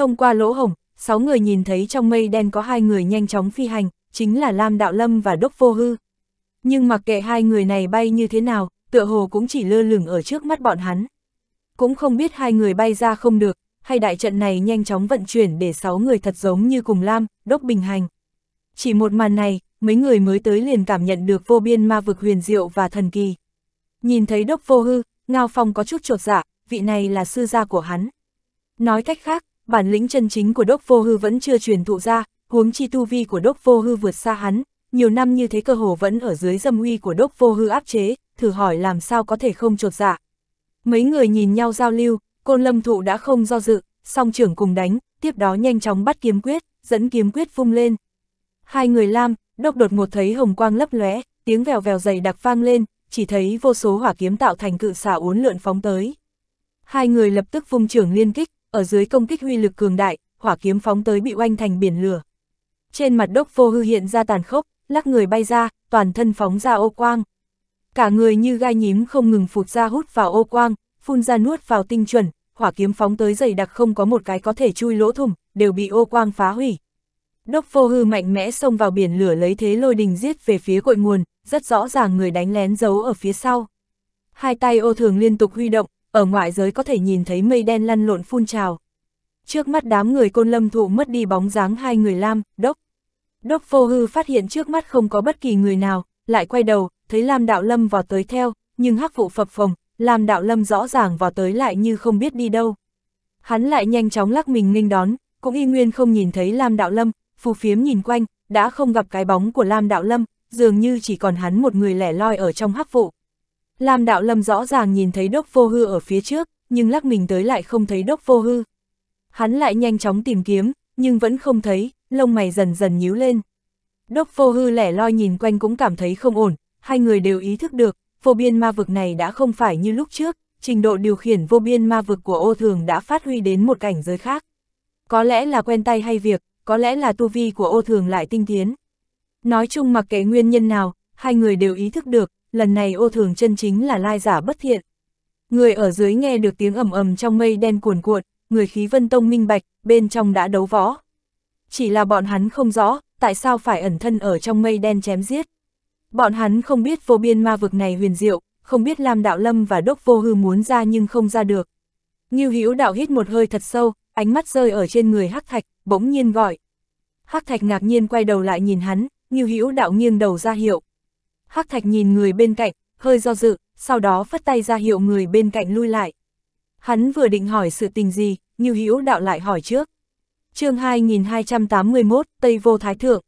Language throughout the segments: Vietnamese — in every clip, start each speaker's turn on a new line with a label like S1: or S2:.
S1: Thông qua lỗ hổng, sáu người nhìn thấy trong mây đen có hai người nhanh chóng phi hành, chính là Lam Đạo Lâm và Đốc Vô Hư. Nhưng mặc kệ hai người này bay như thế nào, tựa hồ cũng chỉ lơ lửng ở trước mắt bọn hắn. Cũng không biết hai người bay ra không được, hay đại trận này nhanh chóng vận chuyển để sáu người thật giống như cùng Lam, Đốc Bình Hành. Chỉ một màn này, mấy người mới tới liền cảm nhận được vô biên ma vực huyền diệu và thần kỳ. Nhìn thấy Đốc Vô Hư, Ngao Phong có chút trột dạ, vị này là sư gia của hắn. Nói cách khác, bản lĩnh chân chính của đốc vô hư vẫn chưa truyền thụ ra, huống chi tu vi của đốc vô hư vượt xa hắn, nhiều năm như thế cơ hồ vẫn ở dưới dâm uy của đốc vô hư áp chế, thử hỏi làm sao có thể không trột dạ. Mấy người nhìn nhau giao lưu, côn lâm thụ đã không do dự, song trưởng cùng đánh, tiếp đó nhanh chóng bắt kiếm quyết, dẫn kiếm quyết vung lên. Hai người lam, đốc đột ngột thấy hồng quang lấp lóe, tiếng vèo vèo dày đặc vang lên, chỉ thấy vô số hỏa kiếm tạo thành cự xà uốn lượn phóng tới. Hai người lập tức vung trưởng liên kích, ở dưới công kích huy lực cường đại, hỏa kiếm phóng tới bị oanh thành biển lửa. Trên mặt đốc vô hư hiện ra tàn khốc, lắc người bay ra, toàn thân phóng ra ô quang. Cả người như gai nhím không ngừng phụt ra hút vào ô quang, phun ra nuốt vào tinh chuẩn, hỏa kiếm phóng tới dày đặc không có một cái có thể chui lỗ thủng, đều bị ô quang phá hủy. Đốc vô hư mạnh mẽ xông vào biển lửa lấy thế lôi đình giết về phía cội nguồn, rất rõ ràng người đánh lén giấu ở phía sau. Hai tay ô thường liên tục huy động, ở ngoại giới có thể nhìn thấy mây đen lăn lộn phun trào. Trước mắt đám người côn lâm thụ mất đi bóng dáng hai người Lam, Đốc. Đốc Phô Hư phát hiện trước mắt không có bất kỳ người nào, lại quay đầu, thấy Lam Đạo Lâm vào tới theo, nhưng hắc vụ phập phồng, Lam Đạo Lâm rõ ràng vào tới lại như không biết đi đâu. Hắn lại nhanh chóng lắc mình nghênh đón, cũng y nguyên không nhìn thấy Lam Đạo Lâm, phù phiếm nhìn quanh, đã không gặp cái bóng của Lam Đạo Lâm, dường như chỉ còn hắn một người lẻ loi ở trong hắc vụ. Lam đạo lâm rõ ràng nhìn thấy đốc vô hư ở phía trước, nhưng lắc mình tới lại không thấy đốc vô hư. Hắn lại nhanh chóng tìm kiếm, nhưng vẫn không thấy, lông mày dần dần nhíu lên. Đốc vô hư lẻ loi nhìn quanh cũng cảm thấy không ổn, hai người đều ý thức được, vô biên ma vực này đã không phải như lúc trước, trình độ điều khiển vô biên ma vực của ô thường đã phát huy đến một cảnh giới khác. Có lẽ là quen tay hay việc, có lẽ là tu vi của ô thường lại tinh tiến. Nói chung mặc kệ nguyên nhân nào, hai người đều ý thức được, lần này ô thường chân chính là lai giả bất thiện. Người ở dưới nghe được tiếng ầm ầm trong mây đen cuồn cuộn, người khí vân tông minh bạch, bên trong đã đấu võ. Chỉ là bọn hắn không rõ, tại sao phải ẩn thân ở trong mây đen chém giết. Bọn hắn không biết vô biên ma vực này huyền diệu, không biết làm Đạo Lâm và Đốc Vô Hư muốn ra nhưng không ra được. như Hữu Đạo hít một hơi thật sâu, ánh mắt rơi ở trên người Hắc Thạch, bỗng nhiên gọi. Hắc Thạch ngạc nhiên quay đầu lại nhìn hắn, như Hữu Đạo nghiêng đầu ra hiệu, Hắc Thạch nhìn người bên cạnh, hơi do dự, sau đó phất tay ra hiệu người bên cạnh lui lại. Hắn vừa định hỏi sự tình gì, Ngưu Hữu đạo lại hỏi trước. Chương 2281, Tây Vô Thái thượng.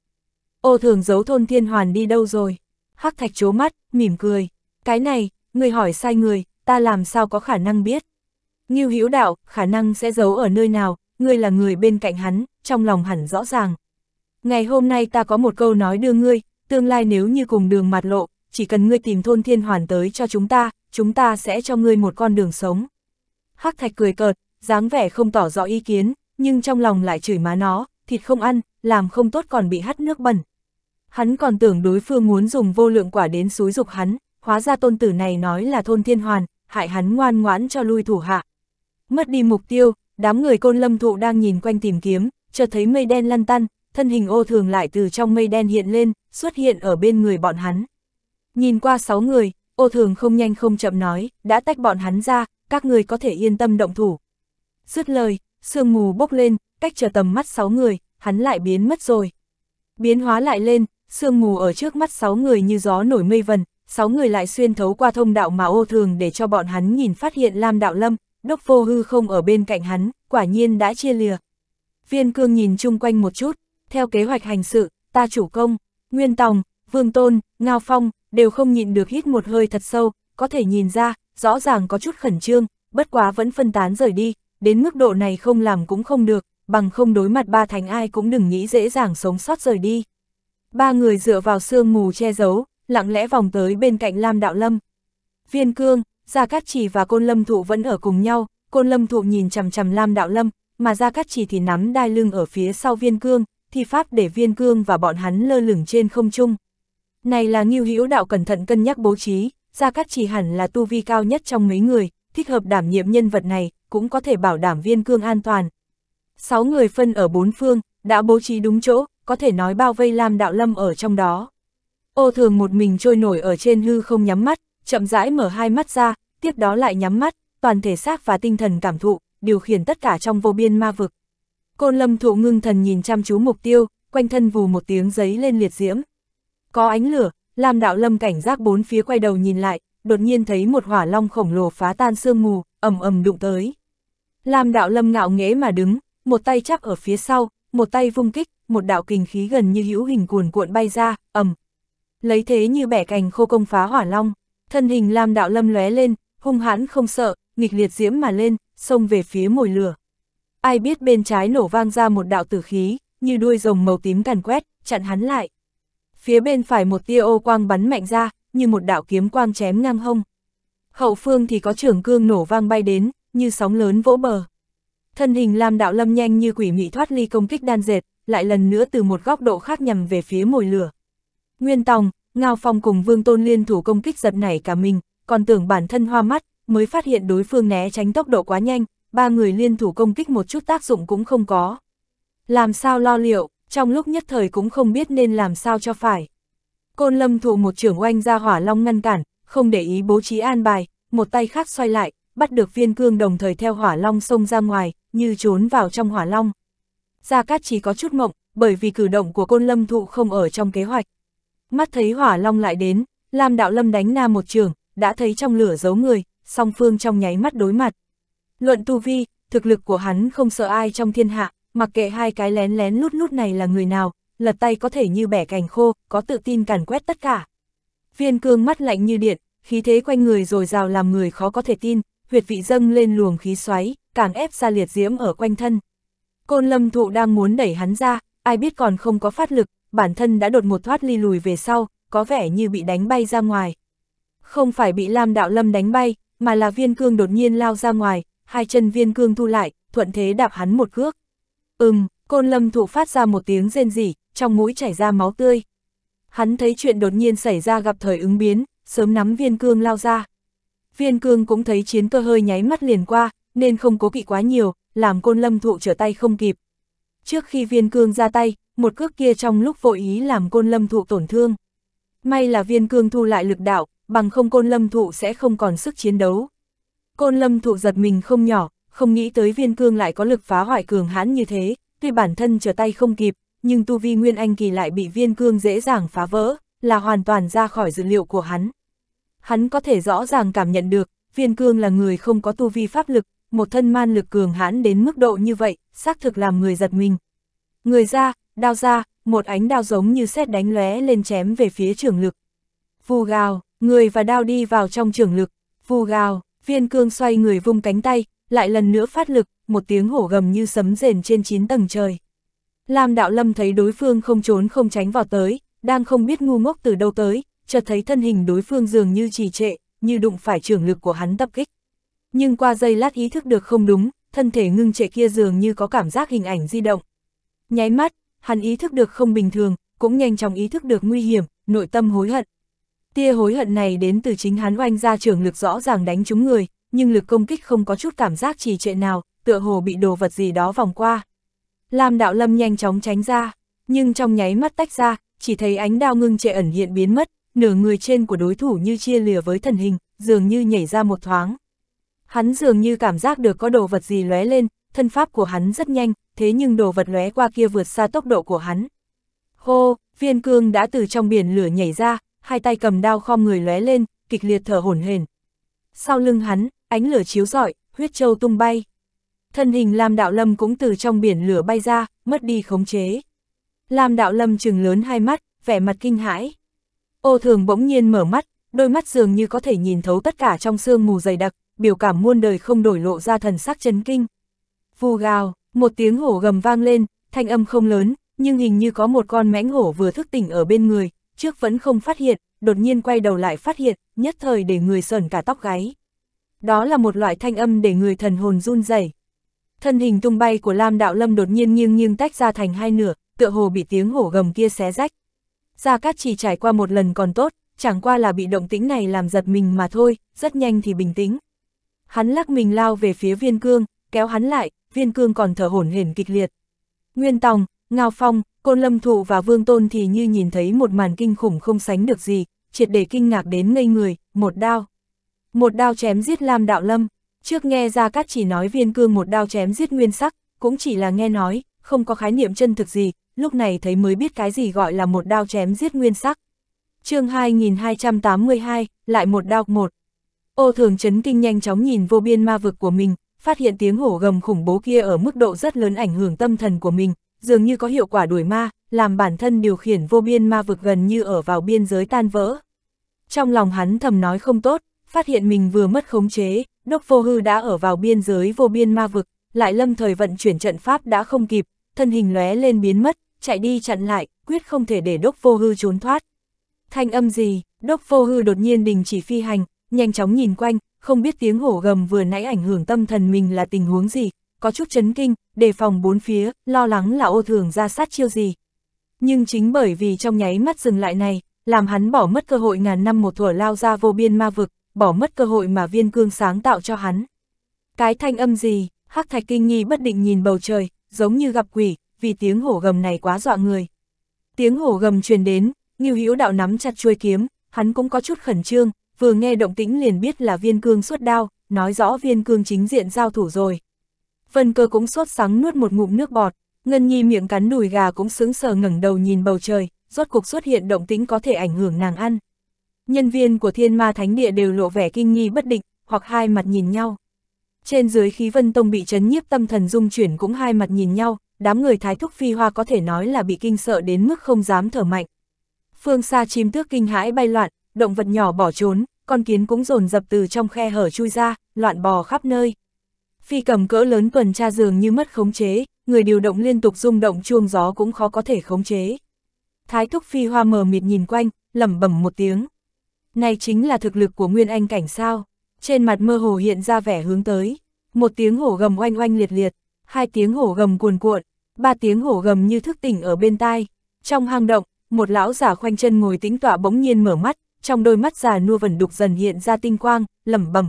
S1: Ô thường giấu thôn Thiên Hoàn đi đâu rồi? Hắc Thạch chố mắt, mỉm cười, cái này, người hỏi sai người, ta làm sao có khả năng biết? Ngưu Hữu đạo, khả năng sẽ giấu ở nơi nào, ngươi là người bên cạnh hắn, trong lòng hẳn rõ ràng. Ngày hôm nay ta có một câu nói đưa ngươi, tương lai nếu như cùng đường mặt lộ, chỉ cần ngươi tìm thôn thiên hoàn tới cho chúng ta, chúng ta sẽ cho ngươi một con đường sống. Hắc thạch cười cợt, dáng vẻ không tỏ rõ ý kiến, nhưng trong lòng lại chửi má nó, thịt không ăn, làm không tốt còn bị hắt nước bẩn. Hắn còn tưởng đối phương muốn dùng vô lượng quả đến xúi dục hắn, hóa ra tôn tử này nói là thôn thiên hoàn, hại hắn ngoan ngoãn cho lui thủ hạ. Mất đi mục tiêu, đám người côn lâm thụ đang nhìn quanh tìm kiếm, chợt thấy mây đen lăn tăn, thân hình ô thường lại từ trong mây đen hiện lên, xuất hiện ở bên người bọn hắn. Nhìn qua sáu người, ô thường không nhanh không chậm nói, đã tách bọn hắn ra, các người có thể yên tâm động thủ. Dứt lời, sương mù bốc lên, cách chờ tầm mắt sáu người, hắn lại biến mất rồi. Biến hóa lại lên, sương mù ở trước mắt sáu người như gió nổi mây vần, sáu người lại xuyên thấu qua thông đạo mà ô thường để cho bọn hắn nhìn phát hiện Lam Đạo Lâm, đốc vô hư không ở bên cạnh hắn, quả nhiên đã chia lìa. Viên cương nhìn chung quanh một chút, theo kế hoạch hành sự, ta chủ công, Nguyên Tòng, Vương Tôn, Ngao Phong, đều không nhịn được hít một hơi thật sâu, có thể nhìn ra, rõ ràng có chút khẩn trương, bất quá vẫn phân tán rời đi, đến mức độ này không làm cũng không được, bằng không đối mặt ba thành ai cũng đừng nghĩ dễ dàng sống sót rời đi. Ba người dựa vào sương mù che giấu, lặng lẽ vòng tới bên cạnh Lam Đạo Lâm. Viên Cương, Gia Cát Trì và Côn Lâm Thụ vẫn ở cùng nhau, Côn Lâm Thụ nhìn chằm chằm Lam Đạo Lâm, mà Gia Cát Trì thì nắm đai lưng ở phía sau Viên Cương, thi pháp để viên cương và bọn hắn lơ lửng trên không trung. Này là nghiêu hữu đạo cẩn thận cân nhắc bố trí, Gia Cát chỉ hẳn là tu vi cao nhất trong mấy người, thích hợp đảm nhiệm nhân vật này, cũng có thể bảo đảm viên cương an toàn. Sáu người phân ở bốn phương, đã bố trí đúng chỗ, có thể nói bao vây Lam Đạo Lâm ở trong đó. Ô thường một mình trôi nổi ở trên hư không nhắm mắt, chậm rãi mở hai mắt ra, tiếp đó lại nhắm mắt, toàn thể xác và tinh thần cảm thụ, điều khiển tất cả trong vô biên ma vực. Côn lâm thụ ngưng thần nhìn chăm chú mục tiêu, quanh thân vù một tiếng giấy lên liệt diễm. Có ánh lửa, làm đạo lâm cảnh giác bốn phía quay đầu nhìn lại, đột nhiên thấy một hỏa long khổng lồ phá tan sương mù, ầm ầm đụng tới. Làm đạo lâm ngạo nghễ mà đứng, một tay chắc ở phía sau, một tay vung kích, một đạo kình khí gần như hữu hình cuồn cuộn bay ra, ầm. Lấy thế như bẻ cành khô công phá hỏa long, thân hình làm đạo lâm lóe lên, hung hãn không sợ, nghịch liệt diễm mà lên, xông về phía mồi lửa ai biết bên trái nổ vang ra một đạo tử khí, như đuôi rồng màu tím càn quét, chặn hắn lại. Phía bên phải một tia ô quang bắn mạnh ra, như một đạo kiếm quang chém ngang hông. Hậu phương thì có trưởng cương nổ vang bay đến, như sóng lớn vỗ bờ. Thân hình làm Đạo Lâm nhanh như quỷ mị thoát ly công kích đan dệt, lại lần nữa từ một góc độ khác nhằm về phía mồi lửa. Nguyên Tòng, Ngao Phong cùng Vương Tôn liên thủ công kích giật nảy cả mình, còn tưởng bản thân hoa mắt, mới phát hiện đối phương né tránh tốc độ quá nhanh, ba người liên thủ công kích một chút tác dụng cũng không có. Làm sao lo liệu, trong lúc nhất thời cũng không biết nên làm sao cho phải. Côn lâm thụ một trưởng oanh ra hỏa long ngăn cản, không để ý bố trí an bài, một tay khác xoay lại, bắt được viên cương đồng thời theo hỏa long xông ra ngoài, như trốn vào trong hỏa long. Gia Cát chỉ có chút mộng, bởi vì cử động của côn lâm thụ không ở trong kế hoạch. Mắt thấy hỏa long lại đến, làm đạo lâm đánh na một trường, đã thấy trong lửa giấu người, song phương trong nháy mắt đối mặt. Luận tu vi, thực lực của hắn không sợ ai trong thiên hạ, mặc kệ hai cái lén lén lút lút này là người nào, lật tay có thể như bẻ cành khô, có tự tin càn quét tất cả. Viên cương mắt lạnh như điện, khí thế quanh người rồi rào làm người khó có thể tin, huyệt vị dâng lên luồng khí xoáy, càng ép ra liệt diễm ở quanh thân. Côn lâm thụ đang muốn đẩy hắn ra, ai biết còn không có phát lực, bản thân đã đột một thoát ly lùi về sau, có vẻ như bị đánh bay ra ngoài. Không phải bị Lam Đạo Lâm đánh bay, mà là viên cương đột nhiên lao ra ngoài, hai chân viên cương thu lại, thuận thế đạp hắn một cước. Ừm, côn lâm thụ phát ra một tiếng rên rỉ, trong mũi chảy ra máu tươi. Hắn thấy chuyện đột nhiên xảy ra gặp thời ứng biến, sớm nắm viên cương lao ra. Viên cương cũng thấy chiến cơ hơi nháy mắt liền qua, nên không cố kỵ quá nhiều, làm côn lâm thụ trở tay không kịp. Trước khi viên cương ra tay, một cước kia trong lúc vội ý làm côn lâm thụ tổn thương. May là viên cương thu lại lực đạo, bằng không côn lâm thụ sẽ không còn sức chiến đấu. Côn Lâm thuộc giật mình không nhỏ, không nghĩ tới viên cương lại có lực phá hoại cường hãn như thế, tuy bản thân trở tay không kịp, nhưng tu vi Nguyên Anh Kỳ lại bị viên cương dễ dàng phá vỡ, là hoàn toàn ra khỏi dữ liệu của hắn. Hắn có thể rõ ràng cảm nhận được, viên cương là người không có tu vi pháp lực, một thân man lực cường hãn đến mức độ như vậy, xác thực làm người giật mình. Người ra, đao ra, một ánh đao giống như xét đánh lóe lên chém về phía trường lực. Vù gào, người và đao đi vào trong trường lực, vù gào, Viên cương xoay người vung cánh tay, lại lần nữa phát lực, một tiếng hổ gầm như sấm rền trên chín tầng trời. Lam đạo lâm thấy đối phương không trốn không tránh vào tới, đang không biết ngu ngốc từ đâu tới, chợt thấy thân hình đối phương dường như trì trệ, như đụng phải trưởng lực của hắn tập kích. Nhưng qua giây lát ý thức được không đúng, thân thể ngưng trệ kia dường như có cảm giác hình ảnh di động. Nháy mắt, hắn ý thức được không bình thường, cũng nhanh chóng ý thức được nguy hiểm, nội tâm hối hận, Tia hối hận này đến từ chính hắn oanh ra trường lực rõ ràng đánh trúng người, nhưng lực công kích không có chút cảm giác trì trệ nào, tựa hồ bị đồ vật gì đó vòng qua. Lam đạo lâm nhanh chóng tránh ra, nhưng trong nháy mắt tách ra, chỉ thấy ánh đao ngưng trệ ẩn hiện biến mất, nửa người trên của đối thủ như chia lìa với thần hình, dường như nhảy ra một thoáng. Hắn dường như cảm giác được có đồ vật gì lóe lên, thân pháp của hắn rất nhanh, thế nhưng đồ vật lóe qua kia vượt xa tốc độ của hắn. Hô, viên cương đã từ trong biển lửa nhảy ra, hai tay cầm đao khom người lóe lên, kịch liệt thở hổn hển. Sau lưng hắn, ánh lửa chiếu rọi, huyết châu tung bay. Thân hình Lam Đạo Lâm cũng từ trong biển lửa bay ra, mất đi khống chế. Lam Đạo Lâm trừng lớn hai mắt, vẻ mặt kinh hãi. Ô thường bỗng nhiên mở mắt, đôi mắt dường như có thể nhìn thấu tất cả trong sương mù dày đặc, biểu cảm muôn đời không đổi lộ ra thần sắc chấn kinh. Vù gào, một tiếng hổ gầm vang lên, thanh âm không lớn, nhưng hình như có một con mãnh hổ vừa thức tỉnh ở bên người, trước vẫn không phát hiện, đột nhiên quay đầu lại phát hiện, nhất thời để người sờn cả tóc gáy. Đó là một loại thanh âm để người thần hồn run rẩy. Thân hình tung bay của Lam Đạo Lâm đột nhiên nghiêng nghiêng tách ra thành hai nửa, tựa hồ bị tiếng hổ gầm kia xé rách. Gia Cát chỉ trải qua một lần còn tốt, chẳng qua là bị động tĩnh này làm giật mình mà thôi, rất nhanh thì bình tĩnh. Hắn lắc mình lao về phía viên cương, kéo hắn lại, viên cương còn thở hổn hển kịch liệt. Nguyên Tòng, Ngao Phong, Côn Lâm Thụ và Vương Tôn thì như nhìn thấy một màn kinh khủng không sánh được gì, triệt để kinh ngạc đến ngây người, một đao. Một đao chém giết Lam Đạo Lâm, trước nghe ra các chỉ nói viên cương một đao chém giết nguyên sắc, cũng chỉ là nghe nói, không có khái niệm chân thực gì, lúc này thấy mới biết cái gì gọi là một đao chém giết nguyên sắc. chương 2282, lại một đao một. Ô thường chấn kinh nhanh chóng nhìn vô biên ma vực của mình, phát hiện tiếng hổ gầm khủng bố kia ở mức độ rất lớn ảnh hưởng tâm thần của mình, dường như có hiệu quả đuổi ma, làm bản thân điều khiển vô biên ma vực gần như ở vào biên giới tan vỡ. Trong lòng hắn thầm nói không tốt, phát hiện mình vừa mất khống chế, đốc vô hư đã ở vào biên giới vô biên ma vực, lại lâm thời vận chuyển trận pháp đã không kịp, thân hình lóe lên biến mất, chạy đi chặn lại, quyết không thể để đốc vô hư trốn thoát. Thanh âm gì, đốc vô hư đột nhiên đình chỉ phi hành, nhanh chóng nhìn quanh, không biết tiếng hổ gầm vừa nãy ảnh hưởng tâm thần mình là tình huống gì, có chút chấn kinh, đề phòng bốn phía, lo lắng là ô thường ra sát chiêu gì. Nhưng chính bởi vì trong nháy mắt dừng lại này, làm hắn bỏ mất cơ hội ngàn năm một thuở lao ra vô biên ma vực, bỏ mất cơ hội mà viên cương sáng tạo cho hắn. Cái thanh âm gì, hắc thạch kinh nghi bất định nhìn bầu trời, giống như gặp quỷ, vì tiếng hổ gầm này quá dọa người. Tiếng hổ gầm truyền đến, Ngưu Hữu Đạo nắm chặt chuôi kiếm, hắn cũng có chút khẩn trương, vừa nghe động tĩnh liền biết là Viên Cương xuất đao, nói rõ Viên Cương chính diện giao thủ rồi, Vân cơ cũng sốt sắng nuốt một ngụm nước bọt, Ngân Nhi miệng cắn đùi gà cũng sững sờ ngẩng đầu nhìn bầu trời, rốt cuộc xuất hiện động tính có thể ảnh hưởng nàng ăn. Nhân viên của thiên ma thánh địa đều lộ vẻ kinh nghi bất định, hoặc hai mặt nhìn nhau. Trên dưới khí vân tông bị chấn nhiếp tâm thần dung chuyển cũng hai mặt nhìn nhau, đám người thái thúc phi hoa có thể nói là bị kinh sợ đến mức không dám thở mạnh. Phương xa chim tước kinh hãi bay loạn, động vật nhỏ bỏ trốn, con kiến cũng rồn dập từ trong khe hở chui ra, loạn bò khắp nơi. Phi cầm cỡ lớn tuần tra dường như mất khống chế, người điều động liên tục rung động chuông gió cũng khó có thể khống chế. Thái thúc phi hoa mờ mịt nhìn quanh, lẩm bẩm một tiếng. Này chính là thực lực của Nguyên Anh cảnh sao? Trên mặt mơ hồ hiện ra vẻ hướng tới. Một tiếng hổ gầm oanh oanh liệt liệt, hai tiếng hổ gầm cuồn cuộn, ba tiếng hổ gầm như thức tỉnh ở bên tai. Trong hang động, một lão giả khoanh chân ngồi tĩnh tọa bỗng nhiên mở mắt, trong đôi mắt già nua vẩn đục dần hiện ra tinh quang, lẩm bẩm.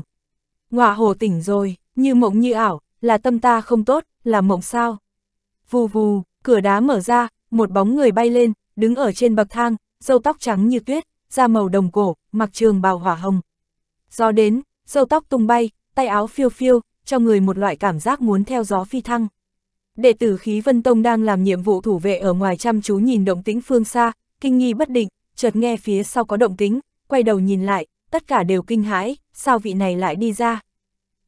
S1: Ngọa hồ tỉnh rồi như mộng như ảo, là tâm ta không tốt, là mộng sao. Vù vù, cửa đá mở ra, một bóng người bay lên, đứng ở trên bậc thang, dâu tóc trắng như tuyết, da màu đồng cổ, mặc trường bào hỏa hồng. Gió đến, dâu tóc tung bay, tay áo phiêu phiêu, cho người một loại cảm giác muốn theo gió phi thăng. Đệ tử khí Vân Tông đang làm nhiệm vụ thủ vệ ở ngoài chăm chú nhìn động tĩnh phương xa, kinh nghi bất định, chợt nghe phía sau có động tĩnh, quay đầu nhìn lại, tất cả đều kinh hãi, sao vị này lại đi ra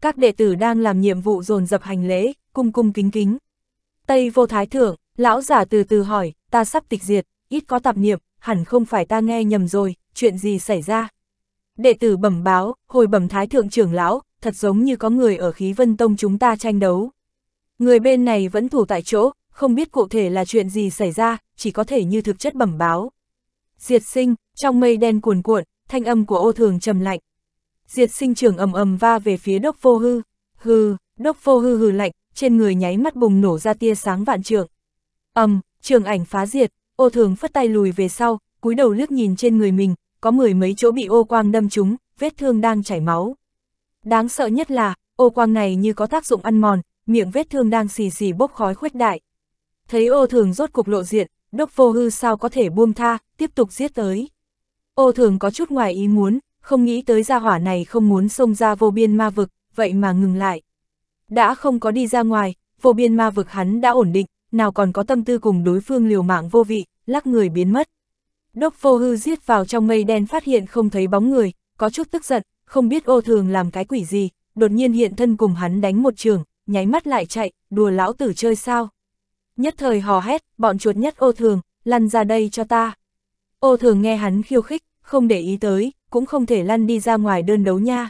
S1: các đệ tử đang làm nhiệm vụ dồn dập hành lễ, cung cung kính kính. Tây vô thái thượng, lão giả từ từ hỏi, ta sắp tịch diệt, ít có tạp niệm, hẳn không phải ta nghe nhầm rồi, chuyện gì xảy ra? Đệ tử bẩm báo, hồi bẩm thái thượng trưởng lão, thật giống như có người ở khí vân tông chúng ta tranh đấu. Người bên này vẫn thủ tại chỗ, không biết cụ thể là chuyện gì xảy ra, chỉ có thể như thực chất bẩm báo. Diệt sinh, trong mây đen cuồn cuộn, thanh âm của ô thường trầm lạnh, diệt sinh trường ầm ầm va về phía đốc vô hư, hư, đốc vô hư hư lạnh, trên người nháy mắt bùng nổ ra tia sáng vạn trượng. Ầm, trường ảnh phá diệt, ô thường phất tay lùi về sau, cúi đầu liếc nhìn trên người mình, có mười mấy chỗ bị ô quang đâm trúng, vết thương đang chảy máu. Đáng sợ nhất là, ô quang này như có tác dụng ăn mòn, miệng vết thương đang xì xì bốc khói khuếch đại. Thấy ô thường rốt cục lộ diện, đốc vô hư sao có thể buông tha, tiếp tục giết tới. Ô thường có chút ngoài ý muốn, không nghĩ tới gia hỏa này không muốn xông ra vô biên ma vực, vậy mà ngừng lại. Đã không có đi ra ngoài, vô biên ma vực hắn đã ổn định, nào còn có tâm tư cùng đối phương liều mạng vô vị, lắc người biến mất. Đốc vô hư giết vào trong mây đen phát hiện không thấy bóng người, có chút tức giận, không biết ô thường làm cái quỷ gì, đột nhiên hiện thân cùng hắn đánh một trường, nháy mắt lại chạy, đùa lão tử chơi sao. Nhất thời hò hét, bọn chuột nhất ô thường, lăn ra đây cho ta. Ô thường nghe hắn khiêu khích, không để ý tới, cũng không thể lăn đi ra ngoài đơn đấu nha.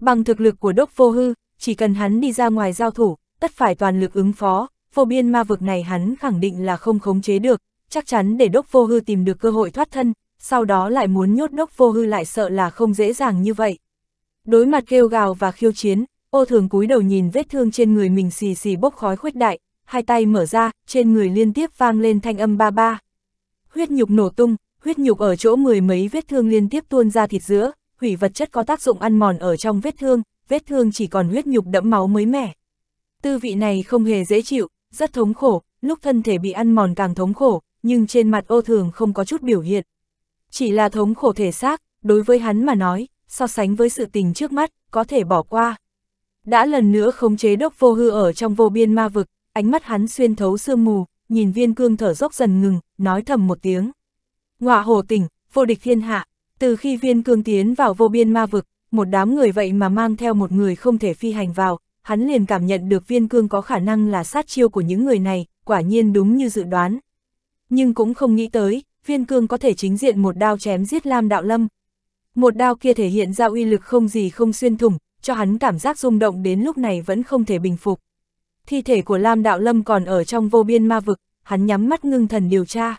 S1: Bằng thực lực của đốc vô hư, chỉ cần hắn đi ra ngoài giao thủ, tất phải toàn lực ứng phó, vô biên ma vực này hắn khẳng định là không khống chế được, chắc chắn để đốc vô hư tìm được cơ hội thoát thân, sau đó lại muốn nhốt đốc vô hư lại sợ là không dễ dàng như vậy. Đối mặt kêu gào và khiêu chiến, ô thường cúi đầu nhìn vết thương trên người mình xì xì bốc khói khuếch đại, hai tay mở ra, trên người liên tiếp vang lên thanh âm ba ba. Huyết nhục nổ tung, huyết nhục ở chỗ mười mấy vết thương liên tiếp tuôn ra thịt giữa, hủy vật chất có tác dụng ăn mòn ở trong vết thương, vết thương chỉ còn huyết nhục đẫm máu mới mẻ. Tư vị này không hề dễ chịu, rất thống khổ, lúc thân thể bị ăn mòn càng thống khổ, nhưng trên mặt ô thường không có chút biểu hiện. Chỉ là thống khổ thể xác, đối với hắn mà nói, so sánh với sự tình trước mắt, có thể bỏ qua. Đã lần nữa khống chế đốc vô hư ở trong vô biên ma vực, ánh mắt hắn xuyên thấu sương mù, nhìn viên cương thở dốc dần ngừng, nói thầm một tiếng. Ngọa hồ tỉnh, vô địch thiên hạ, từ khi viên cương tiến vào vô biên ma vực, một đám người vậy mà mang theo một người không thể phi hành vào, hắn liền cảm nhận được viên cương có khả năng là sát chiêu của những người này, quả nhiên đúng như dự đoán. Nhưng cũng không nghĩ tới, viên cương có thể chính diện một đao chém giết Lam Đạo Lâm. Một đao kia thể hiện ra uy lực không gì không xuyên thủng, cho hắn cảm giác rung động đến lúc này vẫn không thể bình phục. Thi thể của Lam Đạo Lâm còn ở trong vô biên ma vực, hắn nhắm mắt ngưng thần điều tra.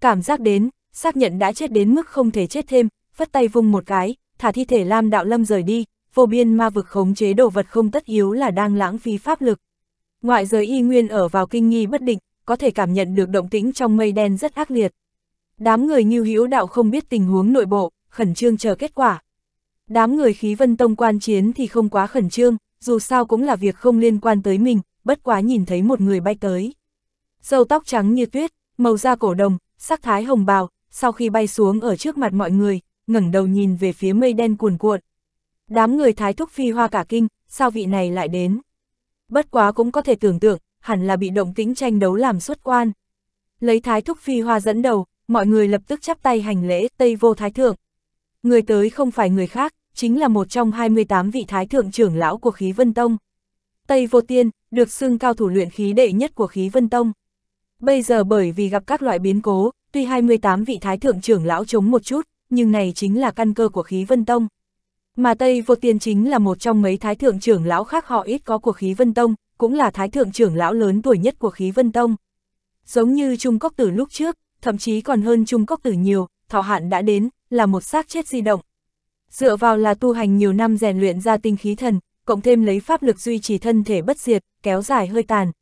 S1: Cảm giác đến, xác nhận đã chết đến mức không thể chết thêm, phất tay vung một cái, thả thi thể Lam Đạo Lâm rời đi, vô biên ma vực khống chế đồ vật không tất yếu là đang lãng phí pháp lực. Ngoại giới y nguyên ở vào kinh nghi bất định, có thể cảm nhận được động tĩnh trong mây đen rất ác liệt. Đám người như hữu đạo không biết tình huống nội bộ, khẩn trương chờ kết quả. Đám người khí vân tông quan chiến thì không quá khẩn trương, dù sao cũng là việc không liên quan tới mình, bất quá nhìn thấy một người bay tới. Dâu tóc trắng như tuyết, màu da cổ đồng, sắc thái hồng bào, sau khi bay xuống ở trước mặt mọi người, ngẩng đầu nhìn về phía mây đen cuồn cuộn. Đám người thái thúc phi hoa cả kinh, sao vị này lại đến? Bất quá cũng có thể tưởng tượng, hẳn là bị động tĩnh tranh đấu làm xuất quan. Lấy thái thúc phi hoa dẫn đầu, mọi người lập tức chắp tay hành lễ Tây Vô Thái Thượng. Người tới không phải người khác, chính là một trong 28 vị thái thượng trưởng lão của khí Vân Tông. Tây Vô Tiên, được xưng cao thủ luyện khí đệ nhất của khí Vân Tông. Bây giờ bởi vì gặp các loại biến cố, tuy 28 vị thái thượng trưởng lão chống một chút, nhưng này chính là căn cơ của khí vân tông. Mà Tây Vô Tiên chính là một trong mấy thái thượng trưởng lão khác họ ít có của khí vân tông, cũng là thái thượng trưởng lão lớn tuổi nhất của khí vân tông. Giống như Trung Cốc Tử lúc trước, thậm chí còn hơn Trung Cốc Tử nhiều, thọ hạn đã đến, là một xác chết di động. Dựa vào là tu hành nhiều năm rèn luyện ra tinh khí thần, cộng thêm lấy pháp lực duy trì thân thể bất diệt, kéo dài hơi tàn.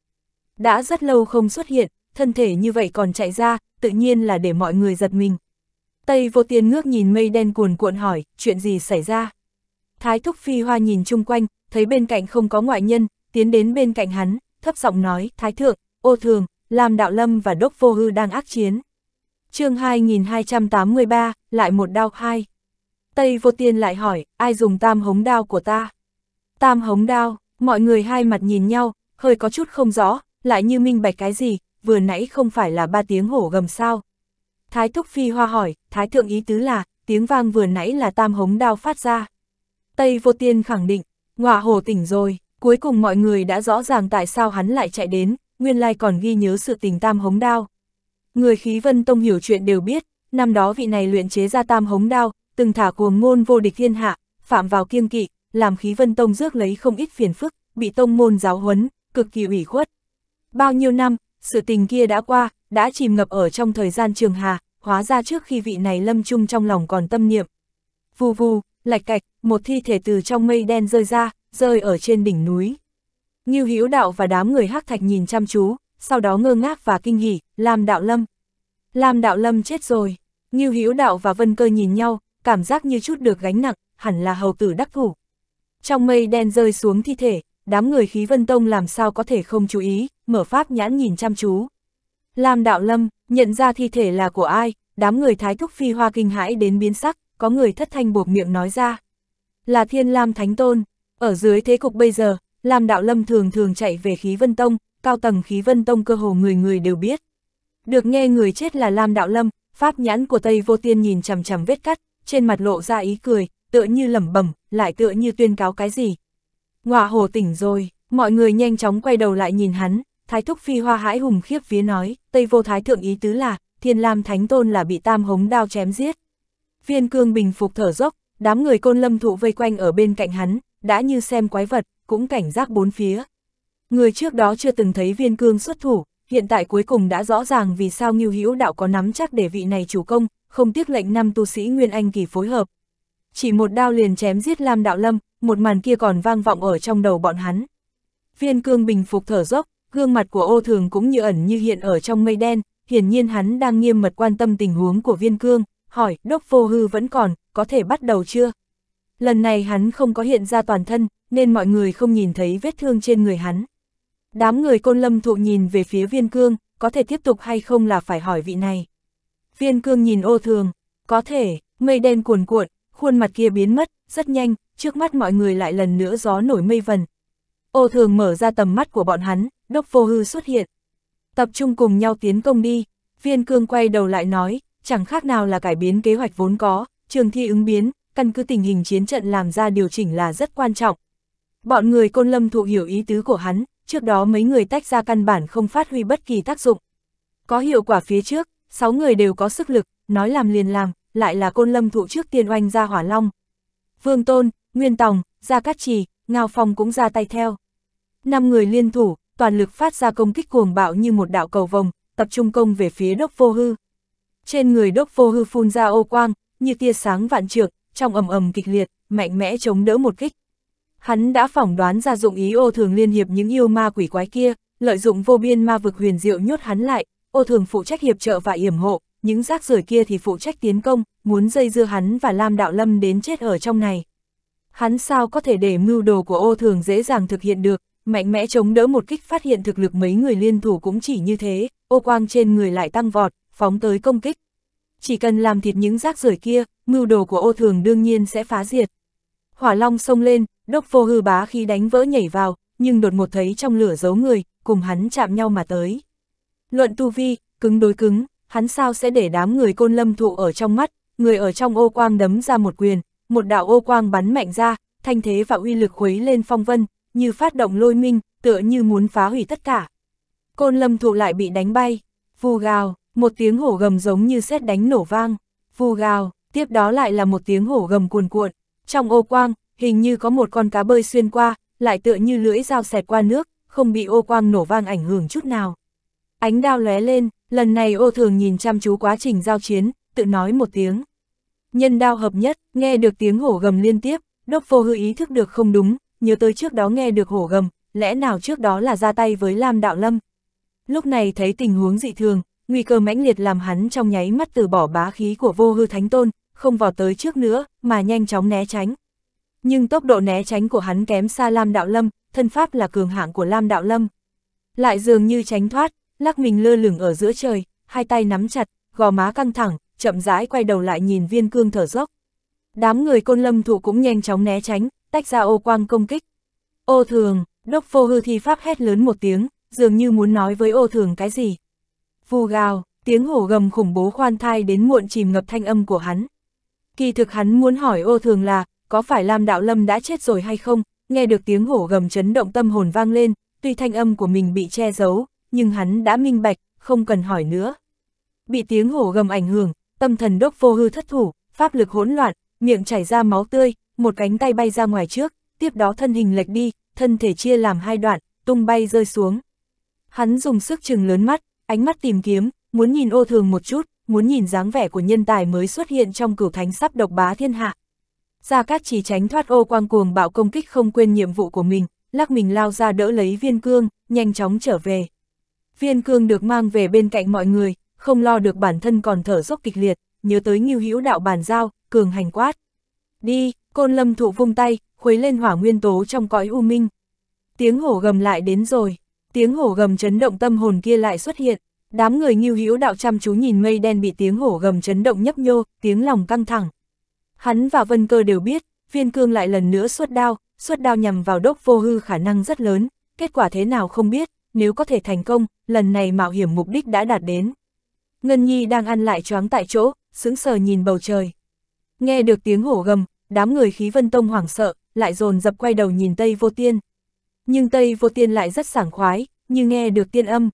S1: Đã rất lâu không xuất hiện, thân thể như vậy còn chạy ra, tự nhiên là để mọi người giật mình. Tây vô tiên ngước nhìn mây đen cuồn cuộn hỏi, chuyện gì xảy ra? Thái thúc phi hoa nhìn chung quanh, thấy bên cạnh không có ngoại nhân, tiến đến bên cạnh hắn, thấp giọng nói, Thái thượng, ô thường, làm đạo lâm và đốc vô hư đang ác chiến. chương 2283, lại một đao hai. Tây vô tiên lại hỏi, ai dùng tam hống đao của ta? Tam hống đao, mọi người hai mặt nhìn nhau, hơi có chút không rõ, lại như minh bạch cái gì, vừa nãy không phải là ba tiếng hổ gầm sao. Thái thúc phi hoa hỏi, thái thượng ý tứ là, tiếng vang vừa nãy là tam hống đao phát ra. Tây vô tiên khẳng định, ngọa hồ tỉnh rồi, cuối cùng mọi người đã rõ ràng tại sao hắn lại chạy đến, nguyên lai còn ghi nhớ sự tình tam hống đao. Người khí vân tông hiểu chuyện đều biết, năm đó vị này luyện chế ra tam hống đao, từng thả cuồng ngôn vô địch thiên hạ, phạm vào kiêng kỵ, làm khí vân tông rước lấy không ít phiền phức, bị tông môn giáo huấn, cực kỳ ủy khuất. Bao nhiêu năm, sự tình kia đã qua, đã chìm ngập ở trong thời gian trường hà, hóa ra trước khi vị này lâm chung trong lòng còn tâm niệm. Vù vù, lạch cạch, một thi thể từ trong mây đen rơi ra, rơi ở trên đỉnh núi. như Hữu Đạo và đám người hắc thạch nhìn chăm chú, sau đó ngơ ngác và kinh hỉ, làm Đạo Lâm. làm Đạo Lâm chết rồi. như Hữu Đạo và Vân Cơ nhìn nhau, cảm giác như chút được gánh nặng, hẳn là hầu tử đắc thủ. Trong mây đen rơi xuống thi thể, đám người khí Vân Tông làm sao có thể không chú ý, mở pháp nhãn nhìn chăm chú. Lam Đạo Lâm, nhận ra thi thể là của ai, đám người thái thúc phi hoa kinh hãi đến biến sắc, có người thất thanh buộc miệng nói ra. Là Thiên Lam Thánh Tôn, ở dưới thế cục bây giờ, Lam Đạo Lâm thường thường chạy về khí vân tông, cao tầng khí vân tông cơ hồ người người đều biết. Được nghe người chết là Lam Đạo Lâm, pháp nhãn của Tây Vô Tiên nhìn chằm chằm vết cắt, trên mặt lộ ra ý cười, tựa như lẩm bẩm, lại tựa như tuyên cáo cái gì. Ngọa hồ tỉnh rồi, mọi người nhanh chóng quay đầu lại nhìn hắn, Thái Thúc Phi Hoa hãi hùng khiếp phía nói, Tây Vô Thái Thượng ý tứ là, Thiên Lam Thánh Tôn là bị tam hống đao chém giết. Viên cương bình phục thở dốc, đám người côn lâm thụ vây quanh ở bên cạnh hắn, đã như xem quái vật, cũng cảnh giác bốn phía. Người trước đó chưa từng thấy viên cương xuất thủ, hiện tại cuối cùng đã rõ ràng vì sao Ngưu Hữu Đạo có nắm chắc để vị này chủ công, không tiếc lệnh năm tu sĩ Nguyên Anh kỳ phối hợp. Chỉ một đao liền chém giết Lam Đạo Lâm, một màn kia còn vang vọng ở trong đầu bọn hắn. Viên cương bình phục thở dốc, gương mặt của ô thường cũng như ẩn như hiện ở trong mây đen, hiển nhiên hắn đang nghiêm mật quan tâm tình huống của viên cương, hỏi, đốc vô hư vẫn còn, có thể bắt đầu chưa? Lần này hắn không có hiện ra toàn thân, nên mọi người không nhìn thấy vết thương trên người hắn. Đám người côn lâm thụ nhìn về phía viên cương, có thể tiếp tục hay không là phải hỏi vị này. Viên cương nhìn ô thường, có thể, mây đen cuồn cuộn, khuôn mặt kia biến mất, rất nhanh, trước mắt mọi người lại lần nữa gió nổi mây vần. Ô thường mở ra tầm mắt của bọn hắn, đốc vô hư xuất hiện. Tập trung cùng nhau tiến công đi, viên cương quay đầu lại nói, chẳng khác nào là cải biến kế hoạch vốn có, trường thi ứng biến, căn cứ tình hình chiến trận làm ra điều chỉnh là rất quan trọng. Bọn người côn lâm thụ hiểu ý tứ của hắn, trước đó mấy người tách ra căn bản không phát huy bất kỳ tác dụng. Có hiệu quả phía trước, 6 người đều có sức lực, nói làm liền làm, lại là côn lâm thụ trước tiên oanh ra hỏa long. Vương Tôn, Nguyên Tòng, Gia Cát Trì, Ngao Phong cũng ra tay theo. năm người liên thủ, toàn lực phát ra công kích cuồng bạo như một đạo cầu vòng, tập trung công về phía đốc vô hư. Trên người đốc vô hư phun ra ô quang, như tia sáng vạn trượng, trong ầm ầm kịch liệt, mạnh mẽ chống đỡ một kích. Hắn đã phỏng đoán ra dụng ý ô thường liên hiệp những yêu ma quỷ quái kia, lợi dụng vô biên ma vực huyền diệu nhốt hắn lại, ô thường phụ trách hiệp trợ và yểm hộ, những rác rưởi kia thì phụ trách tiến công, muốn dây dưa hắn và Lam Đạo Lâm đến chết ở trong này. Hắn sao có thể để mưu đồ của ô thường dễ dàng thực hiện được, mạnh mẽ chống đỡ một kích phát hiện thực lực mấy người liên thủ cũng chỉ như thế, ô quang trên người lại tăng vọt, phóng tới công kích. Chỉ cần làm thịt những rác rưởi kia, mưu đồ của ô thường đương nhiên sẽ phá diệt. Hỏa long xông lên, đốc vô hư bá khi đánh vỡ nhảy vào, nhưng đột ngột thấy trong lửa giấu người, cùng hắn chạm nhau mà tới. Luận tu vi, cứng đối cứng, hắn sao sẽ để đám người côn lâm thụ ở trong mắt, người ở trong ô quang đấm ra một quyền, một đạo ô quang bắn mạnh ra, thanh thế và uy lực khuấy lên phong vân, như phát động lôi minh, tựa như muốn phá hủy tất cả. Côn lâm thụ lại bị đánh bay, vù gào, một tiếng hổ gầm giống như xét đánh nổ vang, vù gào, tiếp đó lại là một tiếng hổ gầm cuồn cuộn, trong ô quang, hình như có một con cá bơi xuyên qua, lại tựa như lưỡi dao xẹt qua nước, không bị ô quang nổ vang ảnh hưởng chút nào. Ánh đao lóe lên, lần này ô thường nhìn chăm chú quá trình giao chiến, tự nói một tiếng. Nhân đao hợp nhất, nghe được tiếng hổ gầm liên tiếp, đốc vô hư ý thức được không đúng, nhớ tới trước đó nghe được hổ gầm, lẽ nào trước đó là ra tay với Lam Đạo Lâm. Lúc này thấy tình huống dị thường, nguy cơ mãnh liệt làm hắn trong nháy mắt từ bỏ bá khí của vô hư thánh tôn, không vào tới trước nữa, mà nhanh chóng né tránh. Nhưng tốc độ né tránh của hắn kém xa Lam Đạo Lâm, thân pháp là cường hạng của Lam Đạo Lâm. Lại dường như tránh thoát, lắc mình lơ lửng ở giữa trời, hai tay nắm chặt, gò má căng thẳng, chậm rãi quay đầu lại nhìn viên cương thở dốc. Đám người côn lâm thụ cũng nhanh chóng né tránh, tách ra ô quang công kích. Ô thường, đốc phô hư thi pháp hét lớn một tiếng, dường như muốn nói với ô thường cái gì. Vù gào, tiếng hổ gầm khủng bố khoan thai đến muộn chìm ngập thanh âm của hắn. Kỳ thực hắn muốn hỏi ô thường là, có phải Lam Đạo Lâm đã chết rồi hay không, nghe được tiếng hổ gầm chấn động tâm hồn vang lên, tuy thanh âm của mình bị che giấu, nhưng hắn đã minh bạch, không cần hỏi nữa. Bị tiếng hổ gầm ảnh hưởng, tâm thần đốc phô hư thất thủ, pháp lực hỗn loạn, miệng chảy ra máu tươi, một cánh tay bay ra ngoài trước, tiếp đó thân hình lệch đi, thân thể chia làm hai đoạn, tung bay rơi xuống. Hắn dùng sức chừng lớn mắt, ánh mắt tìm kiếm, muốn nhìn ô thường một chút, muốn nhìn dáng vẻ của nhân tài mới xuất hiện trong cửu thánh sắp độc bá thiên hạ. Gia Cát chỉ tránh thoát ô quang cuồng bạo công kích không quên nhiệm vụ của mình, lắc mình lao ra đỡ lấy viên cương, nhanh chóng trở về. Viên cương được mang về bên cạnh mọi người, không lo được bản thân còn thở dốc kịch liệt, nhớ tới nghiêu hữu đạo bàn giao, cường hành quát. Đi, Côn lâm thụ vung tay, khuấy lên hỏa nguyên tố trong cõi u minh. Tiếng hổ gầm lại đến rồi, tiếng hổ gầm chấn động tâm hồn kia lại xuất hiện. Đám người nghiêu hữu đạo chăm chú nhìn mây đen bị tiếng hổ gầm chấn động nhấp nhô, tiếng lòng căng thẳng. Hắn và Vân Cơ đều biết, viên cương lại lần nữa xuất đao, xuất đao nhằm vào đốc vô hư khả năng rất lớn, kết quả thế nào không biết, nếu có thể thành công, lần này mạo hiểm mục đích đã đạt đến. Ngân Nhi đang ăn lại choáng tại chỗ, sững sờ nhìn bầu trời. Nghe được tiếng hổ gầm, đám người khí vân tông hoảng sợ, lại dồn dập quay đầu nhìn Tây Vô Tiên. Nhưng Tây Vô Tiên lại rất sảng khoái, như nghe được tiên âm.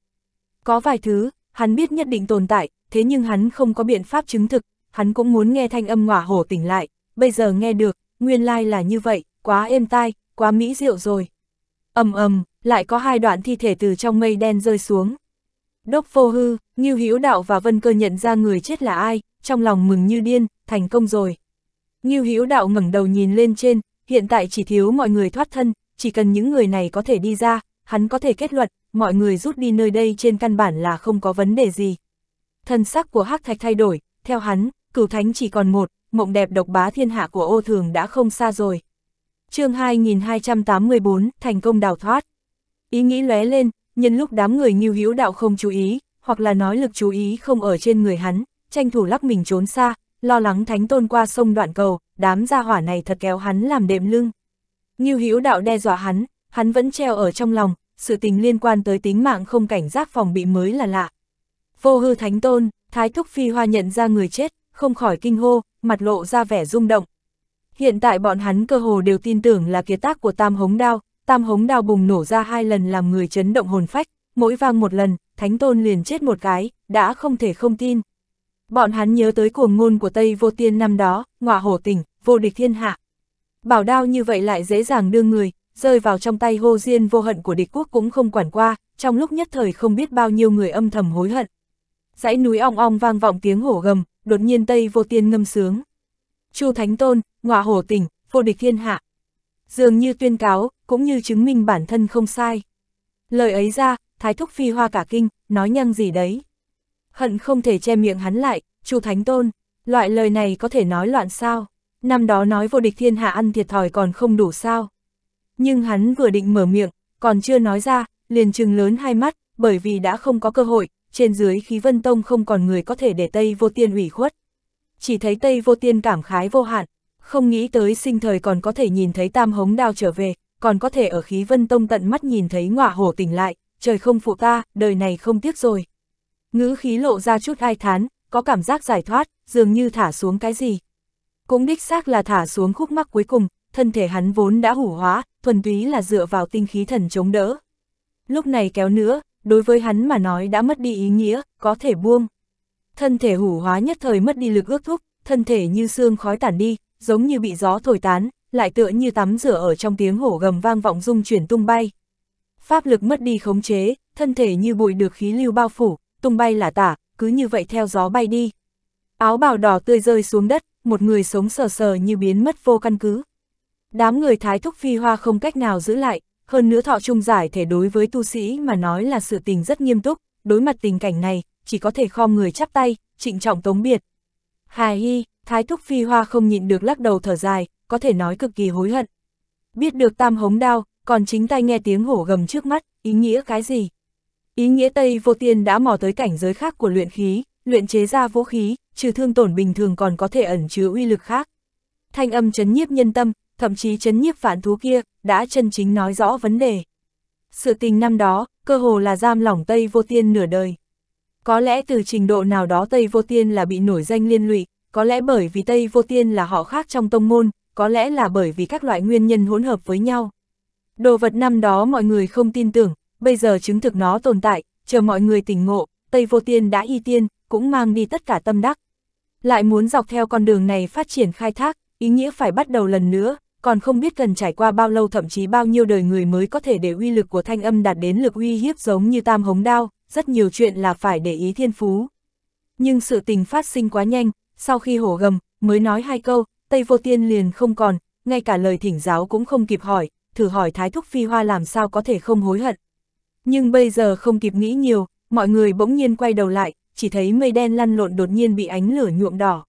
S1: Có vài thứ, hắn biết nhất định tồn tại, thế nhưng hắn không có biện pháp chứng thực, hắn cũng muốn nghe thanh âm ngỏa hổ tỉnh lại, bây giờ nghe được, nguyên lai là như vậy, quá êm tai, quá mỹ diệu rồi. ầm ầm, lại có hai đoạn thi thể từ trong mây đen rơi xuống. Đốc vô hư, Như Hữu Đạo và Vân Cơ nhận ra người chết là ai, trong lòng mừng như điên, thành công rồi. Ngưu Hữu Đạo ngẩng đầu nhìn lên trên, hiện tại chỉ thiếu mọi người thoát thân, chỉ cần những người này có thể đi ra, hắn có thể kết luận, mọi người rút đi nơi đây trên căn bản là không có vấn đề gì. Thân sắc của Hắc Thạch thay đổi, theo hắn, cửu thánh chỉ còn một, mộng đẹp độc bá thiên hạ của ô thường đã không xa rồi. chương 2284, thành công đào thoát. Ý nghĩ lóe lên, nhân lúc đám người Ngưu Hữu Đạo không chú ý, hoặc là nói lực chú ý không ở trên người hắn, tranh thủ lắc mình trốn xa, lo lắng thánh tôn qua sông đoạn cầu, đám gia hỏa này thật kéo hắn làm đệm lưng. Như hữu đạo đe dọa hắn, hắn vẫn treo ở trong lòng, sự tình liên quan tới tính mạng không cảnh giác phòng bị mới là lạ. Vô hư thánh tôn, thái thúc phi hoa nhận ra người chết, không khỏi kinh hô, mặt lộ ra vẻ rung động. Hiện tại bọn hắn cơ hồ đều tin tưởng là kiệt tác của tam hống đao, tam hống đao bùng nổ ra hai lần làm người chấn động hồn phách, mỗi vang một lần, thánh tôn liền chết một cái, đã không thể không tin, Bọn hắn nhớ tới cuồng ngôn của Tây Vô Tiên năm đó, ngọa hổ tỉnh, vô địch thiên hạ. Bảo đao như vậy lại dễ dàng đưa người, rơi vào trong tay hô diên vô hận của địch quốc cũng không quản qua, trong lúc nhất thời không biết bao nhiêu người âm thầm hối hận. Dãy núi ong ong vang vọng tiếng hổ gầm, đột nhiên Tây Vô Tiên ngâm sướng. Chu Thánh Tôn, ngọa hổ tỉnh, vô địch thiên hạ. Dường như tuyên cáo, cũng như chứng minh bản thân không sai. Lời ấy ra, Thái Thúc Phi Hoa cả kinh, nói nhăng gì đấy hận không thể che miệng hắn lại, Chu Thánh Tôn, loại lời này có thể nói loạn sao, năm đó nói vô địch thiên hạ ăn thiệt thòi còn không đủ sao. Nhưng hắn vừa định mở miệng, còn chưa nói ra, liền trừng lớn hai mắt, bởi vì đã không có cơ hội, trên dưới khí vân tông không còn người có thể để Tây Vô Tiên ủy khuất. Chỉ thấy Tây Vô Tiên cảm khái vô hạn, không nghĩ tới sinh thời còn có thể nhìn thấy tam hống đao trở về, còn có thể ở khí vân tông tận mắt nhìn thấy ngọa hổ tỉnh lại, trời không phụ ta, đời này không tiếc rồi ngữ khí lộ ra chút ai thán, có cảm giác giải thoát, dường như thả xuống cái gì. Cũng đích xác là thả xuống khúc mắc cuối cùng, thân thể hắn vốn đã hủ hóa, thuần túy là dựa vào tinh khí thần chống đỡ. Lúc này kéo nữa, đối với hắn mà nói đã mất đi ý nghĩa, có thể buông. Thân thể hủ hóa nhất thời mất đi lực ước thúc, thân thể như xương khói tản đi, giống như bị gió thổi tán, lại tựa như tắm rửa ở trong tiếng hổ gầm vang vọng rung chuyển tung bay. Pháp lực mất đi khống chế, thân thể như bụi được khí lưu bao phủ, tung bay là tả, cứ như vậy theo gió bay đi. Áo bào đỏ tươi rơi xuống đất, một người sống sờ sờ như biến mất vô căn cứ. Đám người thái thúc phi hoa không cách nào giữ lại, hơn nữa thọ trung giải thể đối với tu sĩ mà nói là sự tình rất nghiêm túc, đối mặt tình cảnh này, chỉ có thể khom người chắp tay, trịnh trọng tống biệt. hài Hi, thái thúc phi hoa không nhịn được lắc đầu thở dài, có thể nói cực kỳ hối hận. Biết được tam hống đao, còn chính tay nghe tiếng hổ gầm trước mắt, ý nghĩa cái gì? Ý nghĩa Tây Vô Tiên đã mò tới cảnh giới khác của luyện khí, luyện chế ra vũ khí, trừ thương tổn bình thường còn có thể ẩn chứa uy lực khác. Thanh âm chấn nhiếp nhân tâm, thậm chí chấn nhiếp phản thú kia, đã chân chính nói rõ vấn đề. Sự tình năm đó, cơ hồ là giam lỏng Tây Vô Tiên nửa đời. Có lẽ từ trình độ nào đó Tây Vô Tiên là bị nổi danh liên lụy, có lẽ bởi vì Tây Vô Tiên là họ khác trong tông môn, có lẽ là bởi vì các loại nguyên nhân hỗn hợp với nhau. Đồ vật năm đó mọi người không tin tưởng, bây giờ chứng thực nó tồn tại, chờ mọi người tỉnh ngộ, Tây Vô Tiên đã y tiên, cũng mang đi tất cả tâm đắc. Lại muốn dọc theo con đường này phát triển khai thác, ý nghĩa phải bắt đầu lần nữa, còn không biết cần trải qua bao lâu thậm chí bao nhiêu đời người mới có thể để uy lực của thanh âm đạt đến lực uy hiếp giống như tam hống đao, rất nhiều chuyện là phải để ý thiên phú. Nhưng sự tình phát sinh quá nhanh, sau khi hổ gầm, mới nói hai câu, Tây Vô Tiên liền không còn, ngay cả lời thỉnh giáo cũng không kịp hỏi, thử hỏi Thái Thúc Phi Hoa làm sao có thể không hối hận. Nhưng bây giờ không kịp nghĩ nhiều, mọi người bỗng nhiên quay đầu lại, chỉ thấy mây đen lăn lộn đột nhiên bị ánh lửa nhuộm đỏ.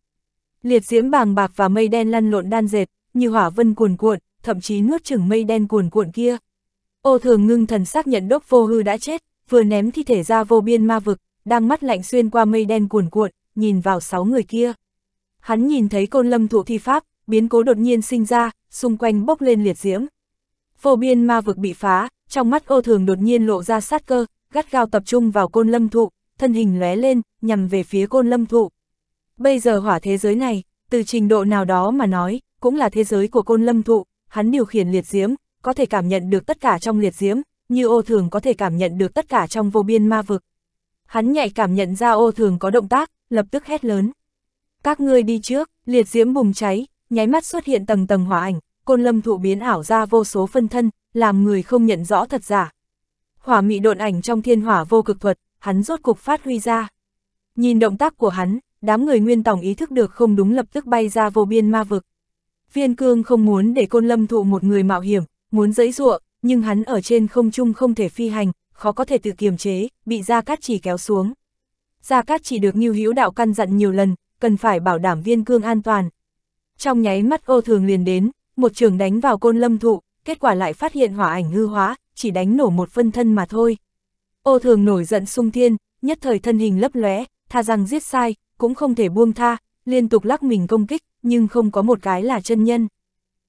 S1: Liệt diễm bàng bạc và mây đen lăn lộn đan dệt, như hỏa vân cuồn cuộn, thậm chí nuốt chửng mây đen cuồn cuộn kia. Ô thường ngưng thần xác nhận đốc vô hư đã chết, vừa ném thi thể ra vô biên ma vực, đang mắt lạnh xuyên qua mây đen cuồn cuộn, nhìn vào sáu người kia. Hắn nhìn thấy côn lâm thụ thi pháp, biến cố đột nhiên sinh ra, xung quanh bốc lên liệt diễm. Vô biên ma vực bị phá, trong mắt ô thường đột nhiên lộ ra sát cơ, gắt gao tập trung vào côn lâm thụ, thân hình lóe lên, nhằm về phía côn lâm thụ. Bây giờ hỏa thế giới này, từ trình độ nào đó mà nói, cũng là thế giới của côn lâm thụ, hắn điều khiển liệt diễm, có thể cảm nhận được tất cả trong liệt diễm, như ô thường có thể cảm nhận được tất cả trong vô biên ma vực. Hắn nhạy cảm nhận ra ô thường có động tác, lập tức hét lớn. Các ngươi đi trước, liệt diễm bùng cháy, nháy mắt xuất hiện tầng tầng hỏa ảnh, côn lâm thụ biến ảo ra vô số phân thân, làm người không nhận rõ thật giả. Hỏa mị độn ảnh trong thiên hỏa vô cực thuật, hắn rốt cục phát huy ra. Nhìn động tác của hắn, đám người nguyên tổng ý thức được không đúng lập tức bay ra vô biên ma vực. Viên cương không muốn để côn lâm thụ một người mạo hiểm, muốn dẫy dụa, nhưng hắn ở trên không trung không thể phi hành, khó có thể tự kiềm chế, bị Gia Cát Chỉ kéo xuống. Gia Cát Chỉ được Ngưu Hữu Đạo căn dặn nhiều lần, cần phải bảo đảm viên cương an toàn. Trong nháy mắt ô thường liền đến, một trường đánh vào côn lâm thụ, kết quả lại phát hiện hỏa ảnh hư hóa, chỉ đánh nổ một phân thân mà thôi. Ô thường nổi giận sung thiên, nhất thời thân hình lấp lóe, tha rằng giết sai, cũng không thể buông tha, liên tục lắc mình công kích, nhưng không có một cái là chân nhân.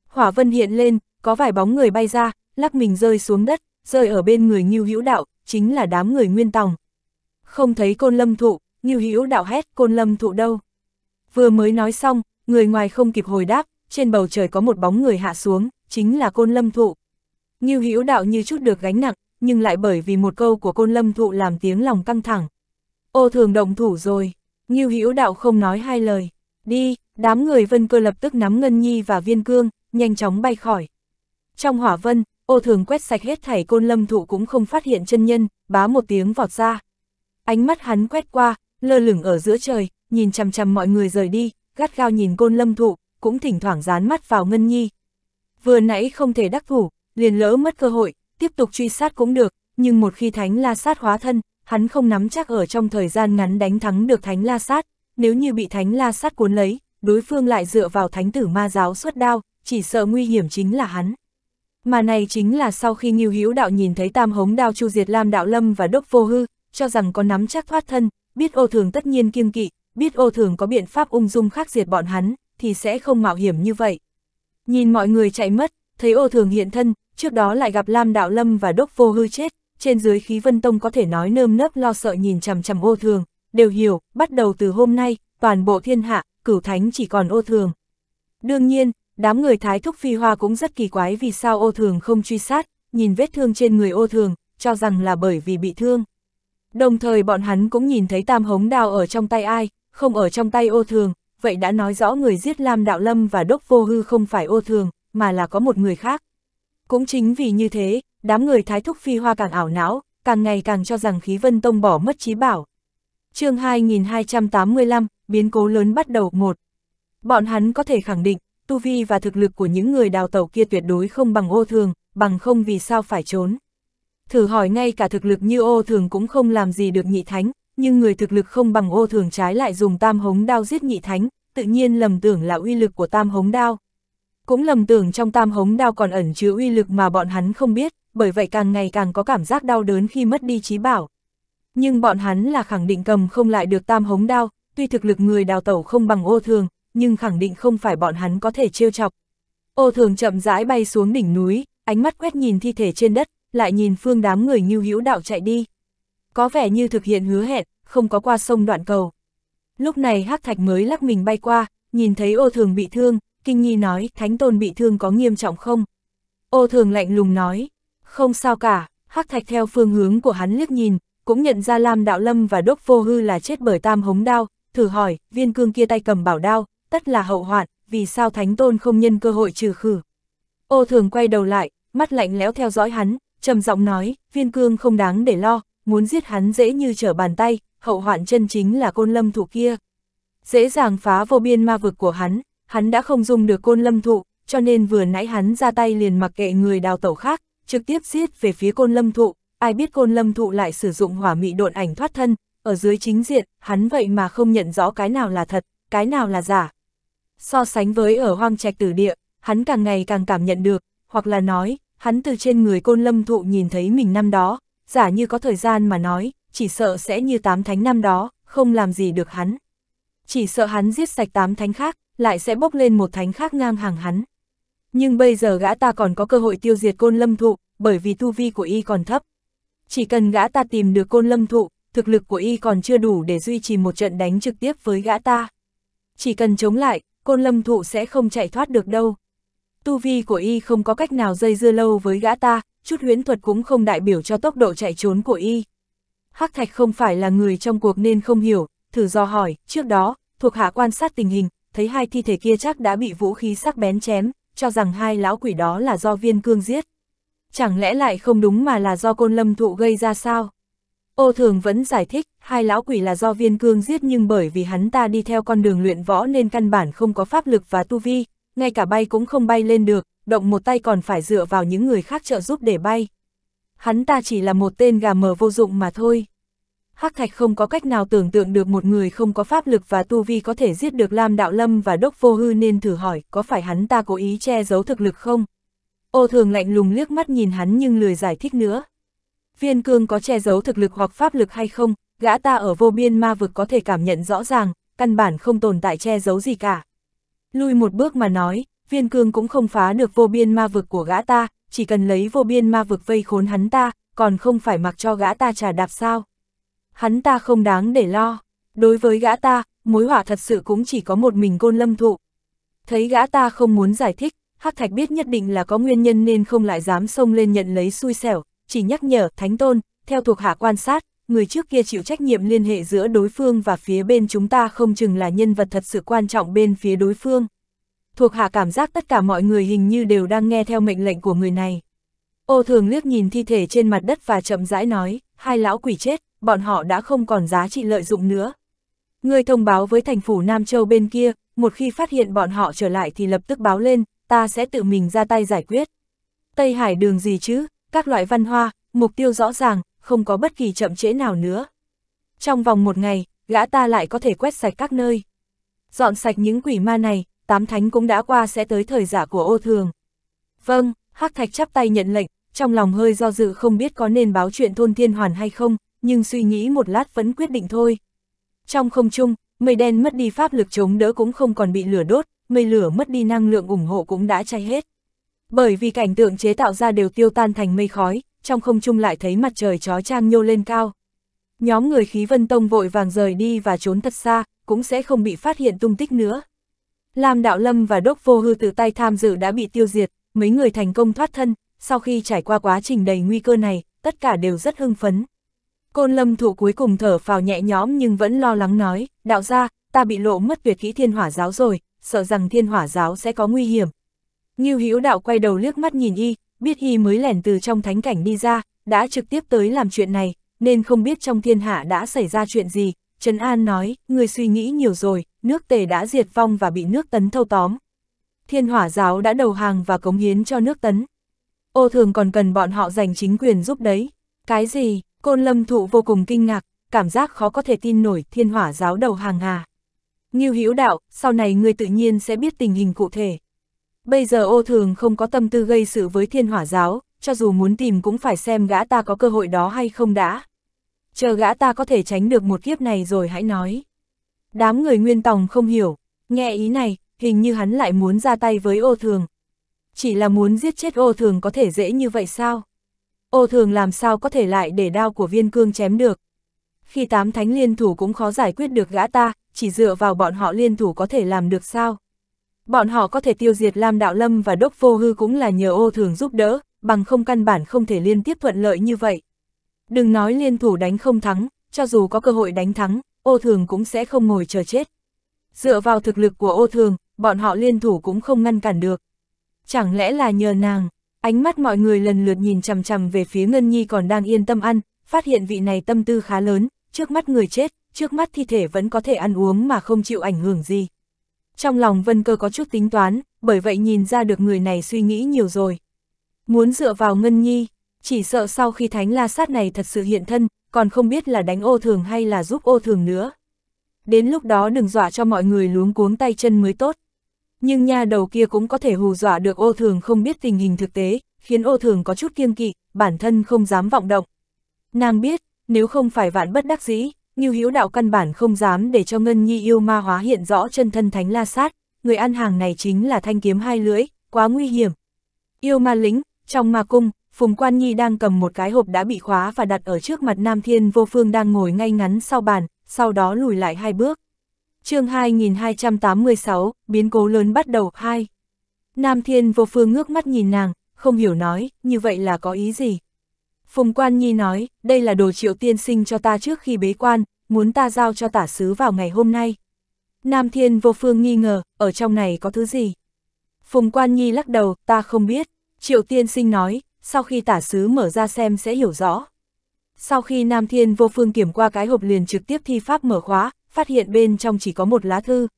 S1: Hỏa vân hiện lên, có vài bóng người bay ra, lắc mình rơi xuống đất, rơi ở bên người Ngưu Hữu Đạo, chính là đám người Nguyên Tòng. Không thấy Côn Lâm Thụ, Ngưu Hữu Đạo hét, Côn Lâm Thụ đâu? Vừa mới nói xong, người ngoài không kịp hồi đáp, trên bầu trời có một bóng người hạ xuống, chính là côn lâm thụ. Ngưu Hữu đạo như chút được gánh nặng, nhưng lại bởi vì một câu của côn lâm thụ làm tiếng lòng căng thẳng. Ô thường động thủ rồi, Ngưu Hữu đạo không nói hai lời. Đi, đám người vân cơ lập tức nắm Ngân Nhi và Viên Cương, nhanh chóng bay khỏi. Trong hỏa vân, ô thường quét sạch hết thảy côn lâm thụ cũng không phát hiện chân nhân, bá một tiếng vọt ra. Ánh mắt hắn quét qua, lơ lửng ở giữa trời, nhìn chằm chằm mọi người rời đi, gắt gao nhìn côn lâm thụ, cũng thỉnh thoảng dán mắt vào Ngân Nhi. Vừa nãy không thể đắc thủ, liền lỡ mất cơ hội, tiếp tục truy sát cũng được, nhưng một khi Thánh La Sát hóa thân, hắn không nắm chắc ở trong thời gian ngắn đánh thắng được Thánh La Sát, nếu như bị Thánh La Sát cuốn lấy, đối phương lại dựa vào Thánh tử ma giáo xuất đao, chỉ sợ nguy hiểm chính là hắn. Mà này chính là sau khi Ngưu Hữu Đạo nhìn thấy Tam Hống Đao Chu Diệt Lam Đạo Lâm và Đốc Vô Hư, cho rằng có nắm chắc thoát thân, biết ô thường tất nhiên kiêng kỵ, biết ô thường có biện pháp ung dung khắc diệt bọn hắn, thì sẽ không mạo hiểm như vậy. Nhìn mọi người chạy mất, thấy ô thường hiện thân, trước đó lại gặp Lam Đạo Lâm và Đốc Vô Hư chết, trên dưới khí vân tông có thể nói nơm nớp lo sợ nhìn chằm chằm ô thường, đều hiểu, bắt đầu từ hôm nay, toàn bộ thiên hạ, cửu thánh chỉ còn ô thường. Đương nhiên, đám người thái thúc phi hoa cũng rất kỳ quái vì sao ô thường không truy sát, nhìn vết thương trên người ô thường, cho rằng là bởi vì bị thương. Đồng thời bọn hắn cũng nhìn thấy tam hống Đào ở trong tay ai, không ở trong tay ô thường, vậy đã nói rõ người giết Lam Đạo Lâm và Đốc Vô Hư không phải ô thường, mà là có một người khác. Cũng chính vì như thế, đám người thái thúc phi hoa càng ảo não, càng ngày càng cho rằng khí vân tông bỏ mất trí bảo. chương 2285, biến cố lớn bắt đầu một. Bọn hắn có thể khẳng định, tu vi và thực lực của những người đào tẩu kia tuyệt đối không bằng ô thường, bằng không vì sao phải trốn. Thử hỏi ngay cả thực lực như ô thường cũng không làm gì được nhị thánh, nhưng người thực lực không bằng ô thường trái lại dùng tam hống đao giết nhị thánh, tự nhiên lầm tưởng là uy lực của tam hống đao. Cũng lầm tưởng trong tam hống đao còn ẩn chứa uy lực mà bọn hắn không biết, bởi vậy càng ngày càng có cảm giác đau đớn khi mất đi trí bảo. Nhưng bọn hắn là khẳng định cầm không lại được tam hống đao, tuy thực lực người đào tẩu không bằng ô thường, nhưng khẳng định không phải bọn hắn có thể trêu chọc. Ô thường chậm rãi bay xuống đỉnh núi, ánh mắt quét nhìn thi thể trên đất, lại nhìn phương đám người như hữu đạo chạy đi có vẻ như thực hiện hứa hẹn, không có qua sông đoạn cầu. Lúc này hắc thạch mới lắc mình bay qua, nhìn thấy ô thường bị thương, kinh nghi nói thánh tôn bị thương có nghiêm trọng không? Ô thường lạnh lùng nói, không sao cả, hắc thạch theo phương hướng của hắn liếc nhìn, cũng nhận ra Lam Đạo Lâm và Đốc Vô Hư là chết bởi tam hống đao, thử hỏi, viên cương kia tay cầm bảo đao, tất là hậu hoạn, vì sao thánh tôn không nhân cơ hội trừ khử. Ô thường quay đầu lại, mắt lạnh lẽo theo dõi hắn, trầm giọng nói, viên cương không đáng để lo, muốn giết hắn dễ như trở bàn tay, hậu hoạn chân chính là côn lâm thụ kia. Dễ dàng phá vô biên ma vực của hắn, hắn đã không dùng được côn lâm thụ, cho nên vừa nãy hắn ra tay liền mặc kệ người đào tẩu khác, trực tiếp giết về phía côn lâm thụ, ai biết côn lâm thụ lại sử dụng hỏa mị độn ảnh thoát thân, ở dưới chính diện, hắn vậy mà không nhận rõ cái nào là thật, cái nào là giả. So sánh với ở hoang trạch tử địa, hắn càng ngày càng cảm nhận được, hoặc là nói, hắn từ trên người côn lâm thụ nhìn thấy mình năm đó, giả như có thời gian mà nói, chỉ sợ sẽ như tám thánh năm đó, không làm gì được hắn. Chỉ sợ hắn giết sạch tám thánh khác, lại sẽ bốc lên một thánh khác ngang hàng hắn. Nhưng bây giờ gã ta còn có cơ hội tiêu diệt côn lâm thụ, bởi vì tu vi của y còn thấp. Chỉ cần gã ta tìm được côn lâm thụ, thực lực của y còn chưa đủ để duy trì một trận đánh trực tiếp với gã ta. Chỉ cần chống lại, côn lâm thụ sẽ không chạy thoát được đâu tu vi của y không có cách nào dây dưa lâu với gã ta, chút huyễn thuật cũng không đại biểu cho tốc độ chạy trốn của y. Hắc Thạch không phải là người trong cuộc nên không hiểu, thử do hỏi, trước đó, thuộc hạ quan sát tình hình, thấy hai thi thể kia chắc đã bị vũ khí sắc bén chém, cho rằng hai lão quỷ đó là do viên cương giết. Chẳng lẽ lại không đúng mà là do côn lâm thụ gây ra sao? Ô thường vẫn giải thích, hai lão quỷ là do viên cương giết nhưng bởi vì hắn ta đi theo con đường luyện võ nên căn bản không có pháp lực và tu vi, ngay cả bay cũng không bay lên được, động một tay còn phải dựa vào những người khác trợ giúp để bay. Hắn ta chỉ là một tên gà mờ vô dụng mà thôi. Hắc Thạch không có cách nào tưởng tượng được một người không có pháp lực và tu vi có thể giết được Lam Đạo Lâm và Đốc Vô Hư nên thử hỏi có phải hắn ta cố ý che giấu thực lực không? Ô thường lạnh lùng liếc mắt nhìn hắn nhưng lười giải thích nữa. Viên cương có che giấu thực lực hoặc pháp lực hay không, gã ta ở vô biên ma vực có thể cảm nhận rõ ràng, căn bản không tồn tại che giấu gì cả, Lui một bước mà nói, viên cương cũng không phá được vô biên ma vực của gã ta, chỉ cần lấy vô biên ma vực vây khốn hắn ta, còn không phải mặc cho gã ta trả đạp sao. Hắn ta không đáng để lo. Đối với gã ta, mối hỏa thật sự cũng chỉ có một mình côn lâm thụ. Thấy gã ta không muốn giải thích, Hắc Thạch biết nhất định là có nguyên nhân nên không lại dám xông lên nhận lấy xui xẻo, chỉ nhắc nhở Thánh Tôn, theo thuộc hạ quan sát, người trước kia chịu trách nhiệm liên hệ giữa đối phương và phía bên chúng ta không chừng là nhân vật thật sự quan trọng bên phía đối phương. Thuộc hạ cảm giác tất cả mọi người hình như đều đang nghe theo mệnh lệnh của người này. Ô thường liếc nhìn thi thể trên mặt đất và chậm rãi nói, hai lão quỷ chết, bọn họ đã không còn giá trị lợi dụng nữa. Người thông báo với thành phủ Nam Châu bên kia, một khi phát hiện bọn họ trở lại thì lập tức báo lên, ta sẽ tự mình ra tay giải quyết. Tây Hải đường gì chứ, các loại văn hoa, mục tiêu rõ ràng, không có bất kỳ chậm trễ nào nữa. Trong vòng một ngày, gã ta lại có thể quét sạch các nơi. Dọn sạch những quỷ ma này, tám thánh cũng đã qua sẽ tới thời giả của ô thường. Vâng, Hắc Thạch chắp tay nhận lệnh, trong lòng hơi do dự không biết có nên báo chuyện thôn thiên hoàn hay không, nhưng suy nghĩ một lát vẫn quyết định thôi. Trong không trung, mây đen mất đi pháp lực chống đỡ cũng không còn bị lửa đốt, mây lửa mất đi năng lượng ủng hộ cũng đã cháy hết. Bởi vì cảnh tượng chế tạo ra đều tiêu tan thành mây khói, trong không trung lại thấy mặt trời chó trang nhô lên cao. Nhóm người khí vân tông vội vàng rời đi và trốn thật xa, cũng sẽ không bị phát hiện tung tích nữa. Lam Đạo Lâm và Đốc Vô Hư từ tay tham dự đã bị tiêu diệt, mấy người thành công thoát thân, sau khi trải qua quá trình đầy nguy cơ này, tất cả đều rất hưng phấn. Côn Lâm thụ cuối cùng thở phào nhẹ nhõm nhưng vẫn lo lắng nói, đạo gia ta bị lộ mất tuyệt kỹ thiên hỏa giáo rồi, sợ rằng thiên hỏa giáo sẽ có nguy hiểm. Ngưu Hữu đạo quay đầu liếc mắt nhìn y, biết Hy mới lẻn từ trong thánh cảnh đi ra, đã trực tiếp tới làm chuyện này, nên không biết trong thiên hạ đã xảy ra chuyện gì. Trấn An nói, người suy nghĩ nhiều rồi, nước tề đã diệt vong và bị nước tấn thâu tóm. Thiên hỏa giáo đã đầu hàng và cống hiến cho nước tấn. Ô thường còn cần bọn họ giành chính quyền giúp đấy. Cái gì, côn lâm thụ vô cùng kinh ngạc, cảm giác khó có thể tin nổi thiên hỏa giáo đầu hàng à? Như hữu đạo, sau này người tự nhiên sẽ biết tình hình cụ thể. Bây giờ ô thường không có tâm tư gây sự với thiên hỏa giáo, cho dù muốn tìm cũng phải xem gã ta có cơ hội đó hay không đã. Chờ gã ta có thể tránh được một kiếp này rồi hãy nói. Đám người nguyên tòng không hiểu, nghe ý này, hình như hắn lại muốn ra tay với ô thường. Chỉ là muốn giết chết ô thường có thể dễ như vậy sao? Ô thường làm sao có thể lại để đao của viên cương chém được? Khi tám thánh liên thủ cũng khó giải quyết được gã ta, chỉ dựa vào bọn họ liên thủ có thể làm được sao? bọn họ có thể tiêu diệt Lam Đạo Lâm và Đốc Vô Hư cũng là nhờ ô thường giúp đỡ, bằng không căn bản không thể liên tiếp thuận lợi như vậy. Đừng nói liên thủ đánh không thắng, cho dù có cơ hội đánh thắng, ô thường cũng sẽ không ngồi chờ chết. Dựa vào thực lực của ô thường, bọn họ liên thủ cũng không ngăn cản được. Chẳng lẽ là nhờ nàng, ánh mắt mọi người lần lượt nhìn chằm chằm về phía Ngân Nhi còn đang yên tâm ăn, phát hiện vị này tâm tư khá lớn, trước mắt người chết, trước mắt thi thể vẫn có thể ăn uống mà không chịu ảnh hưởng gì. Trong lòng Vân Cơ có chút tính toán, bởi vậy nhìn ra được người này suy nghĩ nhiều rồi. Muốn dựa vào Ngân Nhi, chỉ sợ sau khi thánh la sát này thật sự hiện thân, còn không biết là đánh ô thường hay là giúp ô thường nữa. Đến lúc đó đừng dọa cho mọi người luống cuống tay chân mới tốt. Nhưng nha đầu kia cũng có thể hù dọa được ô thường không biết tình hình thực tế, khiến ô thường có chút kiêng kỵ, bản thân không dám vọng động. Nàng biết, nếu không phải vạn bất đắc dĩ, Ngưu Hữu Đạo căn bản không dám để cho Ngân Nhi yêu ma hóa hiện rõ chân thân Thánh La Sát, người ăn hàng này chính là thanh kiếm hai lưỡi, quá nguy hiểm. Yêu ma lính, trong ma cung, Phùng Quan Nhi đang cầm một cái hộp đã bị khóa và đặt ở trước mặt Nam Thiên Vô Phương đang ngồi ngay ngắn sau bàn, sau đó lùi lại hai bước. chương 2286, biến cố lớn bắt đầu 2. Nam Thiên Vô Phương ngước mắt nhìn nàng, không hiểu nói, như vậy là có ý gì? Phùng Quan Nhi nói, đây là đồ triệu tiên sinh cho ta trước khi bế quan, muốn ta giao cho tả sứ vào ngày hôm nay. Nam Thiên vô phương nghi ngờ, ở trong này có thứ gì? Phùng Quan Nhi lắc đầu, ta không biết. Triệu tiên sinh nói, sau khi tả sứ mở ra xem sẽ hiểu rõ. Sau khi Nam Thiên vô phương kiểm qua cái hộp liền trực tiếp thi pháp mở khóa, phát hiện bên trong chỉ có một lá thư.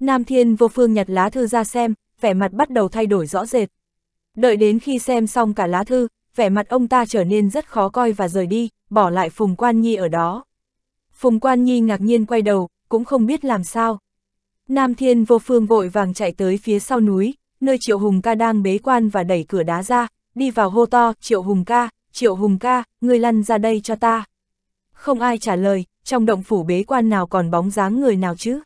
S1: Nam Thiên vô phương nhặt lá thư ra xem, vẻ mặt bắt đầu thay đổi rõ rệt. Đợi đến khi xem xong cả lá thư, vẻ mặt ông ta trở nên rất khó coi và rời đi, bỏ lại Phùng Quan Nhi ở đó. Phùng Quan Nhi ngạc nhiên quay đầu, cũng không biết làm sao. Nam Thiên vô phương vội vàng chạy tới phía sau núi, nơi Triệu Hùng ca đang bế quan và đẩy cửa đá ra, đi vào hô to, Triệu Hùng ca, Triệu Hùng ca, người lăn ra đây cho ta. Không ai trả lời, trong động phủ bế quan nào còn bóng dáng người nào chứ.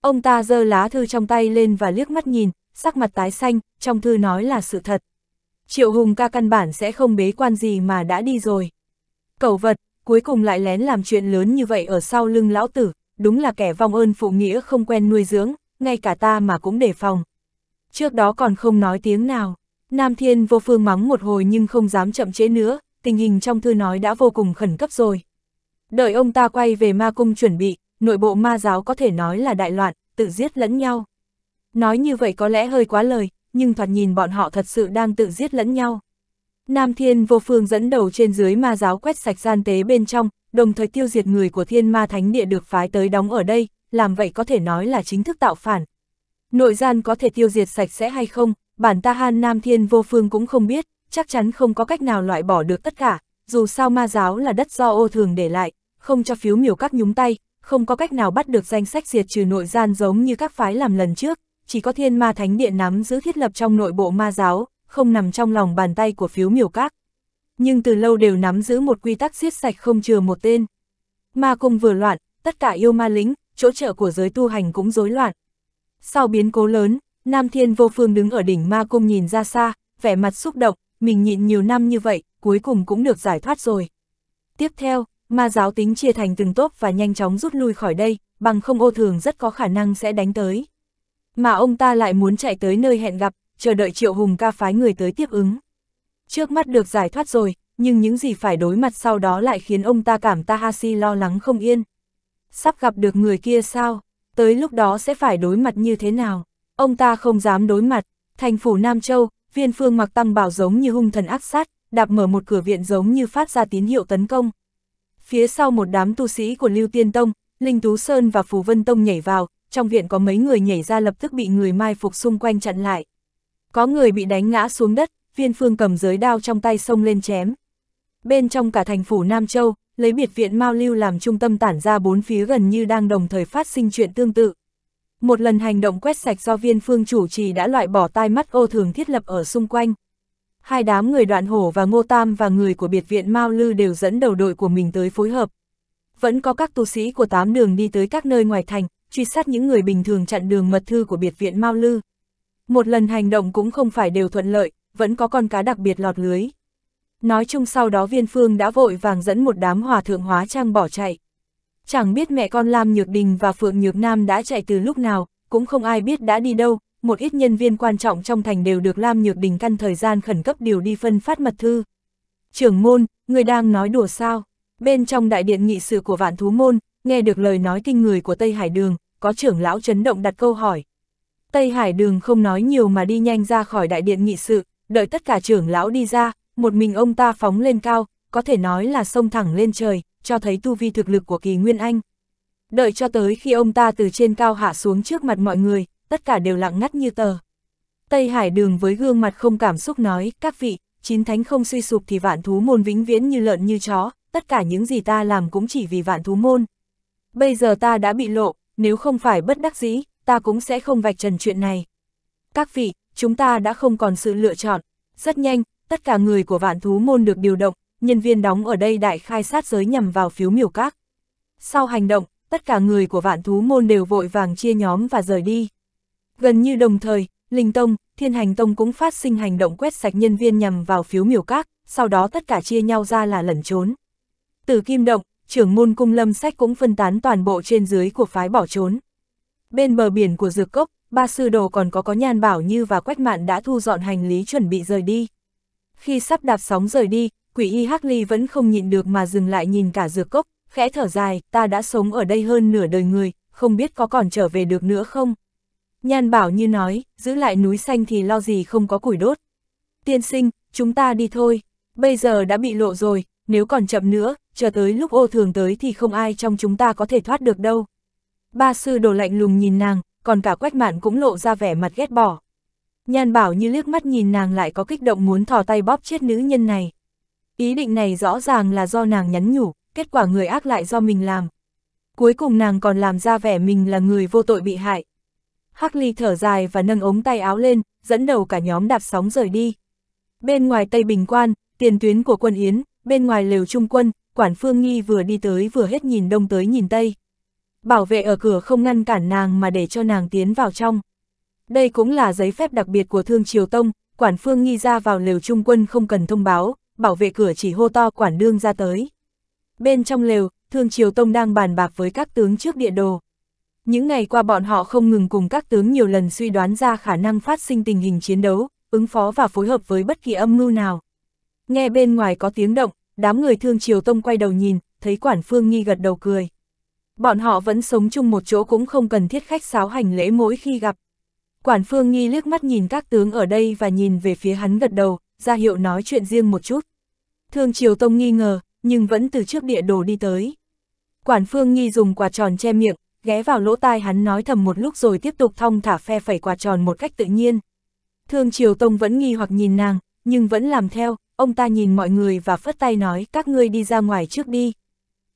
S1: Ông ta giơ lá thư trong tay lên và liếc mắt nhìn, sắc mặt tái xanh, trong thư nói là sự thật. Triệu Hùng ca căn bản sẽ không bế quan gì mà đã đi rồi. Cẩu vật, cuối cùng lại lén làm chuyện lớn như vậy ở sau lưng lão tử, đúng là kẻ vong ơn phụ nghĩa không quen nuôi dưỡng, ngay cả ta mà cũng đề phòng. Trước đó còn không nói tiếng nào, Nam Thiên vô phương mắng một hồi nhưng không dám chậm trễ nữa, tình hình trong thư nói đã vô cùng khẩn cấp rồi. Đợi ông ta quay về ma cung chuẩn bị, nội bộ ma giáo có thể nói là đại loạn, tự giết lẫn nhau. Nói như vậy có lẽ hơi quá lời, nhưng thoạt nhìn bọn họ thật sự đang tự giết lẫn nhau. Nam Thiên Vô Phương dẫn đầu trên dưới ma giáo quét sạch gian tế bên trong, đồng thời tiêu diệt người của Thiên Ma Thánh Địa được phái tới đóng ở đây, làm vậy có thể nói là chính thức tạo phản. Nội gian có thể tiêu diệt sạch sẽ hay không, bản ta Han Nam Thiên Vô Phương cũng không biết, chắc chắn không có cách nào loại bỏ được tất cả, dù sao ma giáo là đất do ô thường để lại, không cho phiếu miểu các nhúng tay, không có cách nào bắt được danh sách diệt trừ nội gian giống như các phái làm lần trước, chỉ có thiên ma thánh điện nắm giữ thiết lập trong nội bộ ma giáo, không nằm trong lòng bàn tay của phiếu miểu các. Nhưng từ lâu đều nắm giữ một quy tắc siết sạch không chừa một tên. Ma cung vừa loạn, tất cả yêu ma lính, chỗ trợ của giới tu hành cũng rối loạn. Sau biến cố lớn, Nam Thiên Vô Phương đứng ở đỉnh ma cung nhìn ra xa, vẻ mặt xúc động, mình nhịn nhiều năm như vậy, cuối cùng cũng được giải thoát rồi. Tiếp theo, ma giáo tính chia thành từng tốp và nhanh chóng rút lui khỏi đây, bằng không ô thường rất có khả năng sẽ đánh tới mà ông ta lại muốn chạy tới nơi hẹn gặp, chờ đợi Triệu Hùng ca phái người tới tiếp ứng. Trước mắt được giải thoát rồi, nhưng những gì phải đối mặt sau đó lại khiến ông ta cảm Tahashi lo lắng không yên. Sắp gặp được người kia sao? Tới lúc đó sẽ phải đối mặt như thế nào? Ông ta không dám đối mặt. Thành phủ Nam Châu, viên phương mặc tăng bảo giống như hung thần ác sát, đạp mở một cửa viện giống như phát ra tín hiệu tấn công. Phía sau một đám tu sĩ của Lưu Tiên Tông, Linh Tú Sơn và Phù Vân Tông nhảy vào, trong viện có mấy người nhảy ra lập tức bị người mai phục xung quanh chặn lại. Có người bị đánh ngã xuống đất, viên phương cầm giới đao trong tay xông lên chém. Bên trong cả thành phủ Nam Châu, lấy biệt viện Mao Lưu làm trung tâm tản ra bốn phía gần như đang đồng thời phát sinh chuyện tương tự. Một lần hành động quét sạch do viên phương chủ trì đã loại bỏ tai mắt ô thường thiết lập ở xung quanh. Hai đám người đoạn hổ và ngô tam và người của biệt viện Mao Lư đều dẫn đầu đội của mình tới phối hợp. Vẫn có các tu sĩ của tám đường đi tới các nơi ngoài thành, truy sát những người bình thường chặn đường mật thư của biệt viện Mao Lư. Một lần hành động cũng không phải đều thuận lợi, vẫn có con cá đặc biệt lọt lưới. Nói chung sau đó viên phương đã vội vàng dẫn một đám hòa thượng hóa trang bỏ chạy. Chẳng biết mẹ con Lam Nhược Đình và Phượng Nhược Nam đã chạy từ lúc nào, cũng không ai biết đã đi đâu, một ít nhân viên quan trọng trong thành đều được Lam Nhược Đình căn thời gian khẩn cấp điều đi phân phát mật thư. Trưởng môn, người đang nói đùa sao? Bên trong đại điện nghị sự của vạn thú môn, nghe được lời nói kinh người của Tây Hải Đường, có trưởng lão chấn động đặt câu hỏi. Tây Hải đường không nói nhiều mà đi nhanh ra khỏi đại điện nghị sự, đợi tất cả trưởng lão đi ra, một mình ông ta phóng lên cao, có thể nói là sông thẳng lên trời, cho thấy tu vi thực lực của kỳ Nguyên Anh. Đợi cho tới khi ông ta từ trên cao hạ xuống trước mặt mọi người, tất cả đều lặng ngắt như tờ. Tây Hải đường với gương mặt không cảm xúc nói, các vị, chín thánh không suy sụp thì vạn thú môn vĩnh viễn như lợn như chó, tất cả những gì ta làm cũng chỉ vì vạn thú môn. Bây giờ ta đã bị lộ, nếu không phải bất đắc dĩ, ta cũng sẽ không vạch trần chuyện này. Các vị, chúng ta đã không còn sự lựa chọn. Rất nhanh, tất cả người của vạn thú môn được điều động, nhân viên đóng ở đây đại khai sát giới nhằm vào phiếu miểu các. Sau hành động, tất cả người của vạn thú môn đều vội vàng chia nhóm và rời đi. Gần như đồng thời, Linh Tông, Thiên Hành Tông cũng phát sinh hành động quét sạch nhân viên nhằm vào phiếu miểu các, sau đó tất cả chia nhau ra là lẩn trốn. Từ Kim Động, trưởng môn cung lâm sách cũng phân tán toàn bộ trên dưới của phái bỏ trốn. Bên bờ biển của dược cốc, ba sư đồ còn có có nhan bảo như và quách mạn đã thu dọn hành lý chuẩn bị rời đi. Khi sắp đạp sóng rời đi, quỷ y Hắc Ly vẫn không nhịn được mà dừng lại nhìn cả dược cốc, khẽ thở dài, ta đã sống ở đây hơn nửa đời người, không biết có còn trở về được nữa không. Nhan bảo như nói, giữ lại núi xanh thì lo gì không có củi đốt. Tiên sinh, chúng ta đi thôi, bây giờ đã bị lộ rồi, nếu còn chậm nữa, chờ tới lúc ô thường tới thì không ai trong chúng ta có thể thoát được đâu. Ba sư đồ lạnh lùng nhìn nàng, còn cả quách mạn cũng lộ ra vẻ mặt ghét bỏ. Nhan bảo như liếc mắt nhìn nàng lại có kích động muốn thò tay bóp chết nữ nhân này. Ý định này rõ ràng là do nàng nhắn nhủ, kết quả người ác lại do mình làm. Cuối cùng nàng còn làm ra vẻ mình là người vô tội bị hại. Hắc ly thở dài và nâng ống tay áo lên, dẫn đầu cả nhóm đạp sóng rời đi. Bên ngoài Tây Bình Quan, tiền tuyến của quân Yến, bên ngoài lều trung quân, quản phương nghi vừa đi tới vừa hết nhìn đông tới nhìn tây. Bảo vệ ở cửa không ngăn cản nàng mà để cho nàng tiến vào trong. Đây cũng là giấy phép đặc biệt của Thương Triều Tông, quản phương nghi ra vào lều trung quân không cần thông báo, bảo vệ cửa chỉ hô to quản đương ra tới. Bên trong lều, Thương Triều Tông đang bàn bạc với các tướng trước địa đồ. Những ngày qua bọn họ không ngừng cùng các tướng nhiều lần suy đoán ra khả năng phát sinh tình hình chiến đấu, ứng phó và phối hợp với bất kỳ âm mưu nào. Nghe bên ngoài có tiếng động, đám người thương triều tông quay đầu nhìn, thấy quản phương nghi gật đầu cười. Bọn họ vẫn sống chung một chỗ cũng không cần thiết khách sáo hành lễ mỗi khi gặp. Quản phương nghi liếc mắt nhìn các tướng ở đây và nhìn về phía hắn gật đầu, ra hiệu nói chuyện riêng một chút. Thương triều tông nghi ngờ, nhưng vẫn từ trước địa đồ đi tới. Quản phương nghi dùng quạt tròn che miệng, ghé vào lỗ tai hắn nói thầm một lúc rồi tiếp tục thong thả phe phẩy quạt tròn một cách tự nhiên. Thương Triều Tông vẫn nghi hoặc nhìn nàng, nhưng vẫn làm theo, ông ta nhìn mọi người và phất tay nói các ngươi đi ra ngoài trước đi.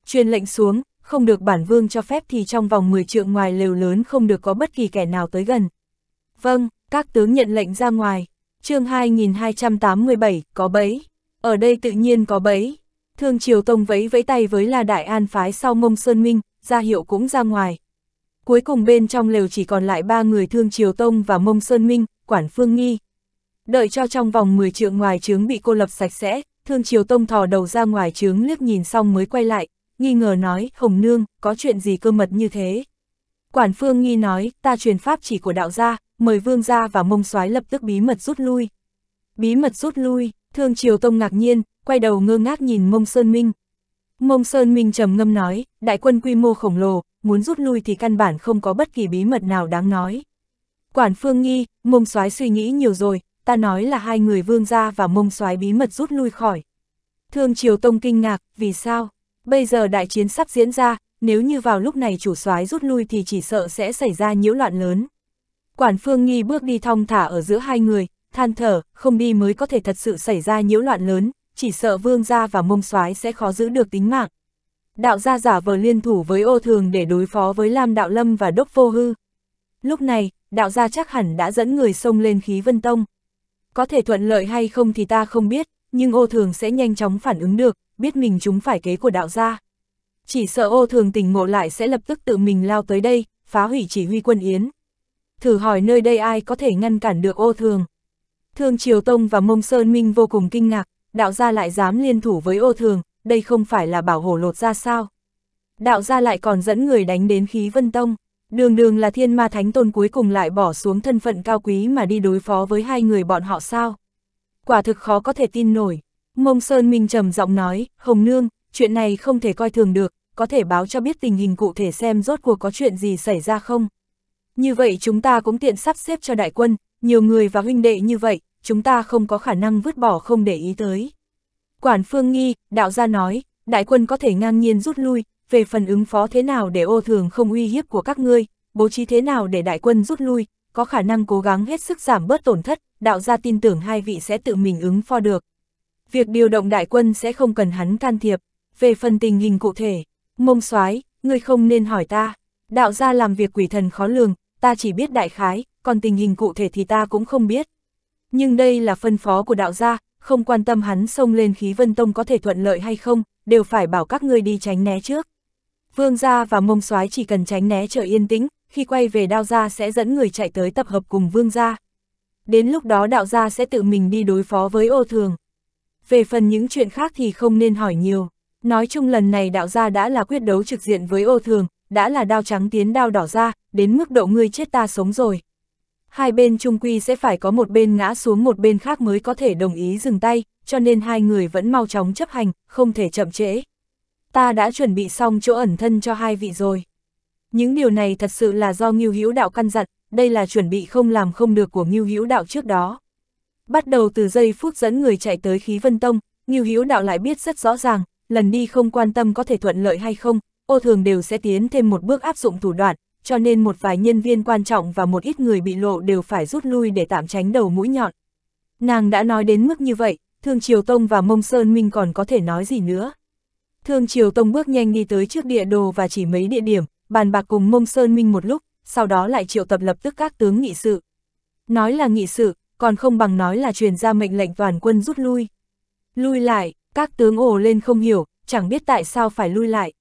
S1: Truyền lệnh xuống, không được bản vương cho phép thì trong vòng 10 trượng ngoài lều lớn không được có bất kỳ kẻ nào tới gần. Vâng, các tướng nhận lệnh ra ngoài. chương 2287, có bẫy. Ở đây tự nhiên có bẫy. Thương Triều Tông vẫy vẫy tay với là Đại An Phái sau mông Sơn Minh, ra hiệu cũng ra ngoài. Cuối cùng bên trong lều chỉ còn lại ba người Thương Triều Tông và mông Sơn Minh, Quản Phương Nghi, đợi cho trong vòng 10 trượng ngoài trướng bị cô lập sạch sẽ, Thương Triều Tông thò đầu ra ngoài trướng liếc nhìn xong mới quay lại, nghi ngờ nói, Hồng Nương, có chuyện gì cơ mật như thế? Quản Phương nghi nói, ta truyền pháp chỉ của đạo gia, mời vương gia và mông soái lập tức bí mật rút lui. Bí mật rút lui, Thương Triều Tông ngạc nhiên, quay đầu ngơ ngác nhìn mông Sơn Minh. Mông Sơn Minh trầm ngâm nói, đại quân quy mô khổng lồ, muốn rút lui thì căn bản không có bất kỳ bí mật nào đáng nói. Quản Phương nghi, mông soái suy nghĩ nhiều rồi, ta nói là hai người vương gia và mông soái bí mật rút lui khỏi. Thương Triều Tông kinh ngạc, vì sao? Bây giờ đại chiến sắp diễn ra, nếu như vào lúc này chủ soái rút lui thì chỉ sợ sẽ xảy ra nhiễu loạn lớn. Quản Phương Nghi bước đi thong thả ở giữa hai người, than thở, không đi mới có thể thật sự xảy ra nhiễu loạn lớn, chỉ sợ vương gia và mông soái sẽ khó giữ được tính mạng. Đạo gia giả vờ liên thủ với ô thường để đối phó với Lam Đạo Lâm và Đốc Vô Hư. Lúc này, đạo gia chắc hẳn đã dẫn người xông lên khí vân tông. Có thể thuận lợi hay không thì ta không biết, nhưng ô thường sẽ nhanh chóng phản ứng được, biết mình chúng phải kế của đạo gia. Chỉ sợ ô thường tỉnh ngộ lại sẽ lập tức tự mình lao tới đây, phá hủy chỉ huy quân Yến. Thử hỏi nơi đây ai có thể ngăn cản được ô thường. Thương Triều Tông và Mông Sơn Minh vô cùng kinh ngạc, đạo gia lại dám liên thủ với ô thường, đây không phải là bảo hổ lột ra sao. Đạo gia lại còn dẫn người đánh đến khí vân tông. Đường đường là thiên ma thánh tôn cuối cùng lại bỏ xuống thân phận cao quý mà đi đối phó với hai người bọn họ sao. Quả thực khó có thể tin nổi. Mông Sơn Minh trầm giọng nói, Hồng Nương, chuyện này không thể coi thường được, có thể báo cho biết tình hình cụ thể xem rốt cuộc có chuyện gì xảy ra không. Như vậy chúng ta cũng tiện sắp xếp cho đại quân, nhiều người và huynh đệ như vậy, chúng ta không có khả năng vứt bỏ không để ý tới. Quản Phương Nghi, đạo gia nói, đại quân có thể ngang nhiên rút lui, về phần ứng phó thế nào để ô thường không uy hiếp của các ngươi, bố trí thế nào để đại quân rút lui, có khả năng cố gắng hết sức giảm bớt tổn thất, đạo gia tin tưởng hai vị sẽ tự mình ứng phó được. Việc điều động đại quân sẽ không cần hắn can thiệp, về phần tình hình cụ thể, mông soái ngươi không nên hỏi ta, đạo gia làm việc quỷ thần khó lường, ta chỉ biết đại khái, còn tình hình cụ thể thì ta cũng không biết. Nhưng đây là phân phó của đạo gia, không quan tâm hắn xông lên khí vân tông có thể thuận lợi hay không, đều phải bảo các ngươi đi tránh né trước. Vương gia và mông soái chỉ cần tránh né chờ yên tĩnh, khi quay về đao gia sẽ dẫn người chạy tới tập hợp cùng vương gia. Đến lúc đó đạo gia sẽ tự mình đi đối phó với ô thường. Về phần những chuyện khác thì không nên hỏi nhiều. Nói chung lần này đạo gia đã là quyết đấu trực diện với ô thường, đã là đao trắng tiến đao đỏ ra, đến mức độ ngươi chết ta sống rồi. Hai bên trung quy sẽ phải có một bên ngã xuống một bên khác mới có thể đồng ý dừng tay, cho nên hai người vẫn mau chóng chấp hành, không thể chậm trễ ta đã chuẩn bị xong chỗ ẩn thân cho hai vị rồi. Những điều này thật sự là do Ngưu Hữu Đạo căn dặn, đây là chuẩn bị không làm không được của Ngưu Hữu Đạo trước đó. Bắt đầu từ giây phút dẫn người chạy tới khí vân tông, Ngưu Hữu Đạo lại biết rất rõ ràng, lần đi không quan tâm có thể thuận lợi hay không, ô thường đều sẽ tiến thêm một bước áp dụng thủ đoạn, cho nên một vài nhân viên quan trọng và một ít người bị lộ đều phải rút lui để tạm tránh đầu mũi nhọn. Nàng đã nói đến mức như vậy, Thương Triều Tông và Mông Sơn Minh còn có thể nói gì nữa. Thương Triều Tông bước nhanh đi tới trước địa đồ và chỉ mấy địa điểm, bàn bạc cùng Mông Sơn Minh một lúc, sau đó lại triệu tập lập tức các tướng nghị sự. Nói là nghị sự, còn không bằng nói là truyền ra mệnh lệnh toàn quân rút lui. Lui lại, các tướng ồ lên không hiểu, chẳng biết tại sao phải lui lại.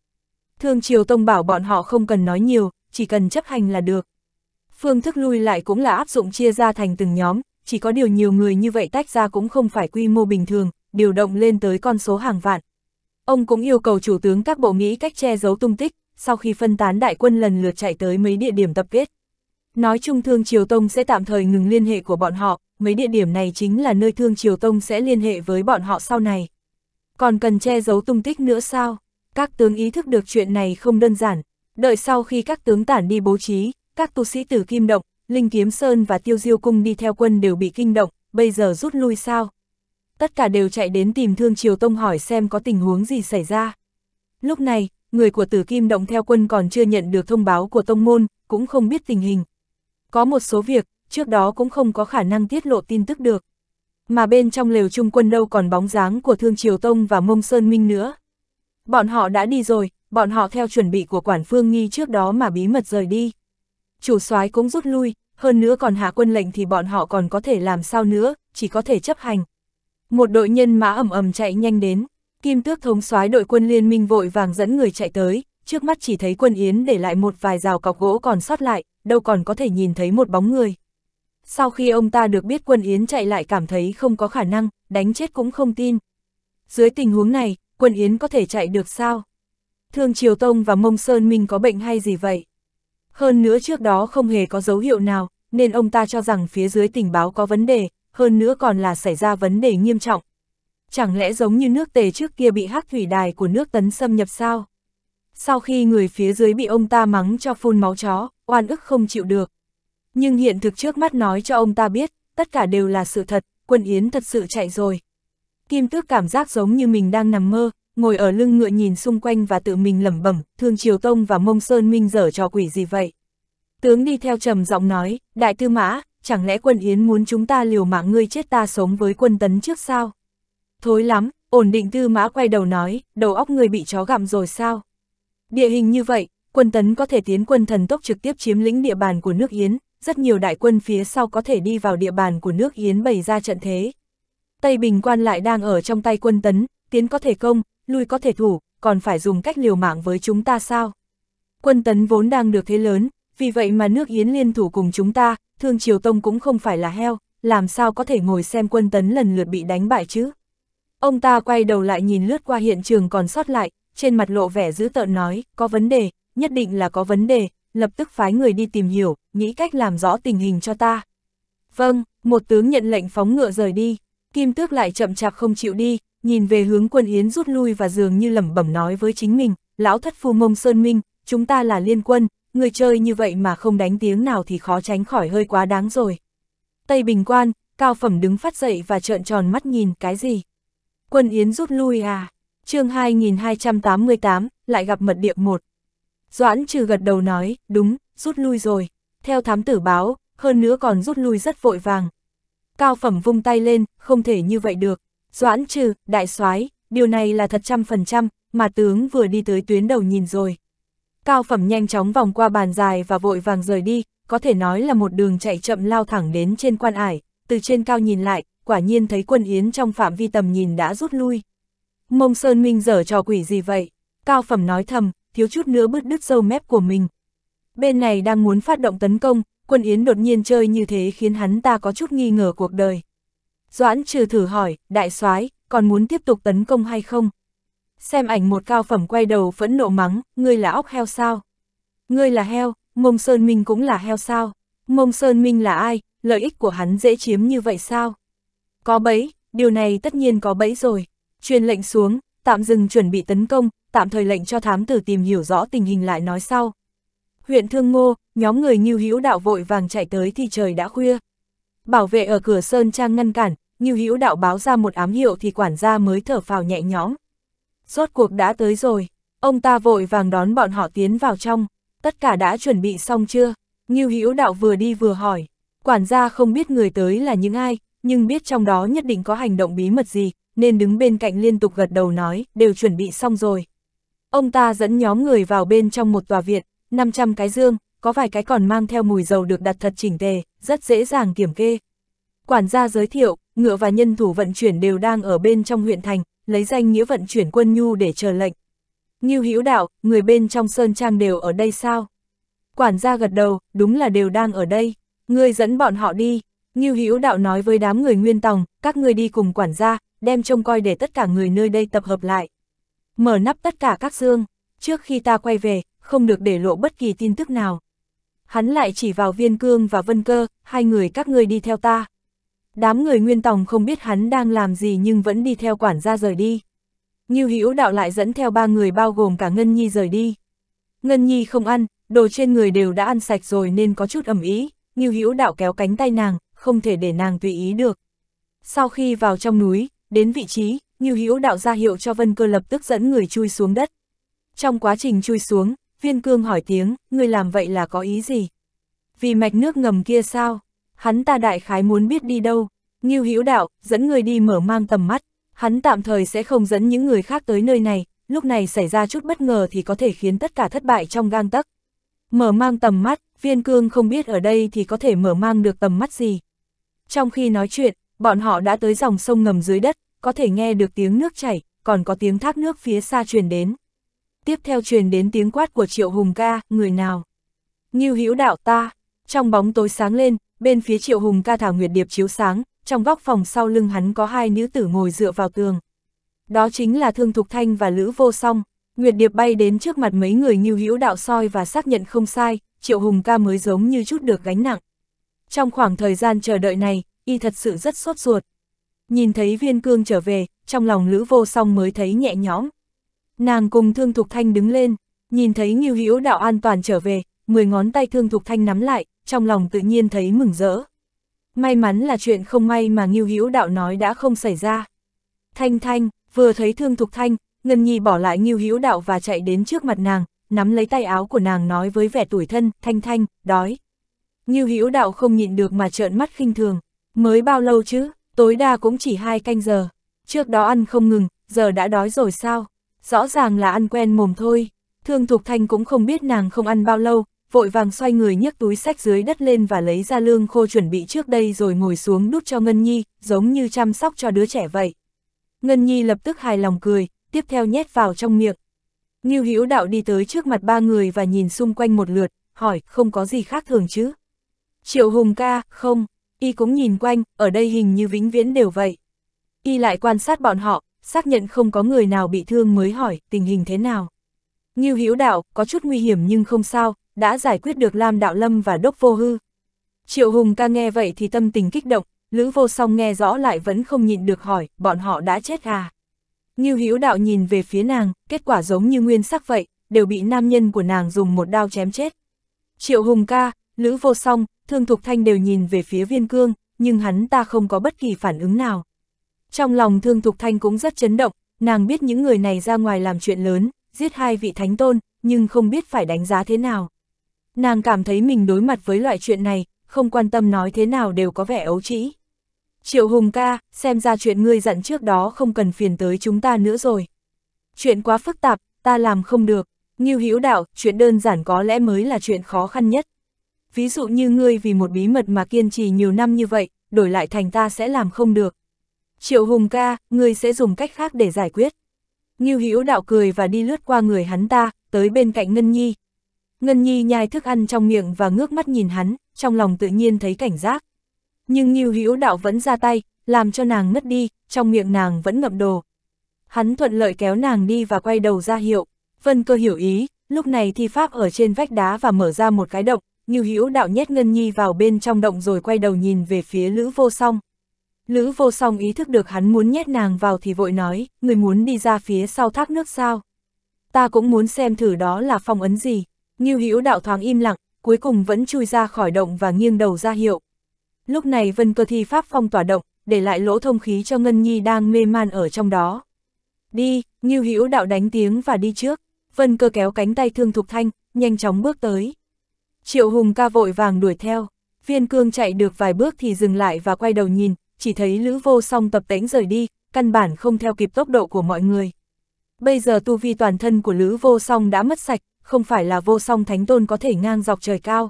S1: Thương Triều Tông bảo bọn họ không cần nói nhiều, chỉ cần chấp hành là được. Phương thức lui lại cũng là áp dụng chia ra thành từng nhóm, chỉ có điều nhiều người như vậy tách ra cũng không phải quy mô bình thường, điều động lên tới con số hàng vạn, Ông cũng yêu cầu chủ tướng các bộ nghĩ cách che giấu tung tích, sau khi phân tán đại quân lần lượt chạy tới mấy địa điểm tập kết. Nói chung Thương Triều Tông sẽ tạm thời ngừng liên hệ của bọn họ, mấy địa điểm này chính là nơi Thương Triều Tông sẽ liên hệ với bọn họ sau này. Còn cần che giấu tung tích nữa sao? Các tướng ý thức được chuyện này không đơn giản. Đợi sau khi các tướng tản đi bố trí, các tu sĩ tử Kim Động, Linh Kiếm Sơn và Tiêu Diêu Cung đi theo quân đều bị kinh động, bây giờ rút lui sao? tất cả đều chạy đến tìm Thương Triều Tông hỏi xem có tình huống gì xảy ra. Lúc này, người của Tử Kim Động theo quân còn chưa nhận được thông báo của Tông Môn, cũng không biết tình hình. Có một số việc, trước đó cũng không có khả năng tiết lộ tin tức được. Mà bên trong lều trung quân đâu còn bóng dáng của Thương Triều Tông và Mông Sơn Minh nữa. Bọn họ đã đi rồi, bọn họ theo chuẩn bị của quản phương nghi trước đó mà bí mật rời đi. Chủ soái cũng rút lui, hơn nữa còn hạ quân lệnh thì bọn họ còn có thể làm sao nữa, chỉ có thể chấp hành. Một đội nhân mã ẩm ẩm chạy nhanh đến, Kim Tước thống soái đội quân liên minh vội vàng dẫn người chạy tới, trước mắt chỉ thấy quân Yến để lại một vài rào cọc gỗ còn sót lại, đâu còn có thể nhìn thấy một bóng người. Sau khi ông ta được biết quân Yến chạy lại cảm thấy không có khả năng, đánh chết cũng không tin. Dưới tình huống này, quân Yến có thể chạy được sao? Thương Triều Tông và Mông Sơn Minh có bệnh hay gì vậy? Hơn nữa trước đó không hề có dấu hiệu nào, nên ông ta cho rằng phía dưới tình báo có vấn đề, hơn nữa còn là xảy ra vấn đề nghiêm trọng. Chẳng lẽ giống như nước tề trước kia bị hắc thủy đài của nước tấn xâm nhập sao? Sau khi người phía dưới bị ông ta mắng cho phun máu chó, oan ức không chịu được. Nhưng hiện thực trước mắt nói cho ông ta biết, tất cả đều là sự thật, quân Yến thật sự chạy rồi. Kim tước cảm giác giống như mình đang nằm mơ, ngồi ở lưng ngựa nhìn xung quanh và tự mình lẩm bẩm, Thương Triều Tông và Mông Sơn Minh dở trò quỷ gì vậy? Tướng đi theo trầm giọng nói, Đại Tư Mã, chẳng lẽ quân Yến muốn chúng ta liều mạng ngươi chết ta sống với quân tấn trước sao? Thối lắm, ổn định tư mã quay đầu nói, đầu óc ngươi bị chó gặm rồi sao? Địa hình như vậy, quân tấn có thể tiến quân thần tốc trực tiếp chiếm lĩnh địa bàn của nước Yến, rất nhiều đại quân phía sau có thể đi vào địa bàn của nước Yến bày ra trận thế. Tây Bình quan lại đang ở trong tay quân tấn, tiến có thể công, lui có thể thủ, còn phải dùng cách liều mạng với chúng ta sao? Quân tấn vốn đang được thế lớn, vì vậy mà nước Yến liên thủ cùng chúng ta, Thương Triều Tông cũng không phải là heo, làm sao có thể ngồi xem quân tấn lần lượt bị đánh bại chứ? Ông ta quay đầu lại nhìn lướt qua hiện trường còn sót lại, trên mặt lộ vẻ dữ tợn nói, có vấn đề, nhất định là có vấn đề, lập tức phái người đi tìm hiểu, nghĩ cách làm rõ tình hình cho ta. Vâng, một tướng nhận lệnh phóng ngựa rời đi, Kim Tước lại chậm chạp không chịu đi, nhìn về hướng quân Yến rút lui và dường như lẩm bẩm nói với chính mình, lão thất phu mông sơn minh, chúng ta là liên quân, người chơi như vậy mà không đánh tiếng nào thì khó tránh khỏi hơi quá đáng rồi. Tây Bình Quan, Cao Phẩm đứng phát dậy và trợn tròn mắt nhìn cái gì? Quân Yến rút lui à? chương 2288, lại gặp mật địa một. Doãn trừ gật đầu nói, đúng, rút lui rồi. Theo thám tử báo, hơn nữa còn rút lui rất vội vàng. Cao Phẩm vung tay lên, không thể như vậy được. Doãn trừ, đại soái điều này là thật trăm phần trăm, mà tướng vừa đi tới tuyến đầu nhìn rồi. Cao Phẩm nhanh chóng vòng qua bàn dài và vội vàng rời đi, có thể nói là một đường chạy chậm lao thẳng đến trên quan ải, từ trên cao nhìn lại, quả nhiên thấy quân Yến trong phạm vi tầm nhìn đã rút lui. Mông Sơn Minh dở trò quỷ gì vậy? Cao Phẩm nói thầm, thiếu chút nữa bứt đứt dâu mép của mình. Bên này đang muốn phát động tấn công, quân Yến đột nhiên chơi như thế khiến hắn ta có chút nghi ngờ cuộc đời. Doãn trừ thử hỏi, đại soái còn muốn tiếp tục tấn công hay không? Xem ảnh một cao phẩm quay đầu phẫn nộ mắng, ngươi là óc heo sao? Ngươi là heo, mông Sơn Minh cũng là heo sao? Mông Sơn Minh là ai, lợi ích của hắn dễ chiếm như vậy sao? Có bẫy, điều này tất nhiên có bẫy rồi. Truyền lệnh xuống, tạm dừng chuẩn bị tấn công, tạm thời lệnh cho thám tử tìm hiểu rõ tình hình lại nói sau. Huyện Thương Ngô, nhóm người Ngưu Hữu Đạo vội vàng chạy tới thì trời đã khuya. Bảo vệ ở cửa sơn trang ngăn cản, Ngưu Hữu Đạo báo ra một ám hiệu thì quản gia mới thở phào nhẹ nhõm rốt cuộc đã tới rồi, ông ta vội vàng đón bọn họ tiến vào trong, tất cả đã chuẩn bị xong chưa? Ngưu Hữu Đạo vừa đi vừa hỏi, quản gia không biết người tới là những ai, nhưng biết trong đó nhất định có hành động bí mật gì, nên đứng bên cạnh liên tục gật đầu nói, đều chuẩn bị xong rồi. Ông ta dẫn nhóm người vào bên trong một tòa viện, 500 cái dương, có vài cái còn mang theo mùi dầu được đặt thật chỉnh tề, rất dễ dàng kiểm kê. Quản gia giới thiệu, ngựa và nhân thủ vận chuyển đều đang ở bên trong huyện thành, lấy danh nghĩa vận chuyển quân nhu để chờ lệnh. Ngưu Hữu Đạo, người bên trong sơn trang đều ở đây sao? Quản gia gật đầu, đúng là đều đang ở đây. Ngươi dẫn bọn họ đi. Ngưu Hữu Đạo nói với đám người Nguyên Tòng, các ngươi đi cùng quản gia, đem trông coi để tất cả người nơi đây tập hợp lại. Mở nắp tất cả các xương. trước khi ta quay về, không được để lộ bất kỳ tin tức nào. Hắn lại chỉ vào Viên Cương và Vân Cơ, hai người các ngươi đi theo ta. Đám người Nguyên Tòng không biết hắn đang làm gì nhưng vẫn đi theo quản gia rời đi. Ngưu Hữu Đạo lại dẫn theo ba người bao gồm cả Ngân Nhi rời đi. Ngân Nhi không ăn, đồ trên người đều đã ăn sạch rồi nên có chút ẩm ý, Ngưu Hữu Đạo kéo cánh tay nàng, không thể để nàng tùy ý được. Sau khi vào trong núi, đến vị trí, Ngưu Hữu Đạo ra hiệu cho Vân Cơ lập tức dẫn người chui xuống đất. Trong quá trình chui xuống, Viên Cương hỏi tiếng, người làm vậy là có ý gì? Vì mạch nước ngầm kia sao? hắn ta đại khái muốn biết đi đâu, Ngưu Hữu Đạo dẫn người đi mở mang tầm mắt, hắn tạm thời sẽ không dẫn những người khác tới nơi này, lúc này xảy ra chút bất ngờ thì có thể khiến tất cả thất bại trong gang tấc. Mở mang tầm mắt, viên cương không biết ở đây thì có thể mở mang được tầm mắt gì. Trong khi nói chuyện, bọn họ đã tới dòng sông ngầm dưới đất, có thể nghe được tiếng nước chảy, còn có tiếng thác nước phía xa truyền đến. Tiếp theo truyền đến tiếng quát của Triệu Hùng ca, người nào? Ngưu Hữu Đạo ta, trong bóng tối sáng lên, bên phía Triệu Hùng ca thảo nguyệt điệp chiếu sáng, trong góc phòng sau lưng hắn có hai nữ tử ngồi dựa vào tường. Đó chính là Thương Thục Thanh và Lữ Vô Song, Nguyệt Điệp bay đến trước mặt mấy người như hữu đạo soi và xác nhận không sai, Triệu Hùng ca mới giống như chút được gánh nặng. Trong khoảng thời gian chờ đợi này, y thật sự rất sốt ruột. Nhìn thấy viên cương trở về, trong lòng Lữ Vô Song mới thấy nhẹ nhõm. Nàng cùng Thương Thục Thanh đứng lên, nhìn thấy Ngưu Hữu Đạo an toàn trở về, mười ngón tay Thương Thục Thanh nắm lại, trong lòng tự nhiên thấy mừng rỡ. May mắn là chuyện không may mà Ngưu Hữu Đạo nói đã không xảy ra. Thanh Thanh, vừa thấy Thương Thục Thanh, Ngân Nhi bỏ lại Ngưu Hữu Đạo và chạy đến trước mặt nàng, nắm lấy tay áo của nàng nói với vẻ tuổi thân, Thanh Thanh, đói. Ngưu Hữu Đạo không nhịn được mà trợn mắt khinh thường, mới bao lâu chứ, tối đa cũng chỉ hai canh giờ. Trước đó ăn không ngừng, giờ đã đói rồi sao? Rõ ràng là ăn quen mồm thôi. Thương Thục Thanh cũng không biết nàng không ăn bao lâu, vội vàng xoay người nhấc túi sách dưới đất lên và lấy ra lương khô chuẩn bị trước đây rồi ngồi xuống đút cho Ngân Nhi, giống như chăm sóc cho đứa trẻ vậy. Ngân Nhi lập tức hài lòng cười, tiếp theo nhét vào trong miệng. Ngưu Hữu Đạo đi tới trước mặt ba người và nhìn xung quanh một lượt, hỏi, không có gì khác thường chứ? Triệu Hùng ca, không, y cũng nhìn quanh, ở đây hình như vĩnh viễn đều vậy. Y lại quan sát bọn họ, xác nhận không có người nào bị thương mới hỏi, tình hình thế nào? Ngưu Hữu Đạo, có chút nguy hiểm nhưng không sao, đã giải quyết được Lam Đạo Lâm và Đốc Vô Hư. Triệu Hùng ca nghe vậy thì tâm tình kích động, Lữ Vô Song nghe rõ lại vẫn không nhịn được hỏi, bọn họ đã chết à? Như Hữu Đạo nhìn về phía nàng, kết quả giống như nguyên sắc vậy, đều bị nam nhân của nàng dùng một đao chém chết. Triệu Hùng ca, Lữ Vô Song, Thương Thục Thanh đều nhìn về phía Viên Cương, nhưng hắn ta không có bất kỳ phản ứng nào. Trong lòng Thương Thục Thanh cũng rất chấn động, nàng biết những người này ra ngoài làm chuyện lớn, giết hai vị thánh tôn, nhưng không biết phải đánh giá thế nào nàng cảm thấy mình đối mặt với loại chuyện này, không quan tâm nói thế nào đều có vẻ ấu trĩ. Triệu Hùng ca, xem ra chuyện ngươi dặn trước đó không cần phiền tới chúng ta nữa rồi. Chuyện quá phức tạp, ta làm không được. Nghiêu hữu đạo, chuyện đơn giản có lẽ mới là chuyện khó khăn nhất. Ví dụ như ngươi vì một bí mật mà kiên trì nhiều năm như vậy, đổi lại thành ta sẽ làm không được. Triệu Hùng ca, ngươi sẽ dùng cách khác để giải quyết. Nghiêu hữu đạo cười và đi lướt qua người hắn ta, tới bên cạnh Ngân Nhi, Ngân Nhi nhai thức ăn trong miệng và ngước mắt nhìn hắn, trong lòng tự nhiên thấy cảnh giác. Nhưng Ngưu Hữu Đạo vẫn ra tay, làm cho nàng ngất đi, trong miệng nàng vẫn ngậm đồ. Hắn thuận lợi kéo nàng đi và quay đầu ra hiệu. Vân cơ hiểu ý, lúc này thi pháp ở trên vách đá và mở ra một cái động, Ngưu Hữu Đạo nhét Ngân Nhi vào bên trong động rồi quay đầu nhìn về phía Lữ Vô Song. Lữ Vô Song ý thức được hắn muốn nhét nàng vào thì vội nói, người muốn đi ra phía sau thác nước sao? Ta cũng muốn xem thử đó là phong ấn gì. Ngưu Hữu đạo thoáng im lặng, cuối cùng vẫn chui ra khỏi động và nghiêng đầu ra hiệu. Lúc này Vân Cơ thi pháp phong tỏa động, để lại lỗ thông khí cho Ngân Nhi đang mê man ở trong đó. Đi, Ngưu Hữu đạo đánh tiếng và đi trước. Vân Cơ kéo cánh tay Thương Thục Thanh, nhanh chóng bước tới. Triệu Hùng ca vội vàng đuổi theo. Viên Cương chạy được vài bước thì dừng lại và quay đầu nhìn, chỉ thấy Lữ Vô Song tập tễnh rời đi, căn bản không theo kịp tốc độ của mọi người. Bây giờ tu vi toàn thân của Lữ Vô Song đã mất sạch, không phải là vô song thánh tôn có thể ngang dọc trời cao.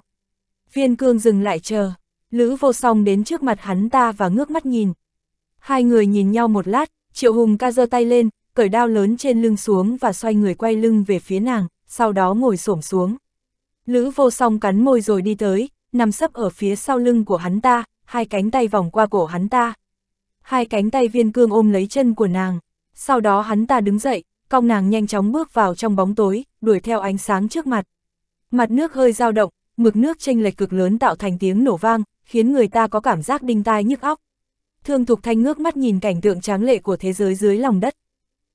S1: Viên cương dừng lại chờ, Lữ vô song đến trước mặt hắn ta và ngước mắt nhìn. Hai người nhìn nhau một lát, Triệu Hùng ca giơ tay lên, cởi đao lớn trên lưng xuống và xoay người quay lưng về phía nàng, sau đó ngồi xổm xuống. Lữ vô song cắn môi rồi đi tới, nằm sấp ở phía sau lưng của hắn ta, hai cánh tay vòng qua cổ hắn ta. Hai cánh tay viên cương ôm lấy chân của nàng, sau đó hắn ta đứng dậy, cong nàng nhanh chóng bước vào trong bóng tối, đuổi theo ánh sáng trước mặt. Mặt nước hơi dao động, mực nước chênh lệch cực lớn tạo thành tiếng nổ vang, khiến người ta có cảm giác đinh tai nhức óc. Thương Thục Thanh ngước mắt nhìn cảnh tượng tráng lệ của thế giới dưới lòng đất.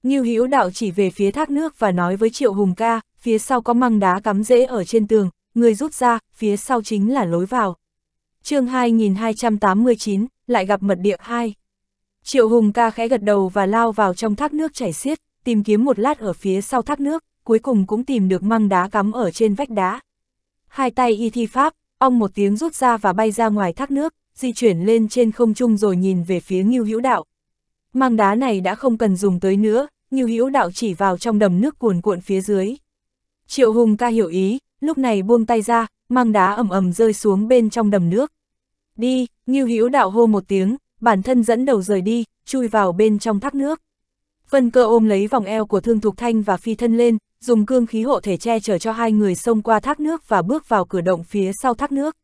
S1: Ngưu Hữu Đạo chỉ về phía thác nước và nói với Triệu Hùng ca, phía sau có măng đá cắm rễ ở trên tường, người rút ra, phía sau chính là lối vào. Chương 2289, lại gặp mật địa 2. Triệu Hùng ca khẽ gật đầu và lao vào trong thác nước chảy xiết tìm kiếm một lát ở phía sau thác nước, cuối cùng cũng tìm được măng đá cắm ở trên vách đá. Hai tay y thi pháp, ong một tiếng rút ra và bay ra ngoài thác nước, di chuyển lên trên không trung rồi nhìn về phía Ngưu Hữu Đạo. Măng đá này đã không cần dùng tới nữa, Ngưu Hữu Đạo chỉ vào trong đầm nước cuồn cuộn phía dưới. Triệu Hùng ca hiểu ý, lúc này buông tay ra, măng đá ầm ầm rơi xuống bên trong đầm nước. Đi, Ngưu Hữu Đạo hô một tiếng, bản thân dẫn đầu rời đi, chui vào bên trong thác nước. Vân cơ ôm lấy vòng eo của Thương Thục Thanh và phi thân lên, dùng cương khí hộ thể che chở cho hai người xông qua thác nước và bước vào cửa động phía sau thác nước.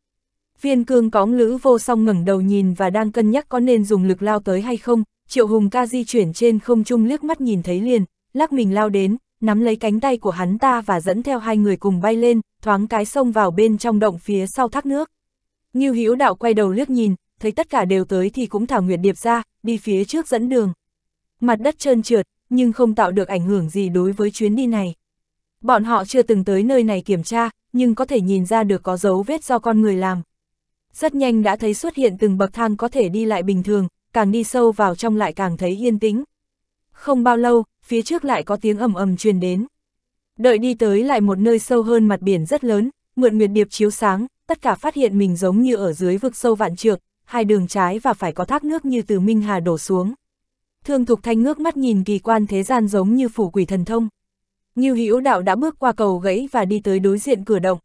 S1: Viên cương cóng lữ vô song ngẩng đầu nhìn và đang cân nhắc có nên dùng lực lao tới hay không, triệu hùng ca di chuyển trên không trung liếc mắt nhìn thấy liền, lắc mình lao đến, nắm lấy cánh tay của hắn ta và dẫn theo hai người cùng bay lên, thoáng cái sông vào bên trong động phía sau thác nước. Như hữu đạo quay đầu liếc nhìn, thấy tất cả đều tới thì cũng thảo nguyệt điệp ra, đi phía trước dẫn đường mặt đất trơn trượt, nhưng không tạo được ảnh hưởng gì đối với chuyến đi này. Bọn họ chưa từng tới nơi này kiểm tra, nhưng có thể nhìn ra được có dấu vết do con người làm. Rất nhanh đã thấy xuất hiện từng bậc thang có thể đi lại bình thường, càng đi sâu vào trong lại càng thấy yên tĩnh. Không bao lâu, phía trước lại có tiếng ầm ầm truyền đến. Đợi đi tới lại một nơi sâu hơn mặt biển rất lớn, mượn nguyệt điệp chiếu sáng, tất cả phát hiện mình giống như ở dưới vực sâu vạn trược, hai đường trái và phải có thác nước như từ Minh Hà đổ xuống. Thương Thục Thanh ngước mắt nhìn kỳ quan thế gian giống như phủ quỷ thần thông. Như Hữu Đạo đã bước qua cầu gãy và đi tới đối diện cửa động.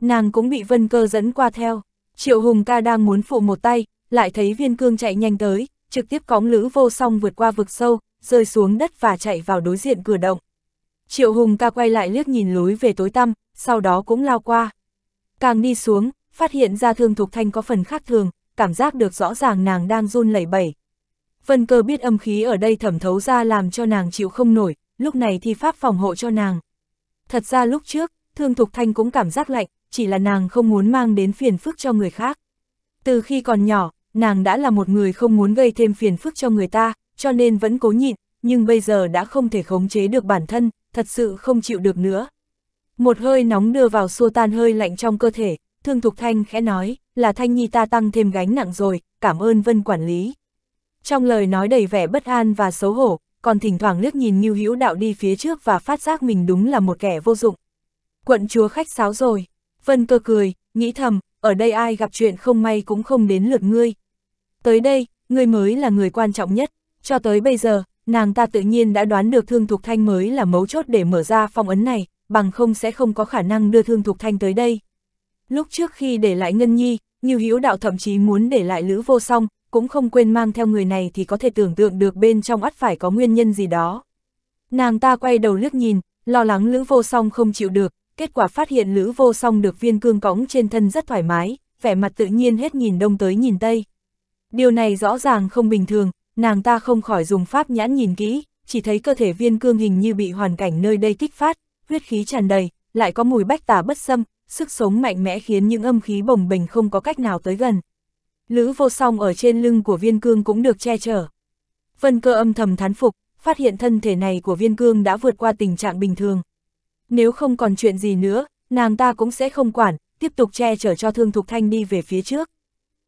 S1: Nàng cũng bị Vân Cơ dẫn qua theo. Triệu Hùng ca đang muốn phụ một tay, lại thấy Viên Cương chạy nhanh tới, trực tiếp cóng lữ vô song vượt qua vực sâu, rơi xuống đất và chạy vào đối diện cửa động. Triệu Hùng ca quay lại liếc nhìn lối về tối tăm, sau đó cũng lao qua. Càng đi xuống, phát hiện ra Thương Thục Thanh có phần khác thường, cảm giác được rõ ràng nàng đang run lẩy bẩy, Vân cơ biết âm khí ở đây thẩm thấu ra làm cho nàng chịu không nổi, lúc này thì pháp phòng hộ cho nàng. Thật ra lúc trước, Thương Thục Thanh cũng cảm giác lạnh, chỉ là nàng không muốn mang đến phiền phức cho người khác. Từ khi còn nhỏ, nàng đã là một người không muốn gây thêm phiền phức cho người ta, cho nên vẫn cố nhịn, nhưng bây giờ đã không thể khống chế được bản thân, thật sự không chịu được nữa. Một hơi nóng đưa vào xua tan hơi lạnh trong cơ thể, Thương Thục Thanh khẽ nói, là Thanh Nhi ta tăng thêm gánh nặng rồi, cảm ơn Vân quản lý trong lời nói đầy vẻ bất an và xấu hổ, còn thỉnh thoảng liếc nhìn Ngưu Hữu Đạo đi phía trước và phát giác mình đúng là một kẻ vô dụng. Quận chúa khách sáo rồi, Vân Cơ cười, nghĩ thầm, ở đây ai gặp chuyện không may cũng không đến lượt ngươi. Tới đây, ngươi mới là người quan trọng nhất, cho tới bây giờ, nàng ta tự nhiên đã đoán được Thương Thục Thanh mới là mấu chốt để mở ra phong ấn này, bằng không sẽ không có khả năng đưa Thương Thục Thanh tới đây. Lúc trước khi để lại Ngân Nhi, Ngưu Hữu Đạo thậm chí muốn để lại Lữ Vô Song, cũng không quên mang theo người này thì có thể tưởng tượng được bên trong ắt phải có nguyên nhân gì đó. Nàng ta quay đầu liếc nhìn, lo lắng Lữ Vô Song không chịu được, kết quả phát hiện Lữ Vô Song được viên cương cõng trên thân rất thoải mái, vẻ mặt tự nhiên hết nhìn đông tới nhìn tây. Điều này rõ ràng không bình thường, nàng ta không khỏi dùng pháp nhãn nhìn kỹ, chỉ thấy cơ thể viên cương hình như bị hoàn cảnh nơi đây kích phát, huyết khí tràn đầy, lại có mùi bách tà bất xâm, sức sống mạnh mẽ khiến những âm khí bồng bềnh không có cách nào tới gần. Lữ vô song ở trên lưng của viên cương cũng được che chở. Vân cơ âm thầm thán phục, phát hiện thân thể này của viên cương đã vượt qua tình trạng bình thường. Nếu không còn chuyện gì nữa, nàng ta cũng sẽ không quản, tiếp tục che chở cho thương thục thanh đi về phía trước.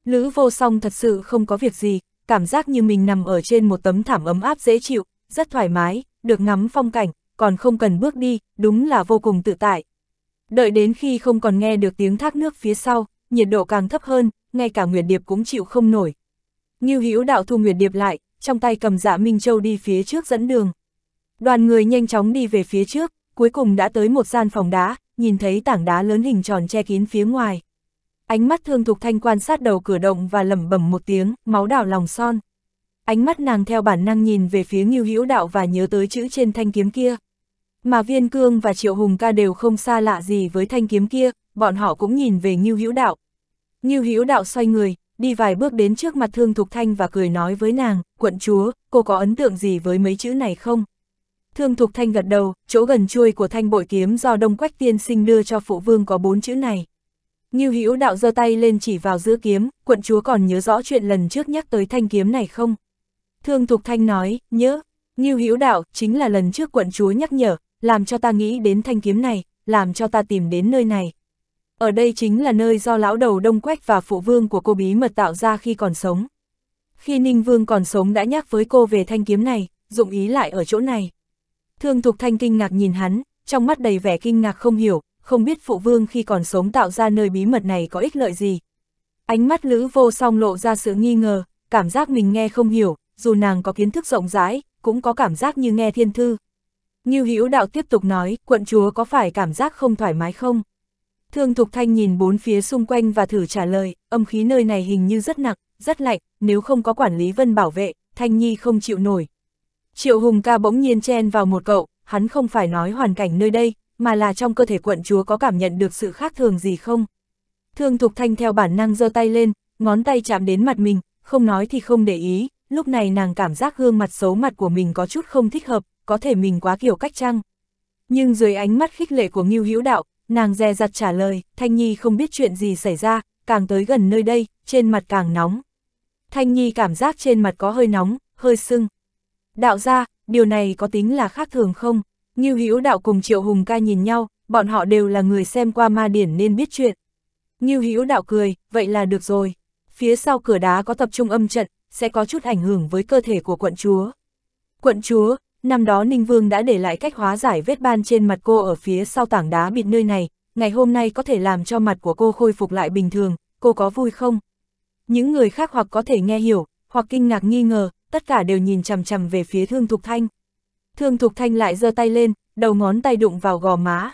S1: Lữ vô song thật sự không có việc gì, cảm giác như mình nằm ở trên một tấm thảm ấm áp dễ chịu, rất thoải mái, được ngắm phong cảnh, còn không cần bước đi, đúng là vô cùng tự tại. Đợi đến khi không còn nghe được tiếng thác nước phía sau, nhiệt độ càng thấp hơn, ngay cả Nguyệt Điệp cũng chịu không nổi. Ngưu Hữu Đạo thu Nguyệt Điệp lại, trong tay cầm Dạ Minh Châu đi phía trước dẫn đường. Đoàn người nhanh chóng đi về phía trước, cuối cùng đã tới một gian phòng đá, nhìn thấy tảng đá lớn hình tròn che kín phía ngoài. Ánh mắt Thương Thục Thanh quan sát đầu cửa động và lẩm bẩm một tiếng, máu đảo lòng son. Ánh mắt nàng theo bản năng nhìn về phía Ngưu Hữu Đạo và nhớ tới chữ trên thanh kiếm kia. Mà Viên Cương và Triệu Hùng ca đều không xa lạ gì với thanh kiếm kia, bọn họ cũng nhìn về Ngưu Hữu Đạo, Ngưu Hữu Đạo xoay người, đi vài bước đến trước mặt Thương Thục Thanh và cười nói với nàng, quận chúa, cô có ấn tượng gì với mấy chữ này không? Thương Thục Thanh gật đầu, chỗ gần chuôi của thanh bội kiếm do Đông Quách Tiên Sinh đưa cho phụ vương có bốn chữ này. Ngưu Hữu Đạo giơ tay lên chỉ vào giữa kiếm, quận chúa còn nhớ rõ chuyện lần trước nhắc tới thanh kiếm này không? Thương Thục Thanh nói, nhớ, Ngưu Hữu Đạo chính là lần trước quận chúa nhắc nhở, làm cho ta nghĩ đến thanh kiếm này, làm cho ta tìm đến nơi này, ở đây chính là nơi do lão đầu đông quách và phụ vương của cô bí mật tạo ra khi còn sống. Khi Ninh Vương còn sống đã nhắc với cô về thanh kiếm này, dụng ý lại ở chỗ này. Thương Thục Thanh kinh ngạc nhìn hắn, trong mắt đầy vẻ kinh ngạc không hiểu, không biết phụ vương khi còn sống tạo ra nơi bí mật này có ích lợi gì. Ánh mắt Lữ Vô Song lộ ra sự nghi ngờ, cảm giác mình nghe không hiểu, dù nàng có kiến thức rộng rãi, cũng có cảm giác như nghe thiên thư. Như Hữu Đạo tiếp tục nói, quận chúa có phải cảm giác không thoải mái không? Thương Thục Thanh nhìn bốn phía xung quanh và thử trả lời, âm khí nơi này hình như rất nặng, rất lạnh, nếu không có quản lý vân bảo vệ, Thanh Nhi không chịu nổi. Triệu Hùng ca bỗng nhiên chen vào một cậu, hắn không phải nói hoàn cảnh nơi đây, mà là trong cơ thể quận chúa có cảm nhận được sự khác thường gì không. Thương Thục Thanh theo bản năng giơ tay lên, ngón tay chạm đến mặt mình, không nói thì không để ý, lúc này nàng cảm giác gương mặt xấu mặt của mình có chút không thích hợp, có thể mình quá kiểu cách trăng. Nhưng dưới ánh mắt khích lệ của Ngưu Hữu Đạo, Nàng dè dặt trả lời, Thanh Nhi không biết chuyện gì xảy ra, càng tới gần nơi đây, trên mặt càng nóng. Thanh Nhi cảm giác trên mặt có hơi nóng, hơi sưng. Đạo ra, điều này có tính là khác thường không? Như Hữu đạo cùng Triệu Hùng ca nhìn nhau, bọn họ đều là người xem qua ma điển nên biết chuyện. Như Hữu đạo cười, vậy là được rồi. Phía sau cửa đá có tập trung âm trận, sẽ có chút ảnh hưởng với cơ thể của quận chúa. Quận chúa, năm đó Ninh Vương đã để lại cách hóa giải vết ban trên mặt cô ở phía sau tảng đá bịt nơi này, ngày hôm nay có thể làm cho mặt của cô khôi phục lại bình thường, cô có vui không? Những người khác hoặc có thể nghe hiểu, hoặc kinh ngạc nghi ngờ, tất cả đều nhìn chằm chằm về phía Thương Thục Thanh. Thương Thục Thanh lại giơ tay lên, đầu ngón tay đụng vào gò má.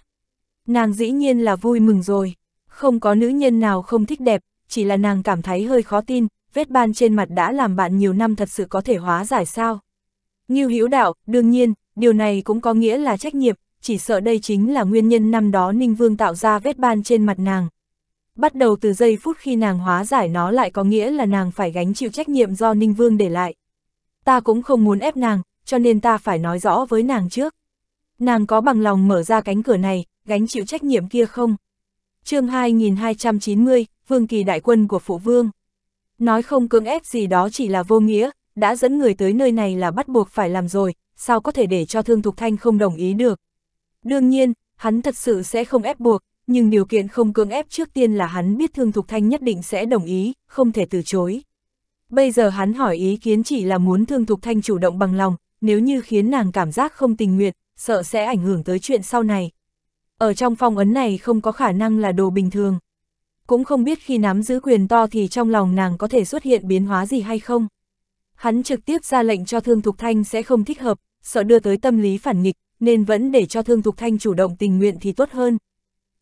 S1: Nàng dĩ nhiên là vui mừng rồi, không có nữ nhân nào không thích đẹp, chỉ là nàng cảm thấy hơi khó tin, vết ban trên mặt đã làm bạn nhiều năm thật sự có thể hóa giải sao. Ngưu Hữu Đạo, đương nhiên, điều này cũng có nghĩa là trách nhiệm, chỉ sợ đây chính là nguyên nhân năm đó Ninh Vương tạo ra vết ban trên mặt nàng. Bắt đầu từ giây phút khi nàng hóa giải nó lại có nghĩa là nàng phải gánh chịu trách nhiệm do Ninh Vương để lại. Ta cũng không muốn ép nàng, cho nên ta phải nói rõ với nàng trước. Nàng có bằng lòng mở ra cánh cửa này, gánh chịu trách nhiệm kia không? chương 2290, Vương Kỳ Đại Quân của Phụ Vương. Nói không cưỡng ép gì đó chỉ là vô nghĩa, đã dẫn người tới nơi này là bắt buộc phải làm rồi, sao có thể để cho Thương Thục Thanh không đồng ý được. Đương nhiên, hắn thật sự sẽ không ép buộc, nhưng điều kiện không cưỡng ép trước tiên là hắn biết Thương Thục Thanh nhất định sẽ đồng ý, không thể từ chối. Bây giờ hắn hỏi ý kiến chỉ là muốn Thương Thục Thanh chủ động bằng lòng, nếu như khiến nàng cảm giác không tình nguyện, sợ sẽ ảnh hưởng tới chuyện sau này. Ở trong phong ấn này không có khả năng là đồ bình thường. Cũng không biết khi nắm giữ quyền to thì trong lòng nàng có thể xuất hiện biến hóa gì hay không. Hắn trực tiếp ra lệnh cho Thương Thục Thanh sẽ không thích hợp, sợ đưa tới tâm lý phản nghịch, nên vẫn để cho Thương Thục Thanh chủ động tình nguyện thì tốt hơn.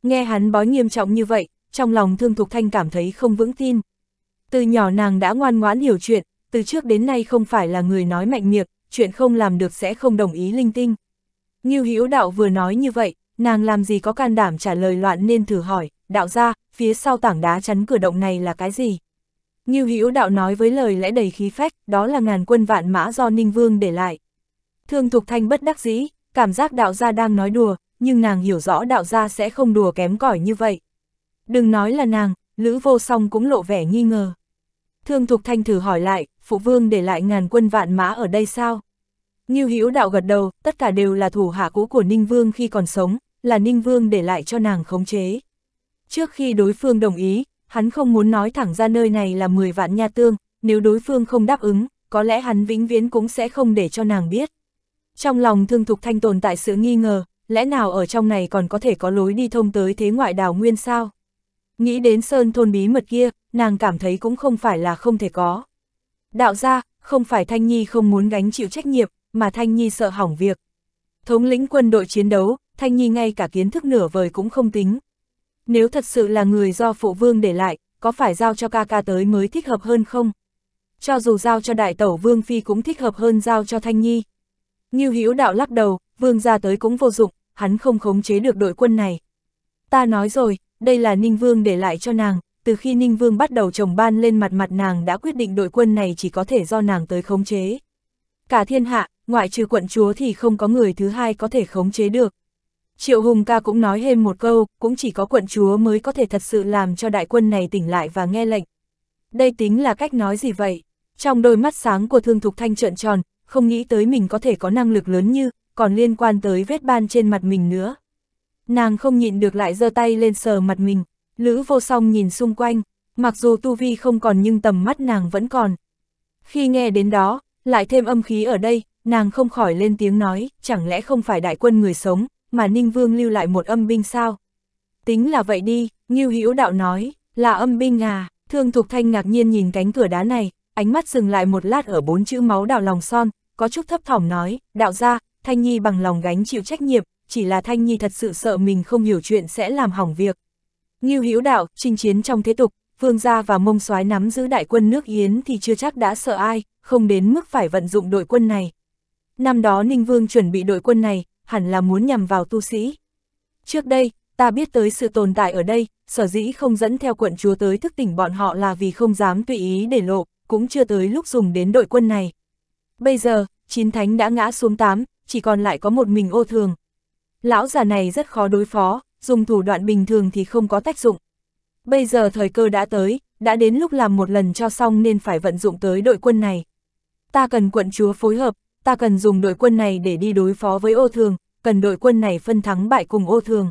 S1: Nghe hắn bói nghiêm trọng như vậy, trong lòng Thương Thục Thanh cảm thấy không vững tin. Từ nhỏ nàng đã ngoan ngoãn hiểu chuyện, từ trước đến nay không phải là người nói mạnh miệng, chuyện không làm được sẽ không đồng ý linh tinh. Nghiêu Hữu đạo vừa nói như vậy, nàng làm gì có can đảm trả lời loạn nên thử hỏi, đạo ra, phía sau tảng đá chắn cửa động này là cái gì? Ngưu Hữu Đạo nói với lời lẽ đầy khí phách, đó là ngàn quân vạn mã do Ninh Vương để lại. Thương Thục Thanh bất đắc dĩ, cảm giác đạo gia đang nói đùa, nhưng nàng hiểu rõ đạo gia sẽ không đùa kém cỏi như vậy. Đừng nói là nàng, Lữ Vô Song cũng lộ vẻ nghi ngờ. Thương Thục Thanh thử hỏi lại, Phụ Vương để lại ngàn quân vạn mã ở đây sao? Ngưu Hữu Đạo gật đầu, tất cả đều là thủ hạ cũ của Ninh Vương khi còn sống, là Ninh Vương để lại cho nàng khống chế. Trước khi đối phương đồng ý, hắn không muốn nói thẳng ra nơi này là 10 vạn nha tương, nếu đối phương không đáp ứng, có lẽ hắn vĩnh viễn cũng sẽ không để cho nàng biết. Trong lòng thương thục thanh tồn tại sự nghi ngờ, lẽ nào ở trong này còn có thể có lối đi thông tới thế ngoại đảo nguyên sao? Nghĩ đến sơn thôn bí mật kia, nàng cảm thấy cũng không phải là không thể có. Đạo ra, không phải Thanh Nhi không muốn gánh chịu trách nhiệm, mà Thanh Nhi sợ hỏng việc. Thống lĩnh quân đội chiến đấu, Thanh Nhi ngay cả kiến thức nửa vời cũng không tính, nếu thật sự là người do phụ vương để lại, có phải giao cho ca ca tới mới thích hợp hơn không? Cho dù giao cho đại tẩu vương phi cũng thích hợp hơn giao cho thanh nhi. Như hữu đạo lắc đầu, vương ra tới cũng vô dụng, hắn không khống chế được đội quân này. Ta nói rồi, đây là ninh vương để lại cho nàng, từ khi ninh vương bắt đầu trồng ban lên mặt mặt nàng đã quyết định đội quân này chỉ có thể do nàng tới khống chế. Cả thiên hạ, ngoại trừ quận chúa thì không có người thứ hai có thể khống chế được. Triệu Hùng ca cũng nói thêm một câu, cũng chỉ có quận chúa mới có thể thật sự làm cho đại quân này tỉnh lại và nghe lệnh. Đây tính là cách nói gì vậy? Trong đôi mắt sáng của Thương Thục Thanh trợn tròn, không nghĩ tới mình có thể có năng lực lớn như, còn liên quan tới vết ban trên mặt mình nữa. Nàng không nhịn được lại giơ tay lên sờ mặt mình, Lữ vô song nhìn xung quanh, mặc dù tu vi không còn nhưng tầm mắt nàng vẫn còn. Khi nghe đến đó, lại thêm âm khí ở đây, nàng không khỏi lên tiếng nói, chẳng lẽ không phải đại quân người sống, mà Ninh Vương lưu lại một âm binh sao? Tính là vậy đi, Ngưu Hữu Đạo nói, là âm binh à, Thương Thục Thanh ngạc nhiên nhìn cánh cửa đá này, ánh mắt dừng lại một lát ở bốn chữ máu đạo lòng son, có chút thấp thỏm nói, đạo ra, Thanh Nhi bằng lòng gánh chịu trách nhiệm, chỉ là Thanh Nhi thật sự sợ mình không hiểu chuyện sẽ làm hỏng việc. Ngưu Hữu Đạo, chinh chiến trong thế tục, Vương gia và mông soái nắm giữ đại quân nước Yến thì chưa chắc đã sợ ai, không đến mức phải vận dụng đội quân này. Năm đó Ninh Vương chuẩn bị đội quân này, hẳn là muốn nhằm vào tu sĩ. Trước đây, ta biết tới sự tồn tại ở đây, sở dĩ không dẫn theo quận chúa tới thức tỉnh bọn họ là vì không dám tùy ý để lộ, cũng chưa tới lúc dùng đến đội quân này. Bây giờ, chín thánh đã ngã xuống tám, chỉ còn lại có một mình ô thường. Lão già này rất khó đối phó, dùng thủ đoạn bình thường thì không có tác dụng. Bây giờ thời cơ đã tới, đã đến lúc làm một lần cho xong nên phải vận dụng tới đội quân này. Ta cần quận chúa phối hợp, ta cần dùng đội quân này để đi đối phó với ô thường, cần đội quân này phân thắng bại cùng ô thường.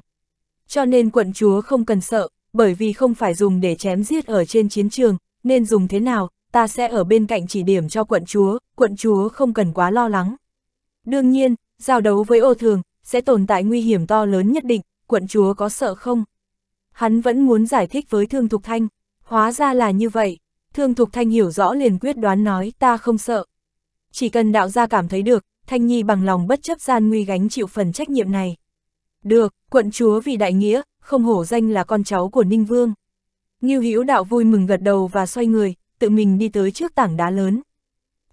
S1: Cho nên quận chúa không cần sợ, bởi vì không phải dùng để chém giết ở trên chiến trường, nên dùng thế nào, ta sẽ ở bên cạnh chỉ điểm cho quận chúa, quận chúa không cần quá lo lắng. Đương nhiên, giao đấu với ô thường, sẽ tồn tại nguy hiểm to lớn nhất định, quận chúa có sợ không? Hắn vẫn muốn giải thích với Thương Thục Thanh, hóa ra là như vậy, Thương Thục Thanh hiểu rõ liền quyết đoán nói ta không sợ. Chỉ cần đạo gia cảm thấy được, Thanh Nhi bằng lòng bất chấp gian nguy gánh chịu phần trách nhiệm này. Được, quận chúa vì đại nghĩa, không hổ danh là con cháu của Ninh Vương. Ngưu Hữu đạo vui mừng gật đầu và xoay người, tự mình đi tới trước tảng đá lớn.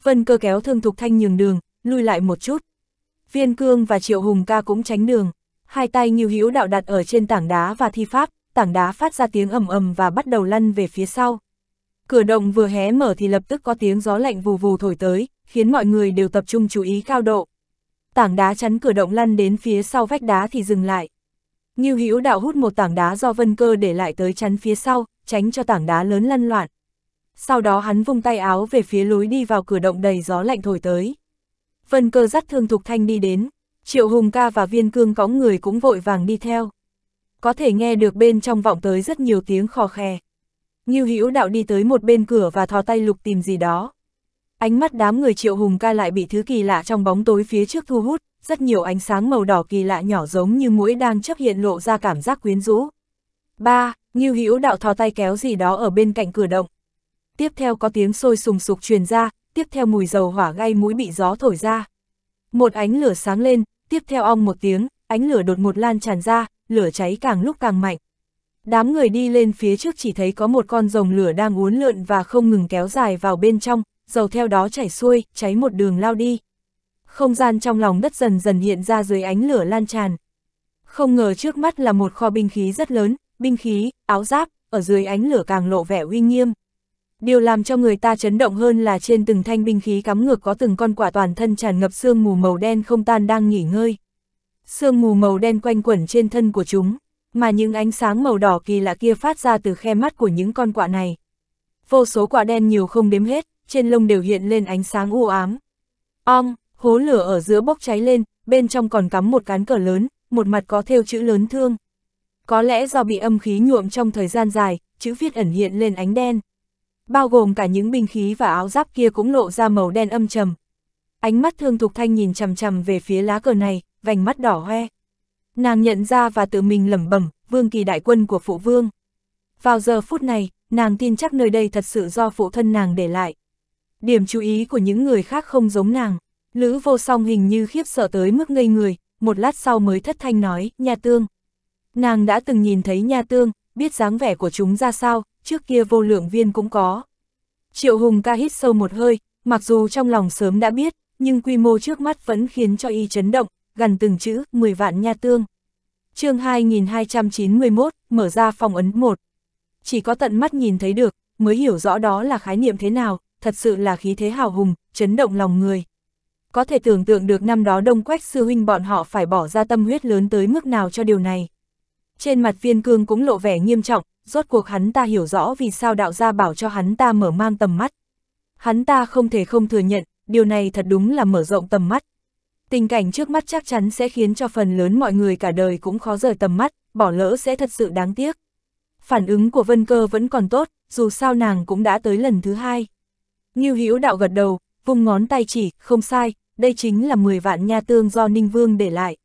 S1: Vân cơ kéo thương thục thanh nhường đường, lui lại một chút. Viên cương và triệu hùng ca cũng tránh đường. Hai tay Ngưu Hữu đạo đặt ở trên tảng đá và thi pháp, tảng đá phát ra tiếng ầm ầm và bắt đầu lăn về phía sau. Cửa động vừa hé mở thì lập tức có tiếng gió lạnh vù vù thổi tới, khiến mọi người đều tập trung chú ý cao độ. Tảng đá chắn cửa động lăn đến phía sau vách đá thì dừng lại. Ngưu Hữu đạo hút một tảng đá do Vân Cơ để lại tới chắn phía sau, tránh cho tảng đá lớn lăn loạn. Sau đó hắn vung tay áo về phía lối đi vào cửa động đầy gió lạnh thổi tới. Vân Cơ dắt Thương Thục Thanh đi đến, Triệu Hùng Ca và Viên Cương cõng người cũng vội vàng đi theo. Có thể nghe được bên trong vọng tới rất nhiều tiếng khò khè. Ngưu Hữu đạo đi tới một bên cửa và thò tay lục tìm gì đó. Ánh mắt đám người triệu hùng ca lại bị thứ kỳ lạ trong bóng tối phía trước thu hút, rất nhiều ánh sáng màu đỏ kỳ lạ nhỏ giống như mũi đang chấp hiện lộ ra cảm giác quyến rũ. 3. Ngưu Hữu đạo thò tay kéo gì đó ở bên cạnh cửa động. Tiếp theo có tiếng sôi sùng sục truyền ra, tiếp theo mùi dầu hỏa gay mũi bị gió thổi ra. Một ánh lửa sáng lên, tiếp theo ong một tiếng, ánh lửa đột ngột lan tràn ra, lửa cháy càng lúc càng mạnh. Đám người đi lên phía trước chỉ thấy có một con rồng lửa đang uốn lượn và không ngừng kéo dài vào bên trong, dầu theo đó chảy xuôi, cháy một đường lao đi. Không gian trong lòng đất dần dần hiện ra dưới ánh lửa lan tràn. Không ngờ trước mắt là một kho binh khí rất lớn, binh khí, áo giáp, ở dưới ánh lửa càng lộ vẻ uy nghiêm. Điều làm cho người ta chấn động hơn là trên từng thanh binh khí cắm ngược có từng con quả toàn thân tràn ngập sương mù màu đen không tan đang nghỉ ngơi. Sương mù màu đen quanh quẩn trên thân của chúng, mà những ánh sáng màu đỏ kỳ lạ kia phát ra từ khe mắt của những con quạ này. Vô số quả đen nhiều không đếm hết, trên lông đều hiện lên ánh sáng u ám. Ong, hố lửa ở giữa bốc cháy lên, bên trong còn cắm một cán cờ lớn, một mặt có thêu chữ lớn thương. Có lẽ do bị âm khí nhuộm trong thời gian dài, chữ viết ẩn hiện lên ánh đen. Bao gồm cả những binh khí và áo giáp kia cũng lộ ra màu đen âm trầm. Ánh mắt thương thục thanh nhìn chầm chầm về phía lá cờ này, vành mắt đỏ hoe. Nàng nhận ra và tự mình lẩm bẩm, vương kỳ đại quân của phụ vương. Vào giờ phút này, nàng tin chắc nơi đây thật sự do phụ thân nàng để lại. Điểm chú ý của những người khác không giống nàng. Lữ vô song hình như khiếp sợ tới mức ngây người, một lát sau mới thất thanh nói, nha tương. Nàng đã từng nhìn thấy nha tương, biết dáng vẻ của chúng ra sao, trước kia vô lượng viên cũng có. Triệu Hùng ca hít sâu một hơi, mặc dù trong lòng sớm đã biết, nhưng quy mô trước mắt vẫn khiến cho y chấn động, gần từng chữ, 10 vạn nha tương. chương 2291, mở ra phòng ấn 1. Chỉ có tận mắt nhìn thấy được, mới hiểu rõ đó là khái niệm thế nào, thật sự là khí thế hào hùng, chấn động lòng người. Có thể tưởng tượng được năm đó đông quách sư huynh bọn họ phải bỏ ra tâm huyết lớn tới mức nào cho điều này. Trên mặt viên cương cũng lộ vẻ nghiêm trọng, rốt cuộc hắn ta hiểu rõ vì sao đạo gia bảo cho hắn ta mở mang tầm mắt. Hắn ta không thể không thừa nhận, điều này thật đúng là mở rộng tầm mắt. Tình cảnh trước mắt chắc chắn sẽ khiến cho phần lớn mọi người cả đời cũng khó rời tầm mắt, bỏ lỡ sẽ thật sự đáng tiếc. Phản ứng của Vân Cơ vẫn còn tốt, dù sao nàng cũng đã tới lần thứ hai. Ngưu Hữu đạo gật đầu, vùng ngón tay chỉ, không sai, đây chính là 10 vạn nha tương do Ninh Vương để lại.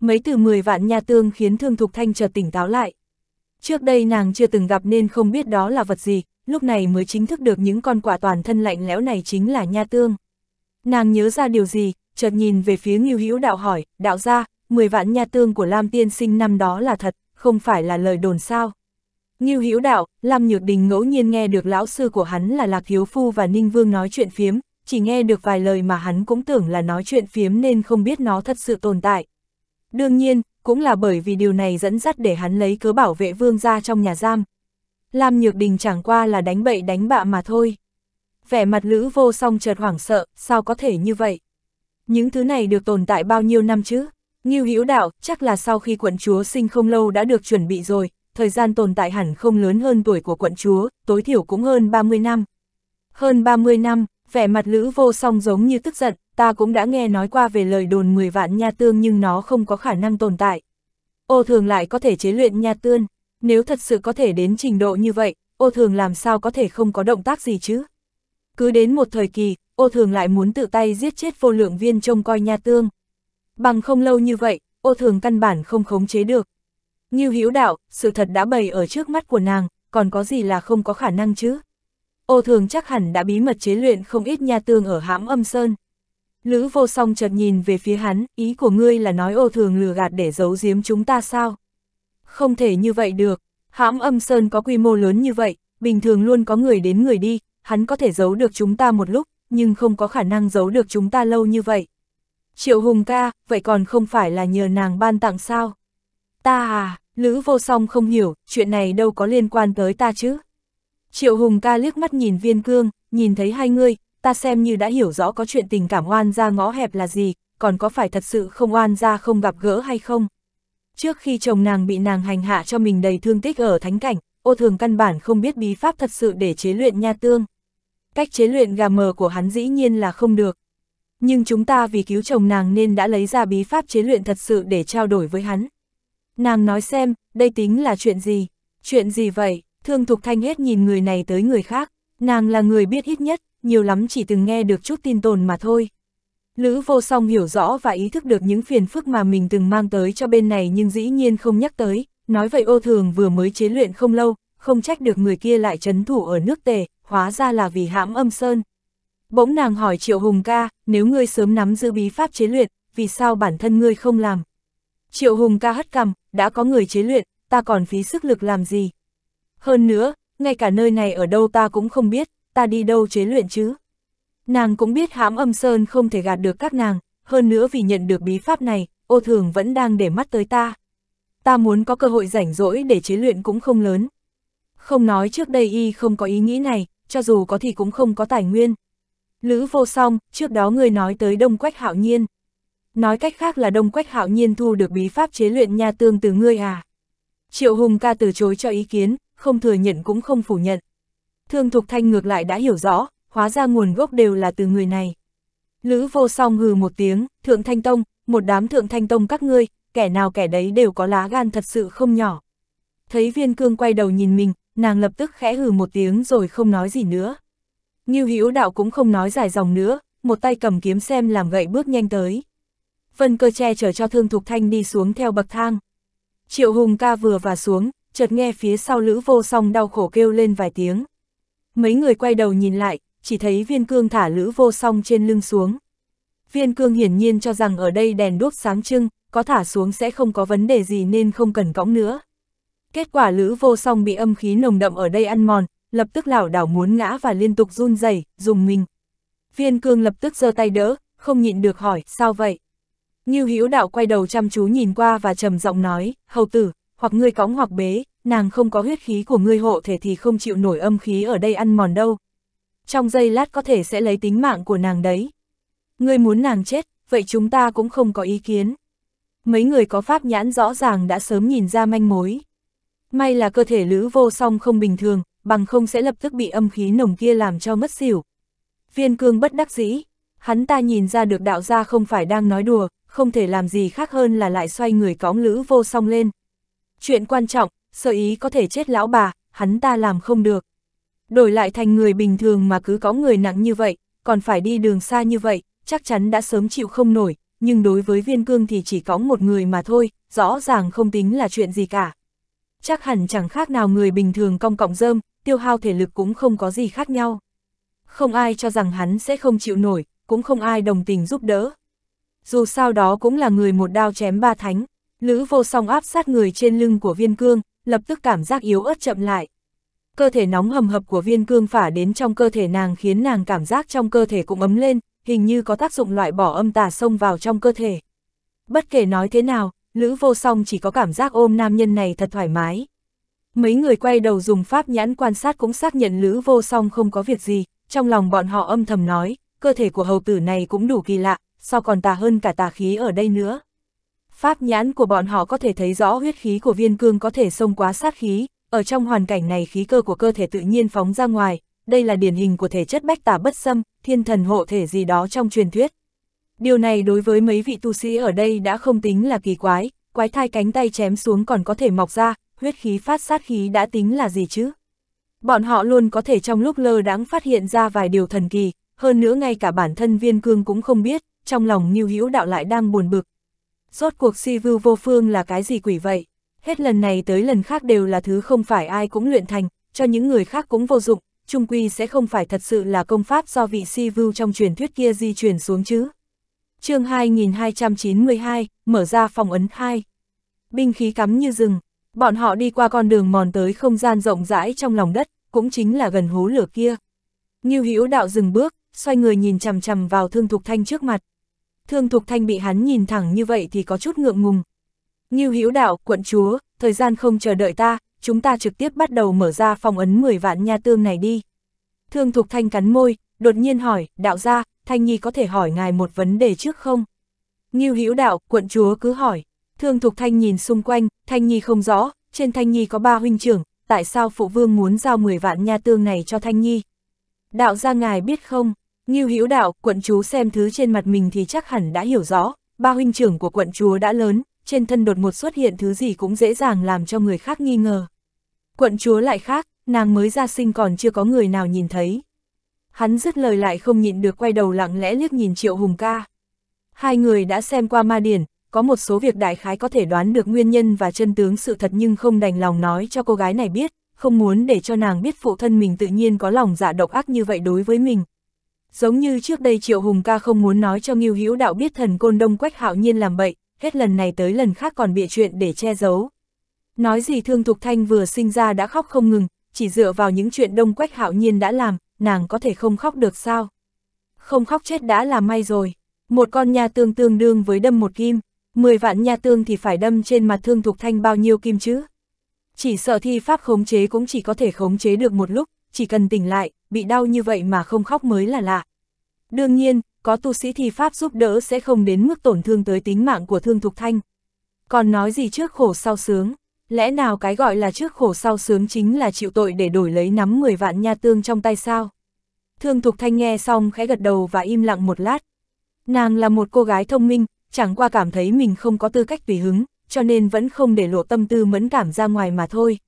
S1: Mấy từ 10 vạn nha tương khiến Thương Thục Thanh chợt tỉnh táo lại. Trước đây nàng chưa từng gặp nên không biết đó là vật gì, lúc này mới chính thức được những con quả toàn thân lạnh lẽo này chính là nha tương. Nàng nhớ ra điều gì, chợt nhìn về phía Ngưu Hữu đạo hỏi, đạo gia, 10 vạn nha tương của Lam Tiên Sinh năm đó là thật, không phải là lời đồn sao. Ngưu Hữu Đạo, Lâm Nhược Đình ngẫu nhiên nghe được lão sư của hắn là Lạc Hiếu Phu và Ninh Vương nói chuyện phiếm, chỉ nghe được vài lời mà hắn cũng tưởng là nói chuyện phiếm nên không biết nó thật sự tồn tại. Đương nhiên, cũng là bởi vì điều này dẫn dắt để hắn lấy cớ bảo vệ vương gia trong nhà giam. Lam Nhược Đình chẳng qua là đánh bậy đánh bạ mà thôi. Vẻ mặt Lữ Vô Song chợt hoảng sợ, sao có thể như vậy? Những thứ này được tồn tại bao nhiêu năm chứ? Ngưu Hữu Đạo, chắc là sau khi quận chúa sinh không lâu đã được chuẩn bị rồi, thời gian tồn tại hẳn không lớn hơn tuổi của quận chúa, tối thiểu cũng hơn 30 năm. Hơn 30 năm, vẻ mặt Lữ Vô Song giống như tức giận, ta cũng đã nghe nói qua về lời đồn 10 vạn nha tương nhưng nó không có khả năng tồn tại. Ô thường lại có thể chế luyện nha tương, nếu thật sự có thể đến trình độ như vậy, ô thường làm sao có thể không có động tác gì chứ? Cứ đến một thời kỳ, ô thường lại muốn tự tay giết chết vô lượng viên trông coi nha tương. Bằng không lâu như vậy, ô thường căn bản không khống chế được. Như Hiếu đạo, sự thật đã bày ở trước mắt của nàng, còn có gì là không có khả năng chứ? Ô thường chắc hẳn đã bí mật chế luyện không ít nha tương ở hãm âm sơn. Lữ vô song chợt nhìn về phía hắn, ý của ngươi là nói ô thường lừa gạt để giấu giếm chúng ta sao? Không thể như vậy được, hãm âm sơn có quy mô lớn như vậy, bình thường luôn có người đến người đi, hắn có thể giấu được chúng ta một lúc, nhưng không có khả năng giấu được chúng ta lâu như vậy. Triệu Hùng ca, vậy còn không phải là nhờ nàng ban tặng sao? Ta à, Lữ vô song không hiểu, chuyện này đâu có liên quan tới ta chứ. Triệu Hùng ca liếc mắt nhìn viên cương, nhìn thấy hai người, ta xem như đã hiểu rõ có chuyện tình cảm oan ra ngõ hẹp là gì, còn có phải thật sự không oan ra không gặp gỡ hay không. Trước khi chồng nàng bị nàng hành hạ cho mình đầy thương tích ở thánh cảnh, ô thường căn bản không biết bí pháp thật sự để chế luyện nha tương. Cách chế luyện gà mờ của hắn dĩ nhiên là không được. Nhưng chúng ta vì cứu chồng nàng nên đã lấy ra bí pháp chế luyện thật sự để trao đổi với hắn. Nàng nói xem, đây tính là chuyện gì? Chuyện gì vậy? Thương Thục Thanh hết nhìn người này tới người khác, nàng là người biết ít nhất, nhiều lắm chỉ từng nghe được chút tin tồn mà thôi. Lữ vô song hiểu rõ và ý thức được những phiền phức mà mình từng mang tới cho bên này nhưng dĩ nhiên không nhắc tới, nói vậy ô thường vừa mới chế luyện không lâu, không trách được người kia lại chấn thủ ở nước tề, hóa ra là vì hãm âm sơn. Bỗng nàng hỏi Triệu Hùng ca, nếu ngươi sớm nắm giữ bí pháp chế luyện, vì sao bản thân ngươi không làm? Triệu Hùng ca hất cằm, đã có người chế luyện, ta còn phí sức lực làm gì. Hơn nữa, ngay cả nơi này ở đâu ta cũng không biết, ta đi đâu chế luyện chứ. Nàng cũng biết hãm âm sơn không thể gạt được các nàng, hơn nữa vì nhận được bí pháp này, ô thường vẫn đang để mắt tới ta. Ta muốn có cơ hội rảnh rỗi để chế luyện cũng không lớn. Không nói trước đây y không có ý nghĩ này, cho dù có thì cũng không có tài nguyên. Lữ vô song, trước đó người nói tới đông quách hạo nhiên nói cách khác là Đông Quách Hạo Nhiên thu được bí pháp chế luyện nha tương từ ngươi à. Triệu Hùng ca từ chối cho ý kiến, không thừa nhận cũng không phủ nhận. Thương Thục Thanh ngược lại đã hiểu rõ, hóa ra nguồn gốc đều là từ người này. Lữ vô song hừ một tiếng, Thượng Thanh Tông, một đám Thượng Thanh Tông các ngươi, kẻ nào kẻ đấy đều có lá gan thật sự không nhỏ. Thấy viên cương quay đầu nhìn mình, nàng lập tức khẽ hừ một tiếng rồi không nói gì nữa. Như hữu đạo cũng không nói dài dòng nữa, một tay cầm kiếm xem làm gậy bước nhanh tới. Vân cơ che chở cho Thương Thục Thanh đi xuống theo bậc thang. Triệu Hùng ca vừa và xuống, chợt nghe phía sau Lữ Vô Song đau khổ kêu lên vài tiếng. Mấy người quay đầu nhìn lại, chỉ thấy viên cương thả Lữ Vô Song trên lưng xuống. Viên cương hiển nhiên cho rằng ở đây đèn đuốc sáng trưng, có thả xuống sẽ không có vấn đề gì nên không cần cõng nữa. Kết quả Lữ Vô Song bị âm khí nồng đậm ở đây ăn mòn, lập tức lảo đảo muốn ngã và liên tục run rẩy, dùng mình. Viên cương lập tức giơ tay đỡ, không nhịn được hỏi, sao vậy? Như Hữu Đạo quay đầu chăm chú nhìn qua và trầm giọng nói, hầu tử, hoặc ngươi cõng hoặc bế, nàng không có huyết khí của ngươi hộ thể thì không chịu nổi âm khí ở đây ăn mòn đâu. Trong giây lát có thể sẽ lấy tính mạng của nàng đấy. Ngươi muốn nàng chết, vậy chúng ta cũng không có ý kiến. Mấy người có pháp nhãn rõ ràng đã sớm nhìn ra manh mối. May là cơ thể lữ vô song không bình thường, bằng không sẽ lập tức bị âm khí nồng kia làm cho mất xỉu. Viên cương bất đắc dĩ, hắn ta nhìn ra được đạo gia không phải đang nói đùa, không thể làm gì khác hơn là lại xoay người cõng lữ vô song lên. Chuyện quan trọng, sợ ý có thể chết lão bà, hắn ta làm không được. Đổi lại thành người bình thường mà cứ có người nặng như vậy, còn phải đi đường xa như vậy, chắc chắn đã sớm chịu không nổi, nhưng đối với viên cương thì chỉ có một người mà thôi, rõ ràng không tính là chuyện gì cả. Chắc hẳn chẳng khác nào người bình thường cong cọng rơm, tiêu hao thể lực cũng không có gì khác nhau. Không ai cho rằng hắn sẽ không chịu nổi, cũng không ai đồng tình giúp đỡ, dù sao đó cũng là người một đao chém ba thánh, Lữ vô song áp sát người trên lưng của viên cương, lập tức cảm giác yếu ớt chậm lại. Cơ thể nóng hầm hập của viên cương phả đến trong cơ thể nàng khiến nàng cảm giác trong cơ thể cũng ấm lên, hình như có tác dụng loại bỏ âm tà xông vào trong cơ thể. Bất kể nói thế nào, Lữ vô song chỉ có cảm giác ôm nam nhân này thật thoải mái. Mấy người quay đầu dùng pháp nhãn quan sát cũng xác nhận Lữ vô song không có việc gì, trong lòng bọn họ âm thầm nói, cơ thể của hầu tử này cũng đủ kỳ lạ, sao còn tà hơn cả tà khí ở đây nữa. Pháp nhãn của bọn họ có thể thấy rõ huyết khí của viên cương có thể xông quá sát khí, ở trong hoàn cảnh này khí cơ của cơ thể tự nhiên phóng ra ngoài, đây là điển hình của thể chất bách tà bất xâm, thiên thần hộ thể gì đó trong truyền thuyết. Điều này đối với mấy vị tu sĩ ở đây đã không tính là kỳ quái, quái thai cánh tay chém xuống còn có thể mọc ra, huyết khí phát sát khí đã tính là gì chứ? Bọn họ luôn có thể trong lúc lơ đãng phát hiện ra vài điều thần kỳ, hơn nữa ngay cả bản thân viên cương cũng không biết, trong lòng Nhiêu Hữu Đạo lại đang buồn bực. Rốt cuộc si vưu vô phương là cái gì quỷ vậy? Hết lần này tới lần khác đều là thứ không phải ai cũng luyện thành, cho những người khác cũng vô dụng, trung quy sẽ không phải thật sự là công pháp do vị si vưu trong truyền thuyết kia di chuyển xuống chứ. chương 2292, mở ra phòng ấn 2. Binh khí cắm như rừng, bọn họ đi qua con đường mòn tới không gian rộng rãi trong lòng đất, cũng chính là gần hố lửa kia. Như hữu đạo dừng bước, xoay người nhìn chằm chằm vào thương thục thanh trước mặt. Thương Thục Thanh bị hắn nhìn thẳng như vậy thì có chút ngượng ngùng. Ngưu Hữu Đạo, quận chúa, thời gian không chờ đợi ta, chúng ta trực tiếp bắt đầu mở ra phong ấn 10 vạn nha tương này đi. Thương Thục Thanh cắn môi, đột nhiên hỏi, đạo gia, Thanh Nhi có thể hỏi ngài một vấn đề trước không? Ngưu Hữu Đạo, quận chúa cứ hỏi. Thương Thục Thanh nhìn xung quanh, Thanh Nhi không rõ, trên Thanh Nhi có ba huynh trưởng, tại sao phụ vương muốn giao 10 vạn nha tương này cho Thanh Nhi? Đạo gia ngài biết không? Ngưu Hữu Đạo, quận chúa xem thứ trên mặt mình thì chắc hẳn đã hiểu rõ, ba huynh trưởng của quận chúa đã lớn, trên thân đột ngột xuất hiện thứ gì cũng dễ dàng làm cho người khác nghi ngờ. Quận chúa lại khác, nàng mới ra sinh còn chưa có người nào nhìn thấy. Hắn dứt lời lại không nhịn được quay đầu lặng lẽ liếc nhìn Triệu Hùng ca. Hai người đã xem qua ma điển, có một số việc đại khái có thể đoán được nguyên nhân và chân tướng sự thật nhưng không đành lòng nói cho cô gái này biết, không muốn để cho nàng biết phụ thân mình tự nhiên có lòng dạ độc ác như vậy đối với mình, Giống như trước đây Triệu Hùng ca không muốn nói cho Ngưu Hữu Đạo biết thần côn đông quách hạo nhiên làm bậy, hết lần này tới lần khác còn bịa chuyện để che giấu. Nói gì Thương Thục Thanh vừa sinh ra đã khóc không ngừng, chỉ dựa vào những chuyện đông quách hạo nhiên đã làm, nàng có thể không khóc được sao? Không khóc chết đã là may rồi. Một con nha tương tương đương với đâm một kim, 10 vạn nha tương thì phải đâm trên mặt Thương Thục Thanh bao nhiêu kim chứ? Chỉ sợ thi pháp khống chế cũng chỉ có thể khống chế được một lúc, chỉ cần tỉnh lại, bị đau như vậy mà không khóc mới là lạ. Đương nhiên, có tu sĩ thi pháp giúp đỡ sẽ không đến mức tổn thương tới tính mạng của Thương Thục Thanh. Còn nói gì trước khổ sau sướng, lẽ nào cái gọi là trước khổ sau sướng chính là chịu tội để đổi lấy nắm 10 vạn nha tương trong tay sao? Thương Thục Thanh nghe xong khẽ gật đầu và im lặng một lát. Nàng là một cô gái thông minh, chẳng qua cảm thấy mình không có tư cách tùy hứng, cho nên vẫn không để lộ tâm tư mẫn cảm ra ngoài mà thôi.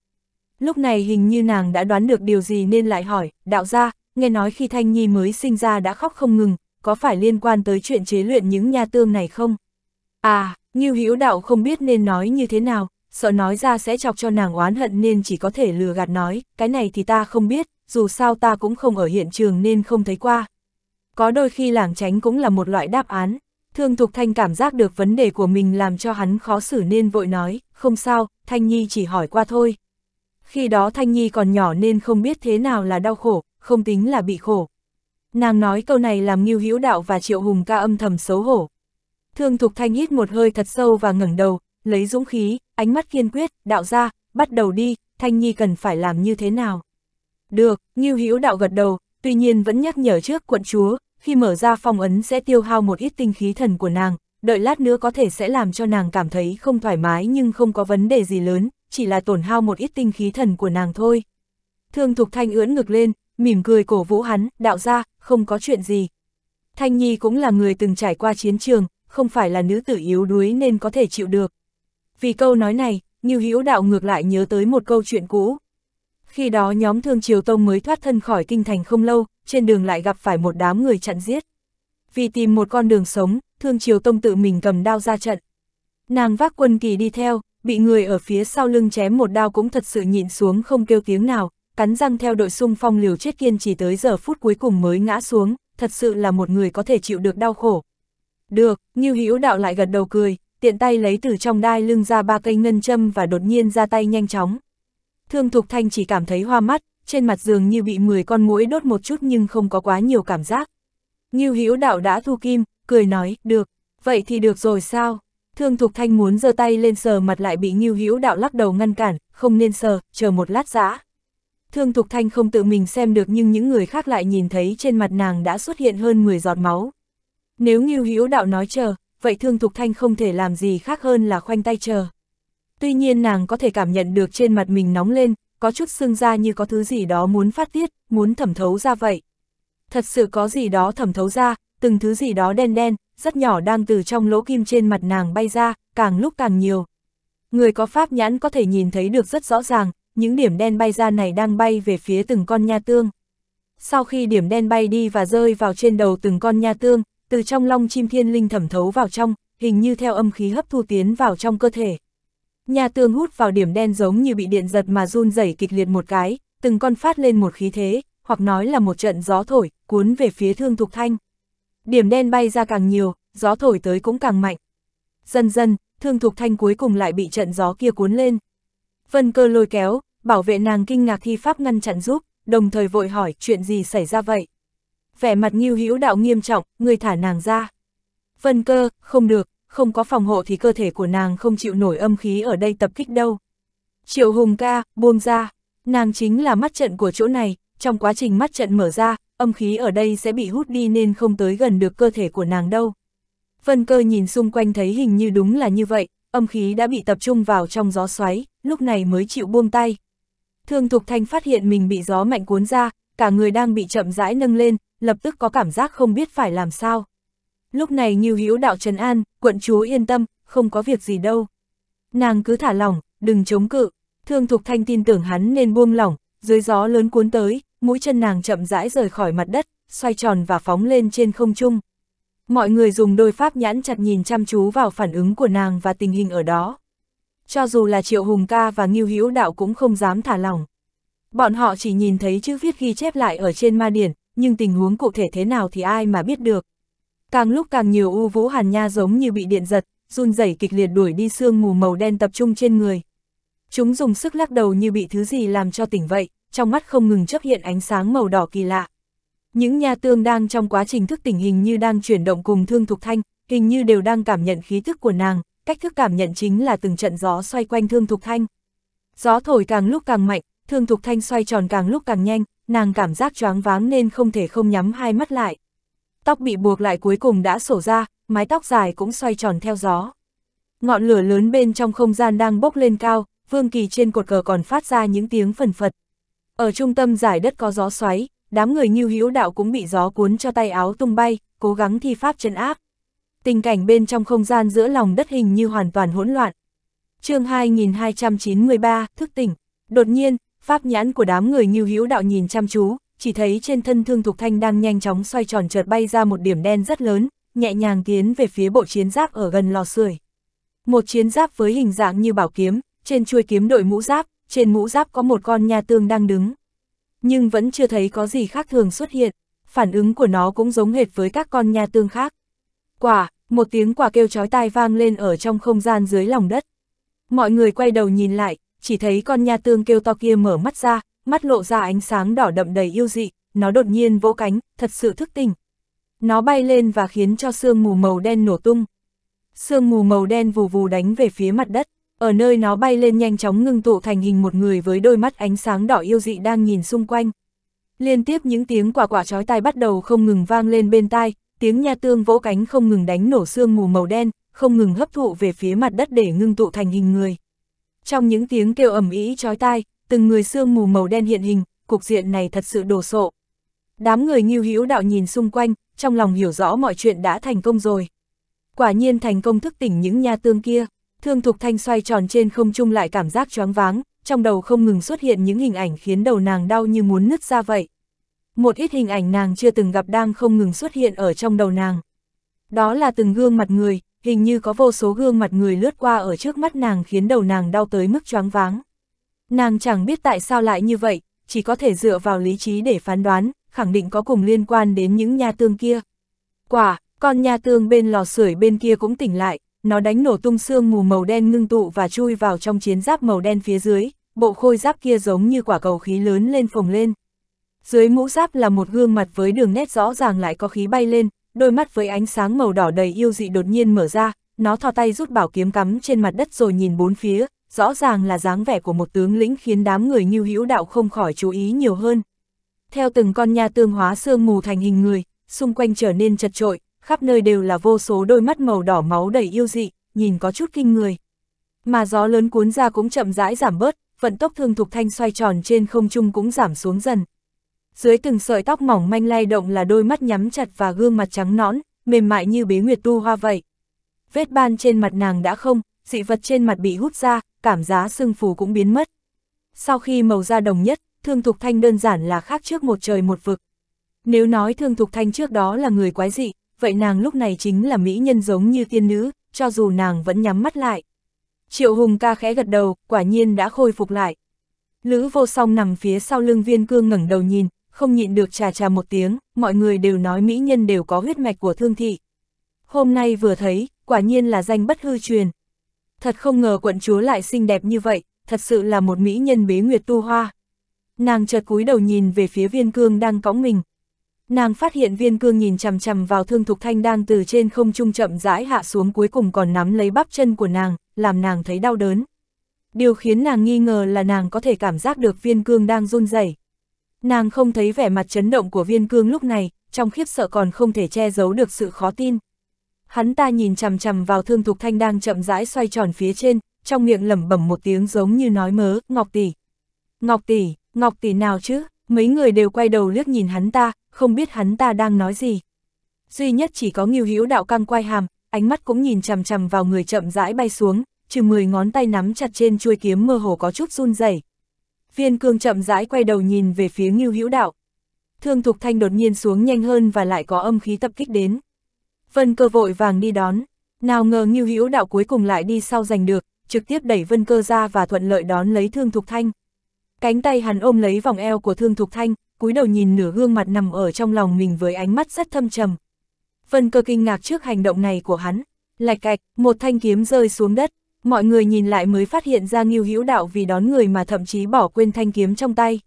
S1: Lúc này hình như nàng đã đoán được điều gì nên lại hỏi, đạo gia, nghe nói khi Thanh Nhi mới sinh ra đã khóc không ngừng, có phải liên quan tới chuyện chế luyện những nha tương này không? À, Ngưu Hữu đạo không biết nên nói như thế nào, sợ nói ra sẽ chọc cho nàng oán hận nên chỉ có thể lừa gạt nói, cái này thì ta không biết, dù sao ta cũng không ở hiện trường nên không thấy qua. Có đôi khi lảng tránh cũng là một loại đáp án, Thương Thục Thanh cảm giác được vấn đề của mình làm cho hắn khó xử nên vội nói, không sao, Thanh Nhi chỉ hỏi qua thôi khi đó Thanh Nhi còn nhỏ nên không biết thế nào là đau khổ, không tính là bị khổ. Nàng nói câu này làm Ngưu Hữu Đạo và Triệu Hùng ca âm thầm xấu hổ. Thương Thục Thanh hít một hơi thật sâu và ngẩng đầu, lấy dũng khí, ánh mắt kiên quyết, đạo ra, bắt đầu đi, Thanh Nhi cần phải làm như thế nào. Được, Ngưu Hữu Đạo gật đầu, tuy nhiên vẫn nhắc nhở trước quận chúa, khi mở ra phong ấn sẽ tiêu hao một ít tinh khí thần của nàng, đợi lát nữa có thể sẽ làm cho nàng cảm thấy không thoải mái nhưng không có vấn đề gì lớn, chỉ là tổn hao một ít tinh khí thần của nàng thôi. Thương Thục Thanh ưỡn ngực lên, mỉm cười cổ vũ hắn, đạo ra, không có chuyện gì. Thanh Nhi cũng là người từng trải qua chiến trường, không phải là nữ tử yếu đuối nên có thể chịu được. Vì câu nói này, Ngưu Hữu Đạo ngược lại nhớ tới một câu chuyện cũ. Khi đó nhóm Thương Triều Tông mới thoát thân khỏi kinh thành không lâu, trên đường lại gặp phải một đám người chặn giết. Vì tìm một con đường sống, Thương Triều Tông tự mình cầm đao ra trận. Nàng vác quân kỳ đi theo, bị người ở phía sau lưng chém một đao cũng thật sự nhịn xuống không kêu tiếng nào, cắn răng theo đội xung phong liều chết kiên trì tới giờ phút cuối cùng mới ngã xuống, thật sự là một người có thể chịu được đau khổ. Được, Ngưu Hữu Đạo lại gật đầu cười, tiện tay lấy từ trong đai lưng ra ba cây ngân châm và đột nhiên ra tay nhanh chóng. Thương Thục Thanh chỉ cảm thấy hoa mắt, trên mặt giường như bị 10 con muỗi đốt một chút nhưng không có quá nhiều cảm giác. Ngưu Hữu Đạo đã thu kim, cười nói, "Được, vậy thì được rồi sao?" Thương Thục Thanh muốn giơ tay lên sờ mặt lại bị Ngưu Hữu Đạo lắc đầu ngăn cản, không nên sờ, chờ một lát giã. Thương Thục Thanh không tự mình xem được nhưng những người khác lại nhìn thấy trên mặt nàng đã xuất hiện hơn 10 giọt máu. Nếu Ngưu Hữu Đạo nói chờ, vậy Thương Thục Thanh không thể làm gì khác hơn là khoanh tay chờ. Tuy nhiên nàng có thể cảm nhận được trên mặt mình nóng lên, có chút sưng ra như có thứ gì đó muốn phát tiết, muốn thẩm thấu ra vậy. Thật sự có gì đó thẩm thấu ra, từng thứ gì đó đen đen, rất nhỏ đang từ trong lỗ kim trên mặt nàng bay ra, càng lúc càng nhiều. Người có pháp nhãn có thể nhìn thấy được rất rõ ràng, những điểm đen bay ra này đang bay về phía từng con nha tương. Sau khi điểm đen bay đi và rơi vào trên đầu từng con nha tương, từ trong long chim thiên linh thẩm thấu vào trong, hình như theo âm khí hấp thu tiến vào trong cơ thể. Nha tương hút vào điểm đen giống như bị điện giật mà run rẩy kịch liệt một cái, từng con phát lên một khí thế, hoặc nói là một trận gió thổi, cuốn về phía thương thục thanh. Điểm đen bay ra càng nhiều, gió thổi tới cũng càng mạnh. Dần dần, thương thục thanh cuối cùng lại bị trận gió kia cuốn lên. Vân cơ lôi kéo, bảo vệ nàng kinh ngạc thi pháp ngăn chặn giúp, đồng thời vội hỏi chuyện gì xảy ra vậy. Vẻ mặt nghiêu hữu đạo nghiêm trọng, người thả nàng ra. Vân cơ, không được, không có phòng hộ thì cơ thể của nàng không chịu nổi âm khí ở đây tập kích đâu. Triệu Hùng ca, buông ra, nàng chính là mắt trận của chỗ này, trong quá trình mắt trận mở ra, âm khí ở đây sẽ bị hút đi nên không tới gần được cơ thể của nàng đâu. Vân cơ nhìn xung quanh thấy hình như đúng là như vậy, âm khí đã bị tập trung vào trong gió xoáy, lúc này mới chịu buông tay. Thương Thục Thanh phát hiện mình bị gió mạnh cuốn ra, cả người đang bị chậm rãi nâng lên, lập tức có cảm giác không biết phải làm sao. Lúc này Như Hữu Đạo Trần An, quận chúa yên tâm, không có việc gì đâu. Nàng cứ thả lỏng, đừng chống cự. Thương Thục Thanh tin tưởng hắn nên buông lỏng, dưới gió lớn cuốn tới, mũi chân nàng chậm rãi rời khỏi mặt đất, xoay tròn và phóng lên trên không trung. Mọi người dùng đôi pháp nhãn chặt nhìn chăm chú vào phản ứng của nàng và tình hình ở đó. Cho dù là Triệu Hùng Ca và Ngưu Hữu Đạo cũng không dám thả lỏng. Bọn họ chỉ nhìn thấy chữ viết ghi chép lại ở trên ma điển, nhưng tình huống cụ thể thế nào thì ai mà biết được. Càng lúc càng nhiều u vũ hàn nha giống như bị điện giật, run rẩy kịch liệt đuổi đi sương mù màu đen tập trung trên người. Chúng dùng sức lắc đầu như bị thứ gì làm cho tỉnh vậy trong mắt không ngừng chấp hiện ánh sáng màu đỏ kỳ lạ. Những nha tương đang trong quá trình thức tỉnh hình như đang chuyển động cùng thương thục thanh, hình như đều đang cảm nhận khí thức của nàng, cách thức cảm nhận chính là từng trận gió xoay quanh thương thục thanh. Gió thổi càng lúc càng mạnh, thương thục thanh xoay tròn càng lúc càng nhanh, nàng cảm giác choáng váng nên không thể không nhắm hai mắt lại. Tóc bị buộc lại cuối cùng đã sổ ra, mái tóc dài cũng xoay tròn theo gió. Ngọn lửa lớn bên trong không gian đang bốc lên cao, vương kỳ trên cột cờ còn phát ra những tiếng phần phật. Ở trung tâm giải đất có gió xoáy, đám người như hữu đạo cũng bị gió cuốn cho tay áo tung bay, cố gắng thi pháp chân áp. Tình cảnh bên trong không gian giữa lòng đất hình như hoàn toàn hỗn loạn. chương 2293, thức tỉnh. Đột nhiên, pháp nhãn của đám người như hữu đạo nhìn chăm chú, chỉ thấy trên thân thương thục thanh đang nhanh chóng xoay tròn chợt bay ra một điểm đen rất lớn, nhẹ nhàng tiến về phía bộ chiến giáp ở gần lò sưởi. Một chiến giáp với hình dạng như bảo kiếm, trên chuôi kiếm đội mũ giáp, trên mũ giáp có một con nha tương đang đứng. Nhưng vẫn chưa thấy có gì khác thường xuất hiện, phản ứng của nó cũng giống hệt với các con nha tương khác. Quả, một tiếng quả kêu chói tai vang lên ở trong không gian dưới lòng đất. Mọi người quay đầu nhìn lại, chỉ thấy con nha tương kêu to kia mở mắt ra, mắt lộ ra ánh sáng đỏ đậm đầy yêu dị, nó đột nhiên vỗ cánh, thật sự thức tỉnh. Nó bay lên và khiến cho sương mù màu đen nổ tung. Sương mù màu đen vù vù đánh về phía mặt đất ở nơi nó bay lên nhanh chóng ngưng tụ thành hình một người với đôi mắt ánh sáng đỏ yêu dị đang nhìn xung quanh. Liên tiếp những tiếng quả quả chói tai bắt đầu không ngừng vang lên bên tai, tiếng nha tương vỗ cánh không ngừng đánh nổ xương mù màu đen, không ngừng hấp thụ về phía mặt đất để ngưng tụ thành hình người. Trong những tiếng kêu ầm ĩ chói tai, từng người xương mù màu đen hiện hình, cục diện này thật sự đồ sộ. Đám người nghiêu hữu đạo nhìn xung quanh, trong lòng hiểu rõ mọi chuyện đã thành công rồi. Quả nhiên thành công thức tỉnh những nha tương kia. Thương Thục Thanh xoay tròn trên không trung lại cảm giác choáng váng, trong đầu không ngừng xuất hiện những hình ảnh khiến đầu nàng đau như muốn nứt ra vậy. Một ít hình ảnh nàng chưa từng gặp đang không ngừng xuất hiện ở trong đầu nàng. Đó là từng gương mặt người, hình như có vô số gương mặt người lướt qua ở trước mắt nàng khiến đầu nàng đau tới mức choáng váng. Nàng chẳng biết tại sao lại như vậy, chỉ có thể dựa vào lý trí để phán đoán, khẳng định có cùng liên quan đến những nha tương kia. Quả, con nha tương bên lò sưởi bên kia cũng tỉnh lại, nó đánh nổ tung xương mù màu đen ngưng tụ và chui vào trong chiến giáp màu đen phía dưới, bộ khôi giáp kia giống như quả cầu khí lớn lên phồng lên. Dưới mũ giáp là một gương mặt với đường nét rõ ràng lại có khí bay lên, đôi mắt với ánh sáng màu đỏ đầy yêu dị đột nhiên mở ra, nó thò tay rút bảo kiếm cắm trên mặt đất rồi nhìn bốn phía, rõ ràng là dáng vẻ của một tướng lĩnh khiến đám người như hữu đạo không khỏi chú ý nhiều hơn. Theo từng con nha tương hóa xương mù thành hình người, xung quanh trở nên chật trội, khắp nơi đều là vô số đôi mắt màu đỏ máu đầy yêu dị, nhìn có chút kinh người. Mà gió lớn cuốn ra cũng chậm rãi giảm bớt, vận tốc thương thục thanh xoay tròn trên không trung cũng giảm xuống dần. Dưới từng sợi tóc mỏng manh lay động là đôi mắt nhắm chặt và gương mặt trắng nõn, mềm mại như bế nguyệt tu hoa vậy. Vết ban trên mặt nàng đã không, dị vật trên mặt bị hút ra, cảm giá sưng phù cũng biến mất. Sau khi màu da đồng nhất, thương thục thanh đơn giản là khác trước một trời một vực. Nếu nói thương thục thanh trước đó là người quái dị, vậy nàng lúc này chính là mỹ nhân giống như tiên nữ, cho dù nàng vẫn nhắm mắt lại. Triệu Hùng ca khẽ gật đầu, quả nhiên đã khôi phục lại. Lữ vô song nằm phía sau lưng viên cương ngẩng đầu nhìn, không nhịn được trà trà một tiếng, mọi người đều nói mỹ nhân đều có huyết mạch của thương thị. Hôm nay vừa thấy, quả nhiên là danh bất hư truyền. Thật không ngờ quận chúa lại xinh đẹp như vậy, thật sự là một mỹ nhân bế nguyệt tu hoa. Nàng chợt cúi đầu nhìn về phía viên cương đang cõng mình, nàng phát hiện viên cương nhìn chằm chằm vào thương thục thanh đang từ trên không trung chậm rãi hạ xuống cuối cùng còn nắm lấy bắp chân của nàng, làm nàng thấy đau đớn. Điều khiến nàng nghi ngờ là nàng có thể cảm giác được viên cương đang run rẩy. Nàng không thấy vẻ mặt chấn động của viên cương lúc này, trong khiếp sợ còn không thể che giấu được sự khó tin. Hắn ta nhìn chằm chằm vào thương thục thanh đang chậm rãi xoay tròn phía trên, trong miệng lẩm bẩm một tiếng giống như nói mớ, ngọc tỷ. Ngọc tỷ, ngọc tỷ nào chứ? mấy người đều quay đầu liếc nhìn hắn ta, không biết hắn ta đang nói gì. Duy nhất chỉ có nghiêu hữu đạo căng quay hàm, ánh mắt cũng nhìn chằm chằm vào người chậm rãi bay xuống, trừ 10 ngón tay nắm chặt trên chuôi kiếm mơ hồ có chút run rẩy. Viên cương chậm rãi quay đầu nhìn về phía nghiêu hữu đạo. Thương thục thanh đột nhiên xuống nhanh hơn và lại có âm khí tập kích đến. Vân cơ vội vàng đi đón, nào ngờ nghiêu hữu đạo cuối cùng lại đi sau giành được, trực tiếp đẩy vân cơ ra và thuận lợi đón lấy thương thục thanh. Cánh tay hắn ôm lấy vòng eo của Thương Thục Thanh, cúi đầu nhìn nửa gương mặt nằm ở trong lòng mình với ánh mắt rất thâm trầm. Vân cơ kinh ngạc trước hành động này của hắn. Lạch cạch, một thanh kiếm rơi xuống đất, mọi người nhìn lại mới phát hiện ra Ngưu Hữu Đạo vì đón người mà thậm chí bỏ quên thanh kiếm trong tay.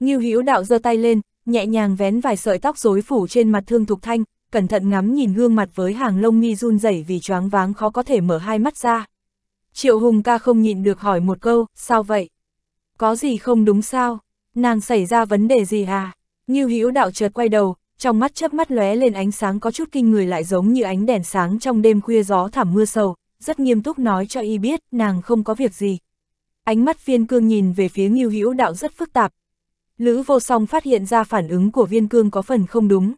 S1: Ngưu Hữu Đạo giơ tay lên, nhẹ nhàng vén vài sợi tóc rối phủ trên mặt Thương Thục Thanh, cẩn thận ngắm nhìn gương mặt với hàng lông mi run rẩy vì choáng váng khó có thể mở hai mắt ra. Triệu Hùng ca không nhịn được hỏi một câu, sao vậy? có gì không đúng sao? Nàng xảy ra vấn đề gì à? Như hữu đạo chợt quay đầu, trong mắt chớp mắt lóe lên ánh sáng có chút kinh người lại giống như ánh đèn sáng trong đêm khuya gió thảm mưa sầu, rất nghiêm túc nói cho y biết nàng không có việc gì. Ánh mắt viên cương nhìn về phía Ngưu Hữu Đạo rất phức tạp. Lữ vô song phát hiện ra phản ứng của viên cương có phần không đúng.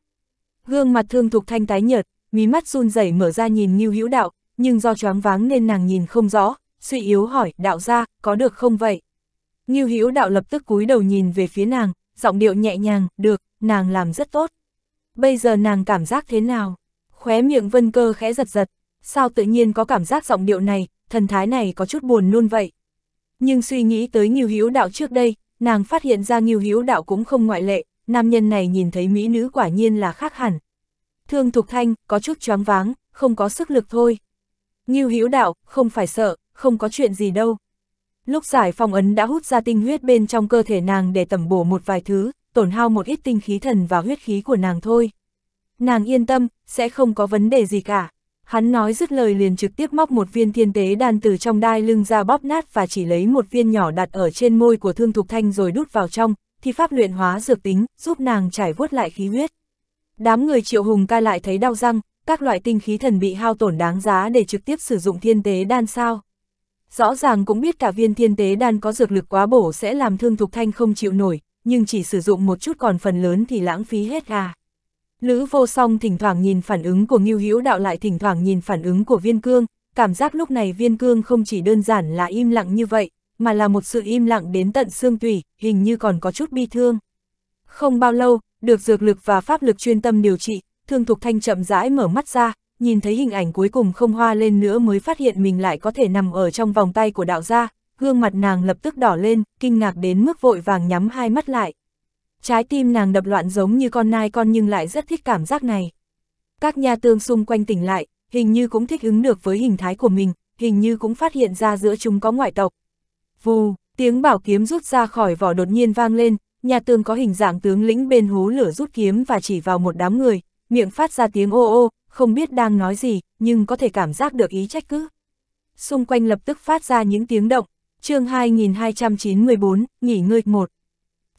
S1: Gương mặt thương thục thanh tái nhợt, mí mắt run rẩy mở ra nhìn Ngưu Hữu Đạo, nhưng do choáng váng nên nàng nhìn không rõ, suy yếu hỏi đạo ra, có được không vậy? Ngưu Hữu Đạo lập tức cúi đầu nhìn về phía nàng, giọng điệu nhẹ nhàng, được, nàng làm rất tốt. Bây giờ nàng cảm giác thế nào? Khóe miệng vân cơ khẽ giật giật, sao tự nhiên có cảm giác giọng điệu này, thần thái này có chút buồn luôn vậy. Nhưng suy nghĩ tới Ngưu Hữu Đạo trước đây, nàng phát hiện ra Ngưu Hữu Đạo cũng không ngoại lệ, nam nhân này nhìn thấy mỹ nữ quả nhiên là khác hẳn. Thương Thục Thanh, có chút choáng váng, không có sức lực thôi. Ngưu Hữu Đạo, không phải sợ, không có chuyện gì đâu. Lúc giải phong ấn đã hút ra tinh huyết bên trong cơ thể nàng để tẩm bổ một vài thứ, tổn hao một ít tinh khí thần và huyết khí của nàng thôi. Nàng yên tâm, sẽ không có vấn đề gì cả. Hắn nói dứt lời liền trực tiếp móc một viên thiên tế đan từ trong đai lưng ra bóp nát và chỉ lấy một viên nhỏ đặt ở trên môi của Thương Thục Thanh rồi đút vào trong, thì pháp luyện hóa dược tính, giúp nàng trải vuốt lại khí huyết. Đám người triệu hùng ca lại thấy đau răng, các loại tinh khí thần bị hao tổn đáng giá để trực tiếp sử dụng thiên tế đan sao. Rõ ràng cũng biết cả viên thiên tế đan có dược lực quá bổ sẽ làm thương thục thanh không chịu nổi, nhưng chỉ sử dụng một chút còn phần lớn thì lãng phí hết à. Lữ vô song thỉnh thoảng nhìn phản ứng của Ngưu Hữu Đạo lại thỉnh thoảng nhìn phản ứng của Viên Cương, cảm giác lúc này Viên Cương không chỉ đơn giản là im lặng như vậy, mà là một sự im lặng đến tận xương tủy, hình như còn có chút bi thương. Không bao lâu, được dược lực và pháp lực chuyên tâm điều trị, Thương Thục Thanh chậm rãi mở mắt ra, nhìn thấy hình ảnh cuối cùng không hoa lên nữa mới phát hiện mình lại có thể nằm ở trong vòng tay của đạo gia, gương mặt nàng lập tức đỏ lên, kinh ngạc đến mức vội vàng nhắm hai mắt lại. Trái tim nàng đập loạn giống như con nai con nhưng lại rất thích cảm giác này. Các nhà tương xung quanh tỉnh lại, hình như cũng thích ứng được với hình thái của mình, hình như cũng phát hiện ra giữa chúng có ngoại tộc. Vù, tiếng bảo kiếm rút ra khỏi vỏ đột nhiên vang lên, nhà tương có hình dạng tướng lĩnh bên hú lửa rút kiếm và chỉ vào một đám người, miệng phát ra tiếng ô ô, không biết đang nói gì, nhưng có thể cảm giác được ý trách cứ. Xung quanh lập tức phát ra những tiếng động, chương 2294, nghỉ ngơi một.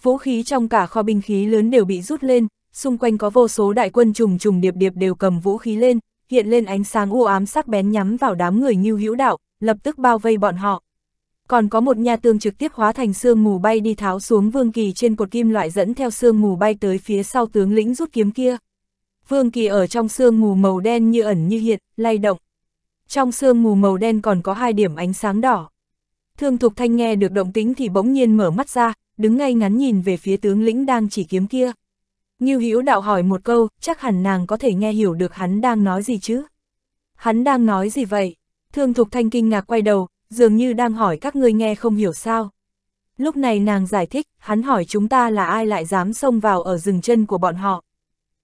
S1: Vũ khí trong cả kho binh khí lớn đều bị rút lên, xung quanh có vô số đại quân trùng trùng điệp điệp đều cầm vũ khí lên, hiện lên ánh sáng u ám sắc bén nhắm vào đám người như hữu đạo, lập tức bao vây bọn họ. Còn có một nhà tương trực tiếp hóa thành sương mù bay đi tháo xuống vương kỳ trên cột kim loại dẫn theo sương mù bay tới phía sau tướng lĩnh rút kiếm kia. Vương Kỳ ở trong sương mù màu đen như ẩn như hiện, lay động. Trong sương mù màu đen còn có hai điểm ánh sáng đỏ. Thương Thục Thanh nghe được động tính thì bỗng nhiên mở mắt ra, đứng ngay ngắn nhìn về phía tướng lĩnh đang chỉ kiếm kia. Như Hữu đạo hỏi một câu, chắc hẳn nàng có thể nghe hiểu được hắn đang nói gì chứ? Hắn đang nói gì vậy? Thương Thục Thanh kinh ngạc quay đầu, dường như đang hỏi các ngươi nghe không hiểu sao. Lúc này nàng giải thích, hắn hỏi chúng ta là ai lại dám xông vào ở rừng chân của bọn họ.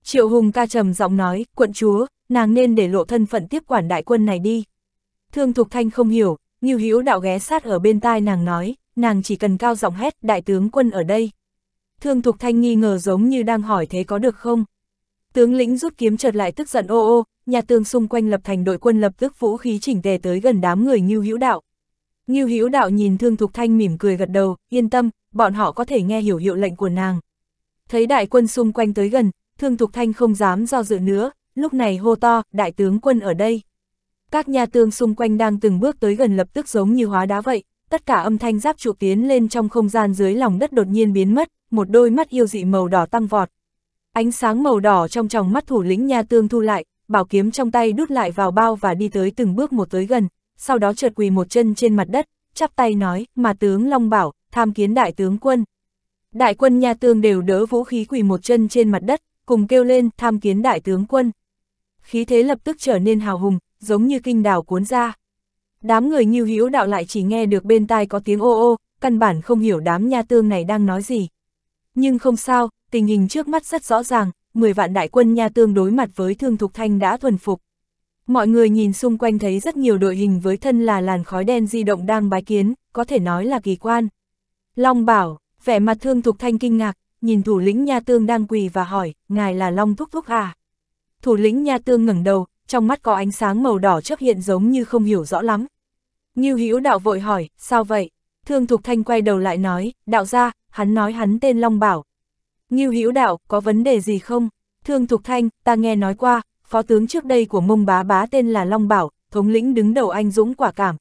S1: Triệu Hùng ca trầm giọng nói, quận chúa, nàng nên để lộ thân phận tiếp quản đại quân này đi. Thương Thục Thanh không hiểu, Ngưu Hữu đạo ghé sát ở bên tai nàng nói, nàng chỉ cần cao giọng hét, đại tướng quân ở đây. Thương Thục Thanh nghi ngờ giống như đang hỏi thế có được không? Tướng lĩnh rút kiếm chợt lại tức giận ô ô, nhà tường xung quanh lập thành đội quân lập tức vũ khí chỉnh tề tới gần đám người Ngưu Hữu đạo. Ngưu Hữu đạo nhìn Thương Thục Thanh mỉm cười gật đầu, yên tâm, bọn họ có thể nghe hiểu hiệu lệnh của nàng. Thấy đại quân xung quanh tới gần, Thương Thục Thanh không dám do dự nữa, lúc này hô to, đại tướng quân ở đây. Các nhà tường xung quanh đang từng bước tới gần lập tức giống như hóa đá vậy, tất cả âm thanh giáp trụ tiến lên trong không gian dưới lòng đất đột nhiên biến mất, một đôi mắt yêu dị màu đỏ tăng vọt. Ánh sáng màu đỏ trong tròng mắt thủ lĩnh nhà tương thu lại, bảo kiếm trong tay đút lại vào bao và đi tới từng bước một tới gần, sau đó trượt quỳ một chân trên mặt đất, chắp tay nói, mà tướng Long bảo, tham kiến đại tướng quân. Đại quân nhà tương đều đỡ vũ khí quỳ một chân trên mặt đất, cùng kêu lên tham kiến đại tướng quân. Khí thế lập tức trở nên hào hùng, giống như kinh đảo cuốn ra. Đám người nghiêu hữu đạo lại chỉ nghe được bên tai có tiếng ô ô, căn bản không hiểu đám nha tương này đang nói gì. Nhưng không sao, tình hình trước mắt rất rõ ràng, 10 vạn đại quân nha tương đối mặt với thương thục thanh đã thuần phục. Mọi người nhìn xung quanh thấy rất nhiều đội hình với thân là làn khói đen di động đang bái kiến, có thể nói là kỳ quan. Long bảo, vẻ mặt thương thục thanh kinh ngạc, nhìn thủ lĩnh nha tương đang quỳ và hỏi, ngài là Long Thúc Thúc à? Thủ lĩnh nha tương ngẩng đầu, trong mắt có ánh sáng màu đỏ chấp hiện giống như không hiểu rõ lắm. Như hữu đạo vội hỏi, sao vậy? Thương Thục Thanh quay đầu lại nói, đạo ra, hắn nói hắn tên Long Bảo. Như hữu đạo, có vấn đề gì không? Thương Thục Thanh, ta nghe nói qua, phó tướng trước đây của mông bá bá tên là Long Bảo, thống lĩnh đứng đầu anh dũng quả cảm.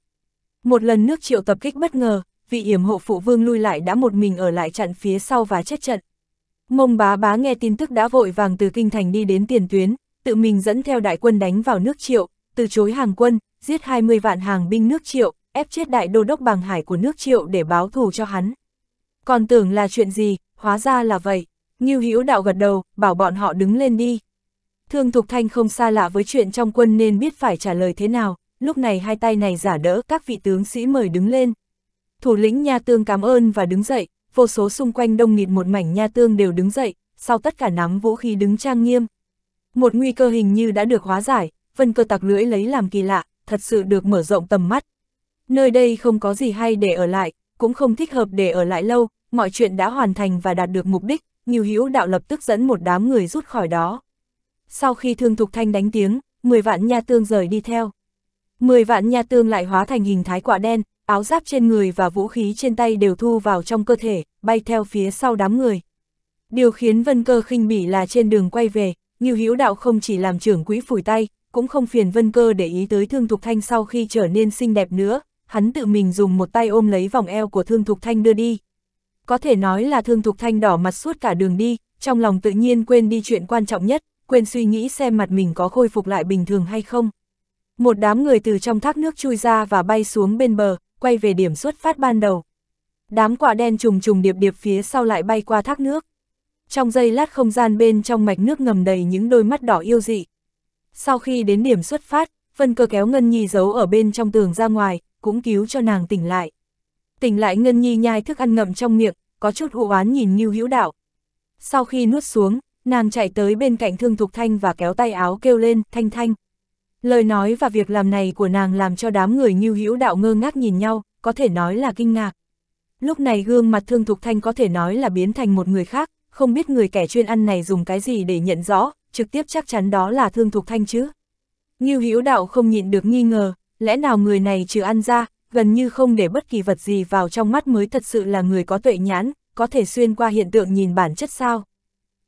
S1: Một lần nước triệu tập kích bất ngờ, vị yểm hộ phụ vương lui lại đã một mình ở lại chặn phía sau và chết trận. Mông bá bá nghe tin tức đã vội vàng từ kinh thành đi đến tiền tuyến, tự mình dẫn theo đại quân đánh vào nước triệu, từ chối hàng quân, giết 20 vạn hàng binh nước triệu, ép chết đại đô đốc bàng hải của nước triệu để báo thù cho hắn. Còn tưởng là chuyện gì, hóa ra là vậy. Ngưu Hữu đạo gật đầu, bảo bọn họ đứng lên đi. Thương Thục Thanh không xa lạ với chuyện trong quân nên biết phải trả lời thế nào, lúc này hai tay này giả đỡ các vị tướng sĩ mời đứng lên. Thủ lĩnh nhà tương cảm ơn và đứng dậy, vô số xung quanh đông nghịt một mảnh nha tương đều đứng dậy, sau tất cả nắm vũ khí đứng trang nghiêm. Một nguy cơ hình như đã được hóa giải, vân cơ tặc lưỡi lấy làm kỳ lạ, thật sự được mở rộng tầm mắt. Nơi đây không có gì hay để ở lại, cũng không thích hợp để ở lại lâu, mọi chuyện đã hoàn thành và đạt được mục đích, nhiều Hữu Đạo lập tức dẫn một đám người rút khỏi đó. Sau khi Thương Thục Thanh đánh tiếng, 10 vạn nha tương rời đi theo. 10 vạn nha tương lại hóa thành hình thái quả đen, áo giáp trên người và vũ khí trên tay đều thu vào trong cơ thể, bay theo phía sau đám người. Điều khiến Vân Cơ khinh bỉ là trên đường quay về, Ngưu Hữu Đạo không chỉ làm trưởng quỹ phủi tay, cũng không phiền Vân Cơ để ý tới Thương Thục Thanh sau khi trở nên xinh đẹp nữa, hắn tự mình dùng một tay ôm lấy vòng eo của Thương Thục Thanh đưa đi. Có thể nói là Thương Thục Thanh đỏ mặt suốt cả đường đi, trong lòng tự nhiên quên đi chuyện quan trọng nhất, quên suy nghĩ xem mặt mình có khôi phục lại bình thường hay không. Một đám người từ trong thác nước chui ra và bay xuống bên bờ, quay về điểm xuất phát ban đầu. Đám quả đen trùng trùng điệp điệp phía sau lại bay qua thác nước. Trong giây lát không gian bên trong mạch nước ngầm đầy những đôi mắt đỏ yêu dị. Sau khi đến điểm xuất phát, phân cơ kéo Ngân Nhi giấu ở bên trong tường ra ngoài, cũng cứu cho nàng tỉnh lại. Tỉnh lại Ngân Nhi nhai thức ăn ngậm trong miệng, có chút hụ oán nhìn Nưu Hữu Đạo. Sau khi nuốt xuống, nàng chạy tới bên cạnh Thương Thục Thanh và kéo tay áo kêu lên, "Thanh Thanh, Lời nói và việc làm này của nàng làm cho đám người như hữu đạo ngơ ngác nhìn nhau, có thể nói là kinh ngạc. Lúc này gương mặt Thương Thục Thanh có thể nói là biến thành một người khác, không biết người kẻ chuyên ăn này dùng cái gì để nhận rõ, trực tiếp chắc chắn đó là Thương Thục Thanh chứ. Nghiêu Hữu Đạo không nhịn được nghi ngờ, lẽ nào người này trừ ăn ra, gần như không để bất kỳ vật gì vào trong mắt mới thật sự là người có tuệ nhãn, có thể xuyên qua hiện tượng nhìn bản chất sao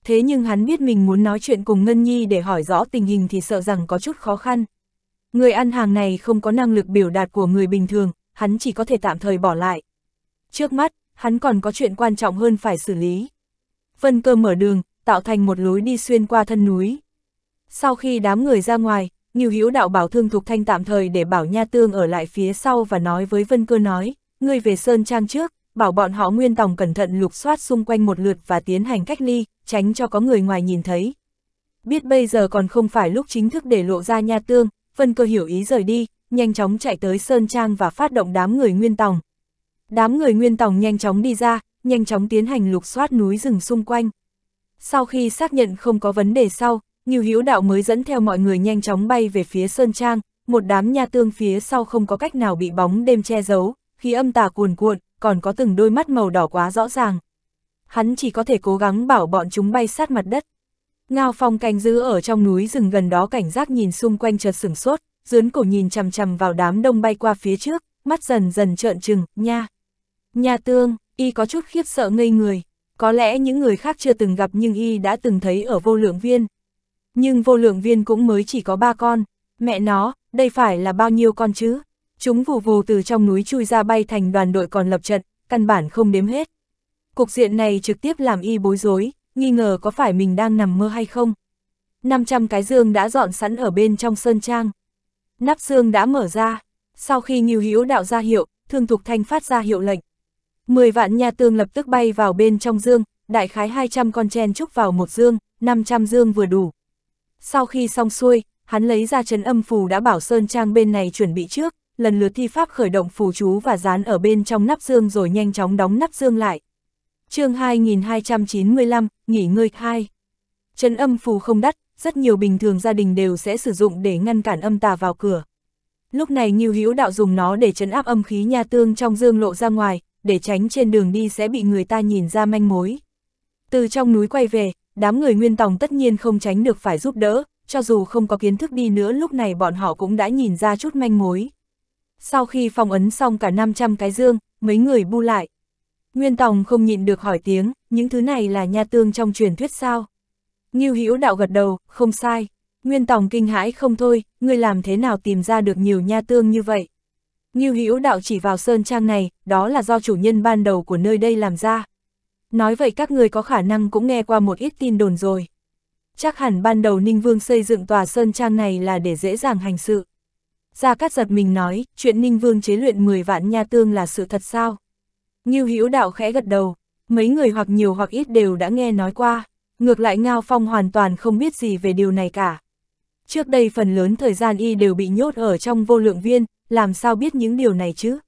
S1: thế nhưng hắn biết mình muốn nói chuyện cùng Ngân Nhi để hỏi rõ tình hình thì sợ rằng có chút khó khăn. Người ăn hàng này không có năng lực biểu đạt của người bình thường, hắn chỉ có thể tạm thời bỏ lại. Trước mắt, hắn còn có chuyện quan trọng hơn phải xử lý. Vân cơ mở đường, tạo thành một lối đi xuyên qua thân núi. Sau khi đám người ra ngoài, nhiều Hữu đạo bảo Thương Thục Thanh tạm thời để bảo Nha Tương ở lại phía sau và nói với Vân Cơ nói, ngươi về Sơn Trang trước, bảo bọn họ nguyên tòng cẩn thận lục soát xung quanh một lượt và tiến hành cách ly, tránh cho có người ngoài nhìn thấy. Biết bây giờ còn không phải lúc chính thức để lộ ra nha tương, Vân Cơ hiểu ý rời đi, nhanh chóng chạy tới Sơn Trang và phát động đám người nguyên tòng. Đám người nguyên tòng nhanh chóng đi ra, nhanh chóng tiến hành lục soát núi rừng xung quanh. Sau khi xác nhận không có vấn đề sau, Nhiều hiếu Đạo mới dẫn theo mọi người nhanh chóng bay về phía Sơn Trang, một đám nha tương phía sau không có cách nào bị bóng đêm che giấu, khí âm tà cuồn cuộn, còn có từng đôi mắt màu đỏ quá rõ ràng. Hắn chỉ có thể cố gắng bảo bọn chúng bay sát mặt đất. Ngao Phong canh giữ ở trong núi rừng gần đó cảnh giác nhìn xung quanh chợt sửng sốt, dướn cổ nhìn chằm chằm vào đám đông bay qua phía trước, mắt dần dần trợn trừng, nha. Nhà tương, y có chút khiếp sợ ngây người, có lẽ những người khác chưa từng gặp nhưng y đã từng thấy ở vô lượng viên. Nhưng vô lượng viên cũng mới chỉ có ba con, mẹ nó, đây phải là bao nhiêu con chứ? Chúng vù vù từ trong núi chui ra bay thành đoàn đội còn lập trận, căn bản không đếm hết. Cục diện này trực tiếp làm y bối rối, nghi ngờ có phải mình đang nằm mơ hay không. 500 cái dương đã dọn sẵn ở bên trong sơn trang. Nắp dương đã mở ra, sau khi Ngưu Hữu đạo ra hiệu, Thương Thục Thanh phát ra hiệu lệnh. 10 vạn nhà tương lập tức bay vào bên trong dương, đại khái 200 con chen trúc vào một dương, 500 dương vừa đủ. Sau khi xong xuôi, hắn lấy ra trấn âm phù đã bảo Sơn Trang bên này chuẩn bị trước, lần lượt thi pháp khởi động phù chú và dán ở bên trong nắp dương rồi nhanh chóng đóng nắp dương lại. chương 2295, nghỉ ngơi 2. Trấn âm phù không đắt, rất nhiều bình thường gia đình đều sẽ sử dụng để ngăn cản âm tà vào cửa. Lúc này Ngưu Hữu Đạo dùng nó để chấn áp âm khí nha tương trong dương lộ ra ngoài, để tránh trên đường đi sẽ bị người ta nhìn ra manh mối. Từ trong núi quay về, đám người Nguyên Tòng tất nhiên không tránh được phải giúp đỡ, cho dù không có kiến thức đi nữa lúc này bọn họ cũng đã nhìn ra chút manh mối. Sau khi phong ấn xong cả 500 cái dương, mấy người bu lại. Nguyên Tòng không nhịn được hỏi tiếng, những thứ này là nha tương trong truyền thuyết sao? Ngưu Hữu đạo gật đầu, không sai. Nguyên Tòng kinh hãi không thôi, ngươi làm thế nào tìm ra được nhiều nha tương như vậy? Ngưu Hữu đạo chỉ vào sơn trang này, đó là do chủ nhân ban đầu của nơi đây làm ra. Nói vậy các người có khả năng cũng nghe qua một ít tin đồn rồi. Chắc hẳn ban đầu Ninh Vương xây dựng tòa sơn trang này là để dễ dàng hành sự. Gia Cát giật mình nói, chuyện Ninh Vương chế luyện 10 vạn nha tương là sự thật sao? như Hữu Đạo khẽ gật đầu, mấy người hoặc nhiều hoặc ít đều đã nghe nói qua, ngược lại Ngao Phong hoàn toàn không biết gì về điều này cả. Trước đây phần lớn thời gian y đều bị nhốt ở trong vô lượng viên, làm sao biết những điều này chứ?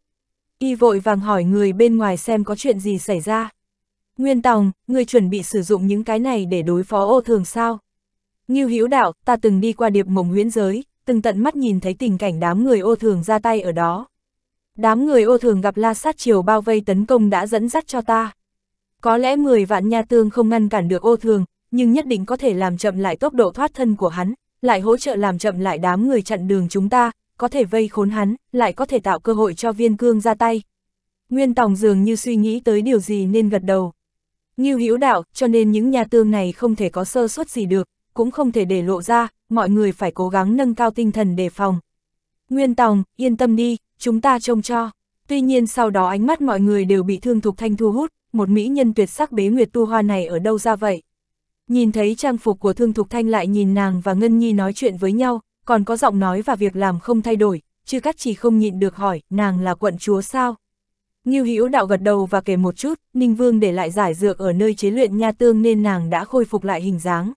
S1: Y vội vàng hỏi người bên ngoài xem có chuyện gì xảy ra. Nguyên Tòng, người chuẩn bị sử dụng những cái này để đối phó ô thường sao? như Hữu Đạo, ta từng đi qua điệp mộng huyễn giới, từng tận mắt nhìn thấy tình cảnh đám người ô thường ra tay ở đó. Đám người ô thường gặp la sát chiều bao vây tấn công đã dẫn dắt cho ta. Có lẽ 10 vạn nha tương không ngăn cản được ô thường, nhưng nhất định có thể làm chậm lại tốc độ thoát thân của hắn, lại hỗ trợ làm chậm lại đám người chặn đường chúng ta, có thể vây khốn hắn, lại có thể tạo cơ hội cho viên cương ra tay. Nguyên Tòng dường như suy nghĩ tới điều gì nên gật đầu. Như hiểu đạo, cho nên những nhà tương này không thể có sơ suất gì được, cũng không thể để lộ ra, mọi người phải cố gắng nâng cao tinh thần đề phòng. Nguyên Tòng, yên tâm đi, chúng ta trông cho. Tuy nhiên sau đó ánh mắt mọi người đều bị thương Thục Thanh thu hút, một mỹ nhân tuyệt sắc bế nguyệt tu hoa này ở đâu ra vậy? Nhìn thấy trang phục của Thương Thục Thanh lại nhìn nàng và Ngân Nhi nói chuyện với nhau, còn có giọng nói và việc làm không thay đổi, chứ cắt chỉ không nhịn được hỏi, nàng là quận chúa sao? Nghiêu Hữu đạo gật đầu và kể một chút, Ninh Vương để lại giải dược ở nơi chế luyện nha tương nên nàng đã khôi phục lại hình dáng.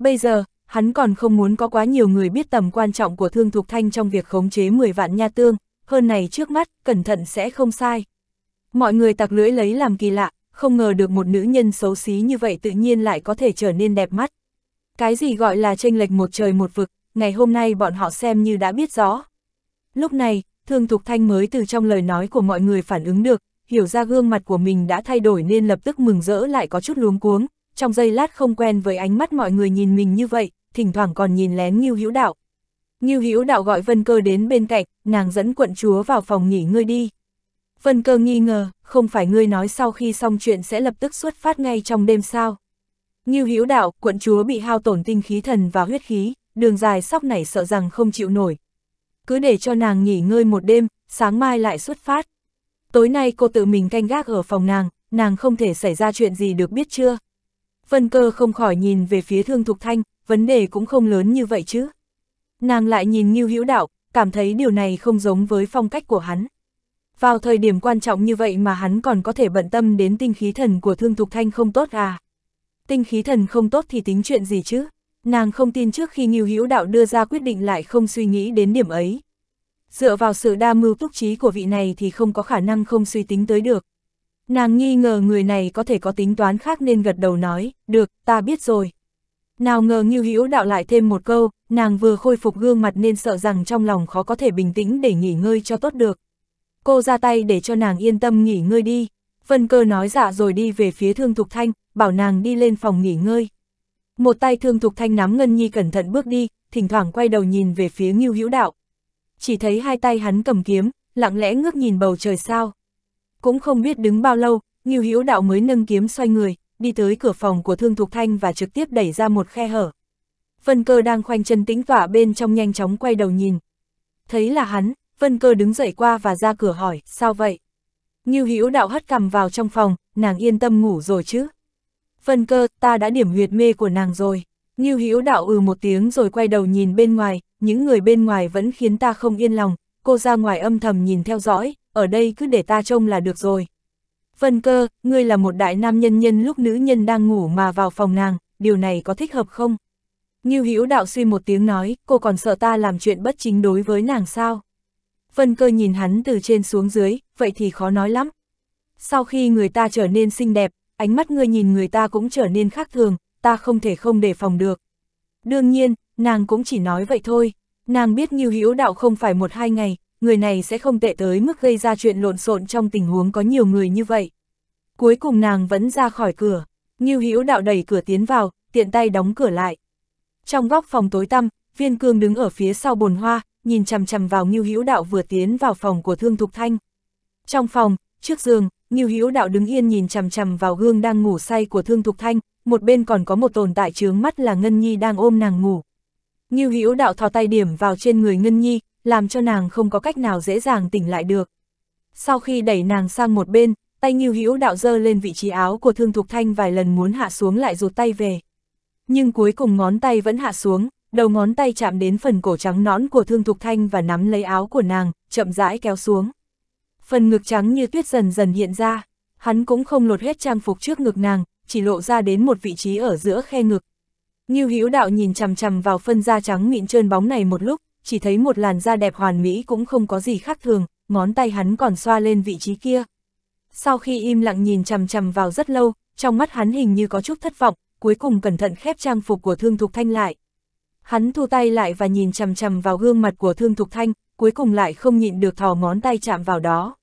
S1: Bây giờ, hắn còn không muốn có quá nhiều người biết tầm quan trọng của Thương Thục Thanh trong việc khống chế 10 vạn nha tương, hơn này trước mắt, cẩn thận sẽ không sai. Mọi người tặc lưỡi lấy làm kỳ lạ, không ngờ được một nữ nhân xấu xí như vậy tự nhiên lại có thể trở nên đẹp mắt. Cái gì gọi là tranh lệch một trời một vực, ngày hôm nay bọn họ xem như đã biết rõ. Lúc này, Thương Thục Thanh mới từ trong lời nói của mọi người phản ứng được, hiểu ra gương mặt của mình đã thay đổi nên lập tức mừng rỡ lại có chút luống cuống, trong giây lát không quen với ánh mắt mọi người nhìn mình như vậy, thỉnh thoảng còn nhìn lén Ngưu Hữu Đạo. Ngưu Hữu Đạo gọi Vân Cơ đến bên cạnh, nàng dẫn quận chúa vào phòng nghỉ ngơi đi. Vân Cơ nghi ngờ, không phải ngươi nói sau khi xong chuyện sẽ lập tức xuất phát ngay trong đêm sao? Ngưu Hữu Đạo, quận chúa bị hao tổn tinh khí thần và huyết khí, đường dài sóc này sợ rằng không chịu nổi. Cứ để cho nàng nghỉ ngơi một đêm, sáng mai lại xuất phát. Tối nay cô tự mình canh gác ở phòng nàng, nàng không thể xảy ra chuyện gì được biết chưa? Vân cơ không khỏi nhìn về phía thương thục thanh, vấn đề cũng không lớn như vậy chứ. Nàng lại nhìn Ngưu Hữu Đạo, cảm thấy điều này không giống với phong cách của hắn. Vào thời điểm quan trọng như vậy mà hắn còn có thể bận tâm đến tinh khí thần của thương thục thanh không tốt à. Tinh khí thần không tốt thì tính chuyện gì chứ? Nàng không tin trước khi Ngưu Hữu Đạo đưa ra quyết định lại không suy nghĩ đến điểm ấy. Dựa vào sự đa mưu túc trí của vị này thì không có khả năng không suy tính tới được. Nàng nghi ngờ người này có thể có tính toán khác nên gật đầu nói, được, ta biết rồi. Nào ngờ Ngưu Hữu đạo lại thêm một câu, nàng vừa khôi phục gương mặt nên sợ rằng trong lòng khó có thể bình tĩnh để nghỉ ngơi cho tốt được. Cô ra tay để cho nàng yên tâm nghỉ ngơi đi. Vân cơ nói dạ rồi đi về phía Thương Thục Thanh, bảo nàng đi lên phòng nghỉ ngơi. Một tay Thương Thục Thanh nắm Ngân Nhi cẩn thận bước đi, thỉnh thoảng quay đầu nhìn về phía Ngưu Hữu đạo. Chỉ thấy hai tay hắn cầm kiếm, lặng lẽ ngước nhìn bầu trời sao cũng không biết đứng bao lâu, Ngưu Hữu Đạo mới nâng kiếm xoay người, đi tới cửa phòng của Thương Thục Thanh và trực tiếp đẩy ra một khe hở. Vân Cơ đang khoanh chân tĩnh tọa bên trong nhanh chóng quay đầu nhìn. Thấy là hắn, Vân Cơ đứng dậy qua và ra cửa hỏi, sao vậy? Ngưu Hữu Đạo hất cằm vào trong phòng, nàng yên tâm ngủ rồi chứ? Vân Cơ, ta đã điểm huyệt mê của nàng rồi. Ngưu Hữu Đạo ừ một tiếng rồi quay đầu nhìn bên ngoài, những người bên ngoài vẫn khiến ta không yên lòng, cô ra ngoài âm thầm nhìn theo dõi, ở đây cứ để ta trông là được rồi. Vân cơ, ngươi là một đại nam nhân nhân lúc nữ nhân đang ngủ mà vào phòng nàng, điều này có thích hợp không? Như Hữu đạo suy một tiếng nói, cô còn sợ ta làm chuyện bất chính đối với nàng sao? Vân cơ nhìn hắn từ trên xuống dưới, vậy thì khó nói lắm. Sau khi người ta trở nên xinh đẹp, ánh mắt ngươi nhìn người ta cũng trở nên khác thường, ta không thể không đề phòng được. Đương nhiên, nàng cũng chỉ nói vậy thôi. Nàng biết Như Hữu đạo không phải một hai ngày, người này sẽ không tệ tới mức gây ra chuyện lộn xộn trong tình huống có nhiều người như vậy. Cuối cùng nàng vẫn ra khỏi cửa, Ngưu Hữu đạo đẩy cửa tiến vào, tiện tay đóng cửa lại. Trong góc phòng tối tăm, Viên Cương đứng ở phía sau bồn hoa, nhìn chằm chằm vào Ngưu Hữu đạo vừa tiến vào phòng của Thương Thục Thanh. Trong phòng, trước giường, Ngưu Hữu đạo đứng yên nhìn chằm chằm vào gương đang ngủ say của Thương Thục Thanh, một bên còn có một tồn tại chướng mắt là Ngân Nhi đang ôm nàng ngủ. Ngưu Hữu đạo thò tay điểm vào trên người Ngân Nhi, làm cho nàng không có cách nào dễ dàng tỉnh lại được. Sau khi đẩy nàng sang một bên, tay nghiêu hữu đạo dơ lên vị trí áo của Thương Thục Thanh vài lần muốn hạ xuống lại rụt tay về. Nhưng cuối cùng ngón tay vẫn hạ xuống, đầu ngón tay chạm đến phần cổ trắng nõn của Thương Thục Thanh và nắm lấy áo của nàng, chậm rãi kéo xuống. Phần ngực trắng như tuyết dần dần hiện ra, hắn cũng không lột hết trang phục trước ngực nàng, chỉ lộ ra đến một vị trí ở giữa khe ngực. Nghiêu hữu đạo nhìn chằm chằm vào phân da trắng mịn trơn bóng này một lúc, chỉ thấy một làn da đẹp hoàn mỹ cũng không có gì khác thường, ngón tay hắn còn xoa lên vị trí kia. Sau khi im lặng nhìn chằm chằm vào rất lâu, trong mắt hắn hình như có chút thất vọng, cuối cùng cẩn thận khép trang phục của Thương Thục Thanh lại. Hắn thu tay lại và nhìn chằm chằm vào gương mặt của Thương Thục Thanh, cuối cùng lại không nhịn được thò ngón tay chạm vào đó.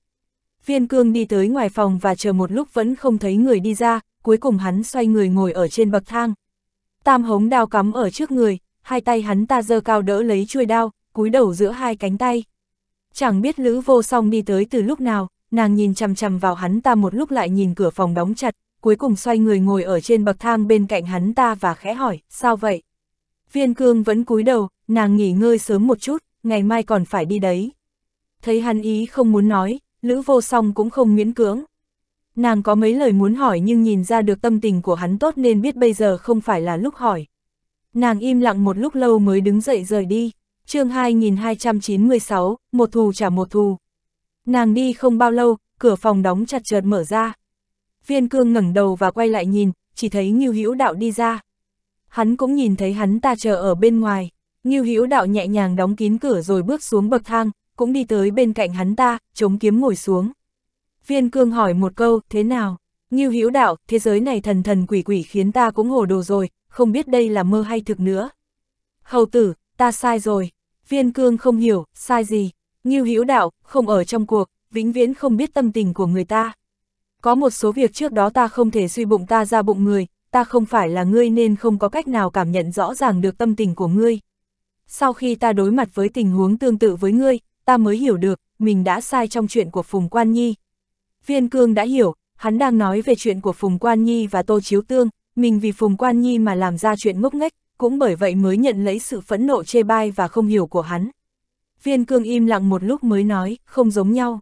S1: Viên cương đi tới ngoài phòng và chờ một lúc vẫn không thấy người đi ra, cuối cùng hắn xoay người ngồi ở trên bậc thang. Tam hống đao cắm ở trước người, hai tay hắn ta giơ cao đỡ lấy chuôi đao, cúi đầu giữa hai cánh tay. Chẳng biết Lữ Vô Song đi tới từ lúc nào, nàng nhìn chằm chằm vào hắn ta một lúc lại nhìn cửa phòng đóng chặt, cuối cùng xoay người ngồi ở trên bậc thang bên cạnh hắn ta và khẽ hỏi, sao vậy? Viên cương vẫn cúi đầu, nàng nghỉ ngơi sớm một chút, ngày mai còn phải đi đấy. Thấy hắn ý không muốn nói, Lữ Vô Song cũng không miễn cưỡng. Nàng có mấy lời muốn hỏi nhưng nhìn ra được tâm tình của hắn tốt nên biết bây giờ không phải là lúc hỏi. Nàng im lặng một lúc lâu mới đứng dậy rời đi. chương 2296, một thù trả một thù. Nàng đi không bao lâu, cửa phòng đóng chặt chợt mở ra. Viên cương ngẩng đầu và quay lại nhìn, chỉ thấy Ngưu Hữu Đạo đi ra. Hắn cũng nhìn thấy hắn ta chờ ở bên ngoài. Ngưu Hữu Đạo nhẹ nhàng đóng kín cửa rồi bước xuống bậc thang, cũng đi tới bên cạnh hắn ta, chống kiếm ngồi xuống. Viên cương hỏi một câu, thế nào? Ngưu Hữu Đạo, thế giới này thần thần quỷ quỷ khiến ta cũng hồ đồ rồi, không biết đây là mơ hay thực nữa. Hầu tử, ta sai rồi. Viên cương không hiểu, sai gì. Nghiêu hữu đạo, không ở trong cuộc, vĩnh viễn không biết tâm tình của người ta. Có một số việc trước đó ta không thể suy bụng ta ra bụng người, ta không phải là ngươi nên không có cách nào cảm nhận rõ ràng được tâm tình của ngươi. Sau khi ta đối mặt với tình huống tương tự với ngươi, ta mới hiểu được, mình đã sai trong chuyện của Phùng Quan Nhi. Viên Cương đã hiểu, hắn đang nói về chuyện của Phùng Quan Nhi và Tô Chiếu Tương, mình vì Phùng Quan Nhi mà làm ra chuyện ngốc nghếch, cũng bởi vậy mới nhận lấy sự phẫn nộ chê bai và không hiểu của hắn. Viên cương im lặng một lúc mới nói, không giống nhau.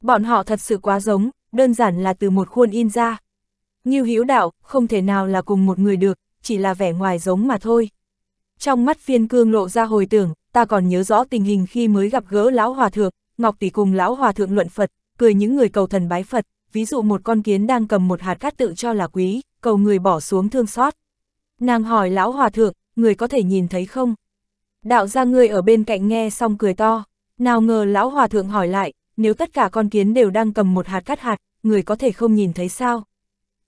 S1: Bọn họ thật sự quá giống, đơn giản là từ một khuôn in ra. Như hữu đạo, không thể nào là cùng một người được, chỉ là vẻ ngoài giống mà thôi. Trong mắt viên cương lộ ra hồi tưởng, ta còn nhớ rõ tình hình khi mới gặp gỡ lão hòa thượng, Ngọc Tỷ cùng lão hòa thượng luận Phật, cười những người cầu thần bái Phật, ví dụ một con kiến đang cầm một hạt cát tự cho là quý, cầu người bỏ xuống thương xót. Nàng hỏi lão hòa thượng, người có thể nhìn thấy không? Đạo gia người ở bên cạnh nghe xong cười to, nào ngờ lão hòa thượng hỏi lại, nếu tất cả con kiến đều đang cầm một hạt cắt hạt, người có thể không nhìn thấy sao?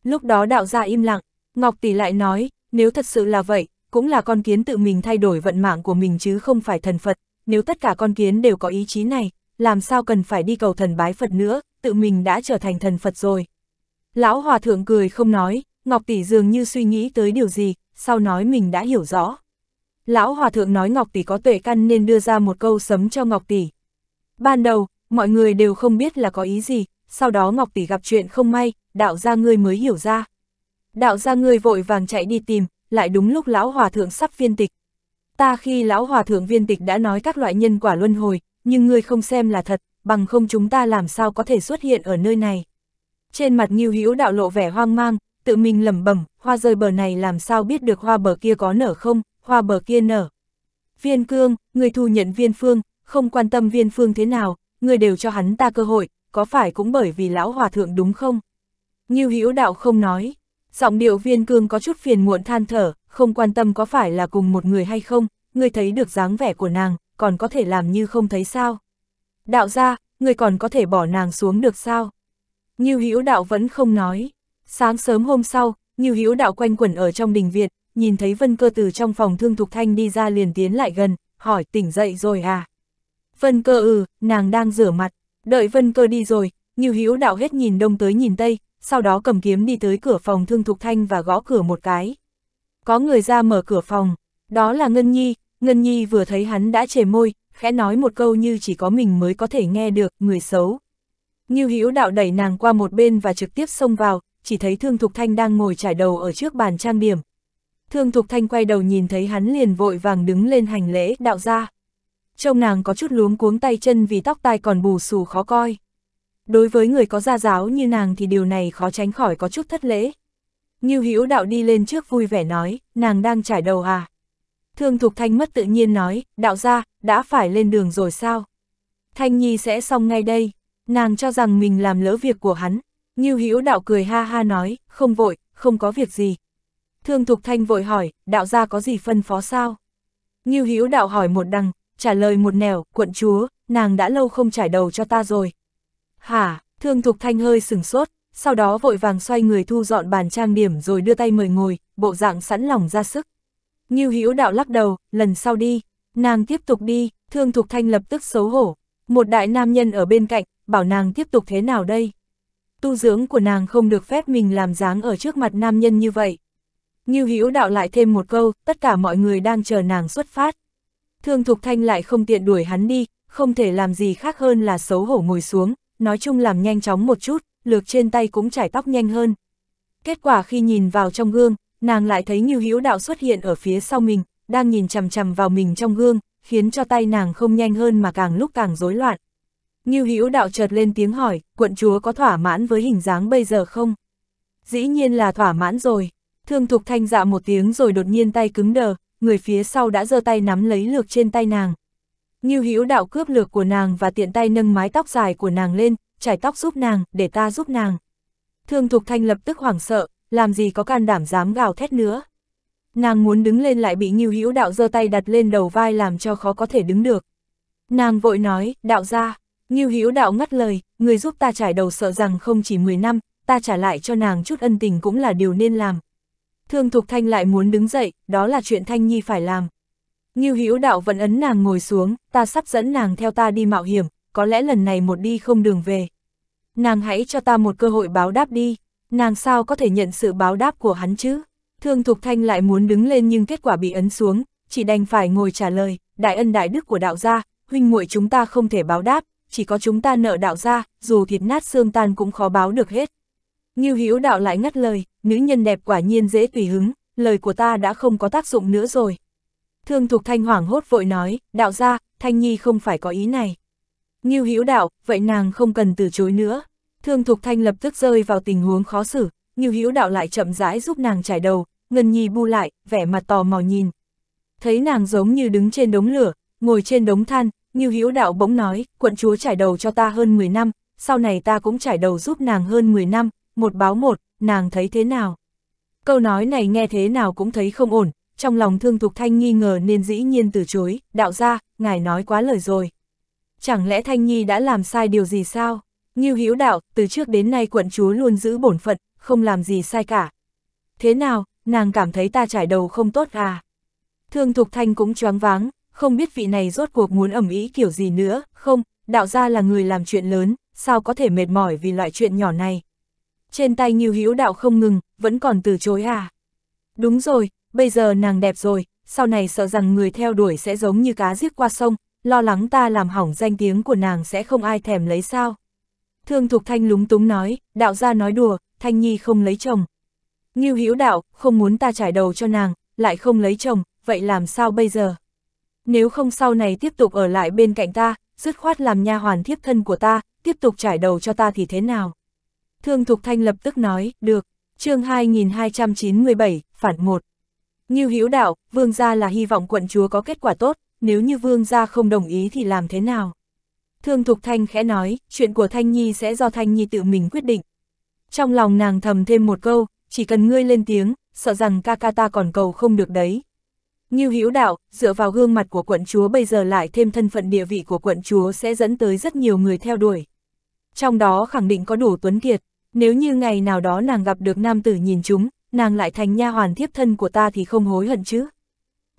S1: Lúc đó đạo gia im lặng, Ngọc Tỷ lại nói, nếu thật sự là vậy, cũng là con kiến tự mình thay đổi vận mạng của mình chứ không phải thần Phật, nếu tất cả con kiến đều có ý chí này, làm sao cần phải đi cầu thần bái Phật nữa, tự mình đã trở thành thần Phật rồi. Lão Hòa Thượng cười không nói, Ngọc Tỷ dường như suy nghĩ tới điều gì, sau nói mình đã hiểu rõ. Lão Hòa Thượng nói Ngọc Tỷ có tuệ căn nên đưa ra một câu sấm cho Ngọc Tỷ. Ban đầu, mọi người đều không biết là có ý gì, sau đó Ngọc Tỷ gặp chuyện không may, đạo gia ngươi mới hiểu ra. Đạo gia ngươi vội vàng chạy đi tìm, lại đúng lúc Lão Hòa Thượng sắp viên tịch. Ta khi Lão Hòa Thượng viên tịch đã nói các loại nhân quả luân hồi, nhưng ngươi không xem là thật, bằng không chúng ta làm sao có thể xuất hiện ở nơi này. Trên mặt Nghiêu Hữu đạo lộ vẻ hoang mang, tự mình lẩm bẩm, hoa rơi bờ này làm sao biết được hoa bờ kia có nở không, hoa bờ kia nở. Viên cương, người thu nhận viên phương, không quan tâm viên phương thế nào, người đều cho hắn ta cơ hội, có phải cũng bởi vì lão hòa thượng đúng không? Nghiêu hữu đạo không nói, giọng điệu viên cương có chút phiền muộn than thở, không quan tâm có phải là cùng một người hay không, người thấy được dáng vẻ của nàng, còn có thể làm như không thấy sao. Đạo ra, người còn có thể bỏ nàng xuống được sao? Nghiêu hữu đạo vẫn không nói, Sáng sớm hôm sau, Như Hữu Đạo quanh quẩn ở trong đình viện, nhìn thấy Vân Cơ từ trong phòng Thương Thục Thanh đi ra liền tiến lại gần, hỏi tỉnh dậy rồi à? Vân Cơ ừ, nàng đang rửa mặt, đợi Vân Cơ đi rồi, Như Hữu Đạo hết nhìn đông tới nhìn tây, sau đó cầm kiếm đi tới cửa phòng Thương Thục Thanh và gõ cửa một cái. Có người ra mở cửa phòng, đó là Ngân Nhi, Ngân Nhi vừa thấy hắn đã chề môi, khẽ nói một câu như chỉ có mình mới có thể nghe được, người xấu. Như Hữu Đạo đẩy nàng qua một bên và trực tiếp xông vào, chỉ thấy Thương Thục Thanh đang ngồi trải đầu ở trước bàn trang điểm. Thương Thục Thanh quay đầu nhìn thấy hắn liền vội vàng đứng lên hành lễ đạo ra. Trông nàng có chút luống cuống tay chân vì tóc tai còn bù xù khó coi. Đối với người có gia giáo như nàng thì điều này khó tránh khỏi có chút thất lễ. như Hữu đạo đi lên trước vui vẻ nói, nàng đang trải đầu à? Thương Thục Thanh mất tự nhiên nói, đạo ra, đã phải lên đường rồi sao? Thanh Nhi sẽ xong ngay đây, nàng cho rằng mình làm lỡ việc của hắn, Ngưu Hữu đạo cười ha ha nói, không vội, không có việc gì. Thương Thục Thanh vội hỏi, đạo gia có gì phân phó sao? Ngưu Hữu đạo hỏi một đằng, trả lời một nẻo, quận chúa, nàng đã lâu không trải đầu cho ta rồi. Hả, Thương Thục Thanh hơi sừng sốt, sau đó vội vàng xoay người thu dọn bàn trang điểm rồi đưa tay mời ngồi, bộ dạng sẵn lòng ra sức. Ngưu Hữu đạo lắc đầu, lần sau đi, nàng tiếp tục đi, Thương Thục Thanh lập tức xấu hổ. Một đại nam nhân ở bên cạnh, bảo nàng tiếp tục thế nào đây? tu dưỡng của nàng không được phép mình làm dáng ở trước mặt nam nhân như vậy. Như Hữu đạo lại thêm một câu, tất cả mọi người đang chờ nàng xuất phát. Thương Thục Thanh lại không tiện đuổi hắn đi, không thể làm gì khác hơn là xấu hổ ngồi xuống, nói chung làm nhanh chóng một chút, lược trên tay cũng chải tóc nhanh hơn. Kết quả khi nhìn vào trong gương, nàng lại thấy Như Hữu đạo xuất hiện ở phía sau mình, đang nhìn chằm chằm vào mình trong gương, khiến cho tay nàng không nhanh hơn mà càng lúc càng rối loạn, Ngưu Hữu Đạo chợt lên tiếng hỏi, quận chúa có thỏa mãn với hình dáng bây giờ không? Dĩ nhiên là thỏa mãn rồi. Thương Thục Thanh dạ một tiếng rồi đột nhiên tay cứng đờ, người phía sau đã giơ tay nắm lấy lược trên tay nàng. Ngưu Hữu Đạo cướp lược của nàng và tiện tay nâng mái tóc dài của nàng lên, chải tóc giúp nàng, để ta giúp nàng. Thương Thục Thanh lập tức hoảng sợ, làm gì có can đảm dám gào thét nữa. Nàng muốn đứng lên lại bị Ngưu Hữu Đạo giơ tay đặt lên đầu vai làm cho khó có thể đứng được. Nàng vội nói, đạo gia. Ngưu Hữu Đạo ngắt lời, người giúp ta trải đầu sợ rằng không chỉ 10 năm, ta trả lại cho nàng chút ân tình cũng là điều nên làm. Thương Thục Thanh lại muốn đứng dậy, đó là chuyện Thanh Nhi phải làm. Ngưu Hữu Đạo vẫn ấn nàng ngồi xuống, ta sắp dẫn nàng theo ta đi mạo hiểm, có lẽ lần này một đi không đường về. Nàng hãy cho ta một cơ hội báo đáp đi, nàng sao có thể nhận sự báo đáp của hắn chứ? Thương Thục Thanh lại muốn đứng lên nhưng kết quả bị ấn xuống, chỉ đành phải ngồi trả lời, đại ân đại đức của đạo gia, huynh muội chúng ta không thể báo đáp, chỉ có chúng ta nợ đạo ra, dù thịt nát xương tan cũng khó báo được hết. Ngưu Hữu đạo lại ngắt lời, nữ nhân đẹp quả nhiên dễ tùy hứng, lời của ta đã không có tác dụng nữa rồi. Thương Thục Thanh hoảng hốt vội nói, đạo ra, Thanh Nhi không phải có ý này. Ngưu Hữu đạo, vậy nàng không cần từ chối nữa. Thương Thục Thanh lập tức rơi vào tình huống khó xử, Ngưu Hữu đạo lại chậm rãi giúp nàng trải đầu, Ngân Nhi bu lại, vẻ mặt tò mò nhìn. Thấy nàng giống như đứng trên đống lửa, ngồi trên đống than, Ngưu Hữu Đạo bỗng nói, quận chúa trải đầu cho ta hơn 10 năm, sau này ta cũng trải đầu giúp nàng hơn 10 năm, một báo một, nàng thấy thế nào? Câu nói này nghe thế nào cũng thấy không ổn, trong lòng Thương Thục Thanh nghi ngờ nên dĩ nhiên từ chối, đạo ra, ngài nói quá lời rồi. Chẳng lẽ Thanh Nhi đã làm sai điều gì sao? Ngưu Hữu Đạo, từ trước đến nay quận chúa luôn giữ bổn phận, không làm gì sai cả. Thế nào, nàng cảm thấy ta trải đầu không tốt à? Thương Thục Thanh cũng choáng váng, không biết vị này rốt cuộc muốn ẩm ý kiểu gì nữa, không, đạo gia là người làm chuyện lớn, sao có thể mệt mỏi vì loại chuyện nhỏ này. Trên tay Nghiêu Hữu đạo không ngừng, vẫn còn từ chối à. Đúng rồi, bây giờ nàng đẹp rồi, sau này sợ rằng người theo đuổi sẽ giống như cá giết qua sông, lo lắng ta làm hỏng danh tiếng của nàng sẽ không ai thèm lấy sao. Thương Thục Thanh lúng túng nói, đạo gia nói đùa, Thanh Nhi không lấy chồng. Nghiêu Hữu đạo, không muốn ta trải đầu cho nàng, lại không lấy chồng, vậy làm sao bây giờ? nếu không sau này tiếp tục ở lại bên cạnh ta, dứt khoát làm nha hoàn thiếp thân của ta, tiếp tục trải đầu cho ta thì thế nào? Thương Thục Thanh lập tức nói, được, chương 2297, phản 1. Như hữu đạo, vương gia là hy vọng quận chúa có kết quả tốt, nếu như vương gia không đồng ý thì làm thế nào? Thương Thục Thanh khẽ nói, chuyện của Thanh Nhi sẽ do Thanh Nhi tự mình quyết định. Trong lòng nàng thầm thêm một câu, chỉ cần ngươi lên tiếng, sợ rằng ca ca ta còn cầu không được đấy. Ngưu Hữu Đạo, dựa vào gương mặt của quận chúa bây giờ lại thêm thân phận địa vị của quận chúa sẽ dẫn tới rất nhiều người theo đuổi. Trong đó khẳng định có đủ tuấn kiệt, nếu như ngày nào đó nàng gặp được nam tử nhìn chúng, nàng lại thành nha hoàn thiếp thân của ta thì không hối hận chứ.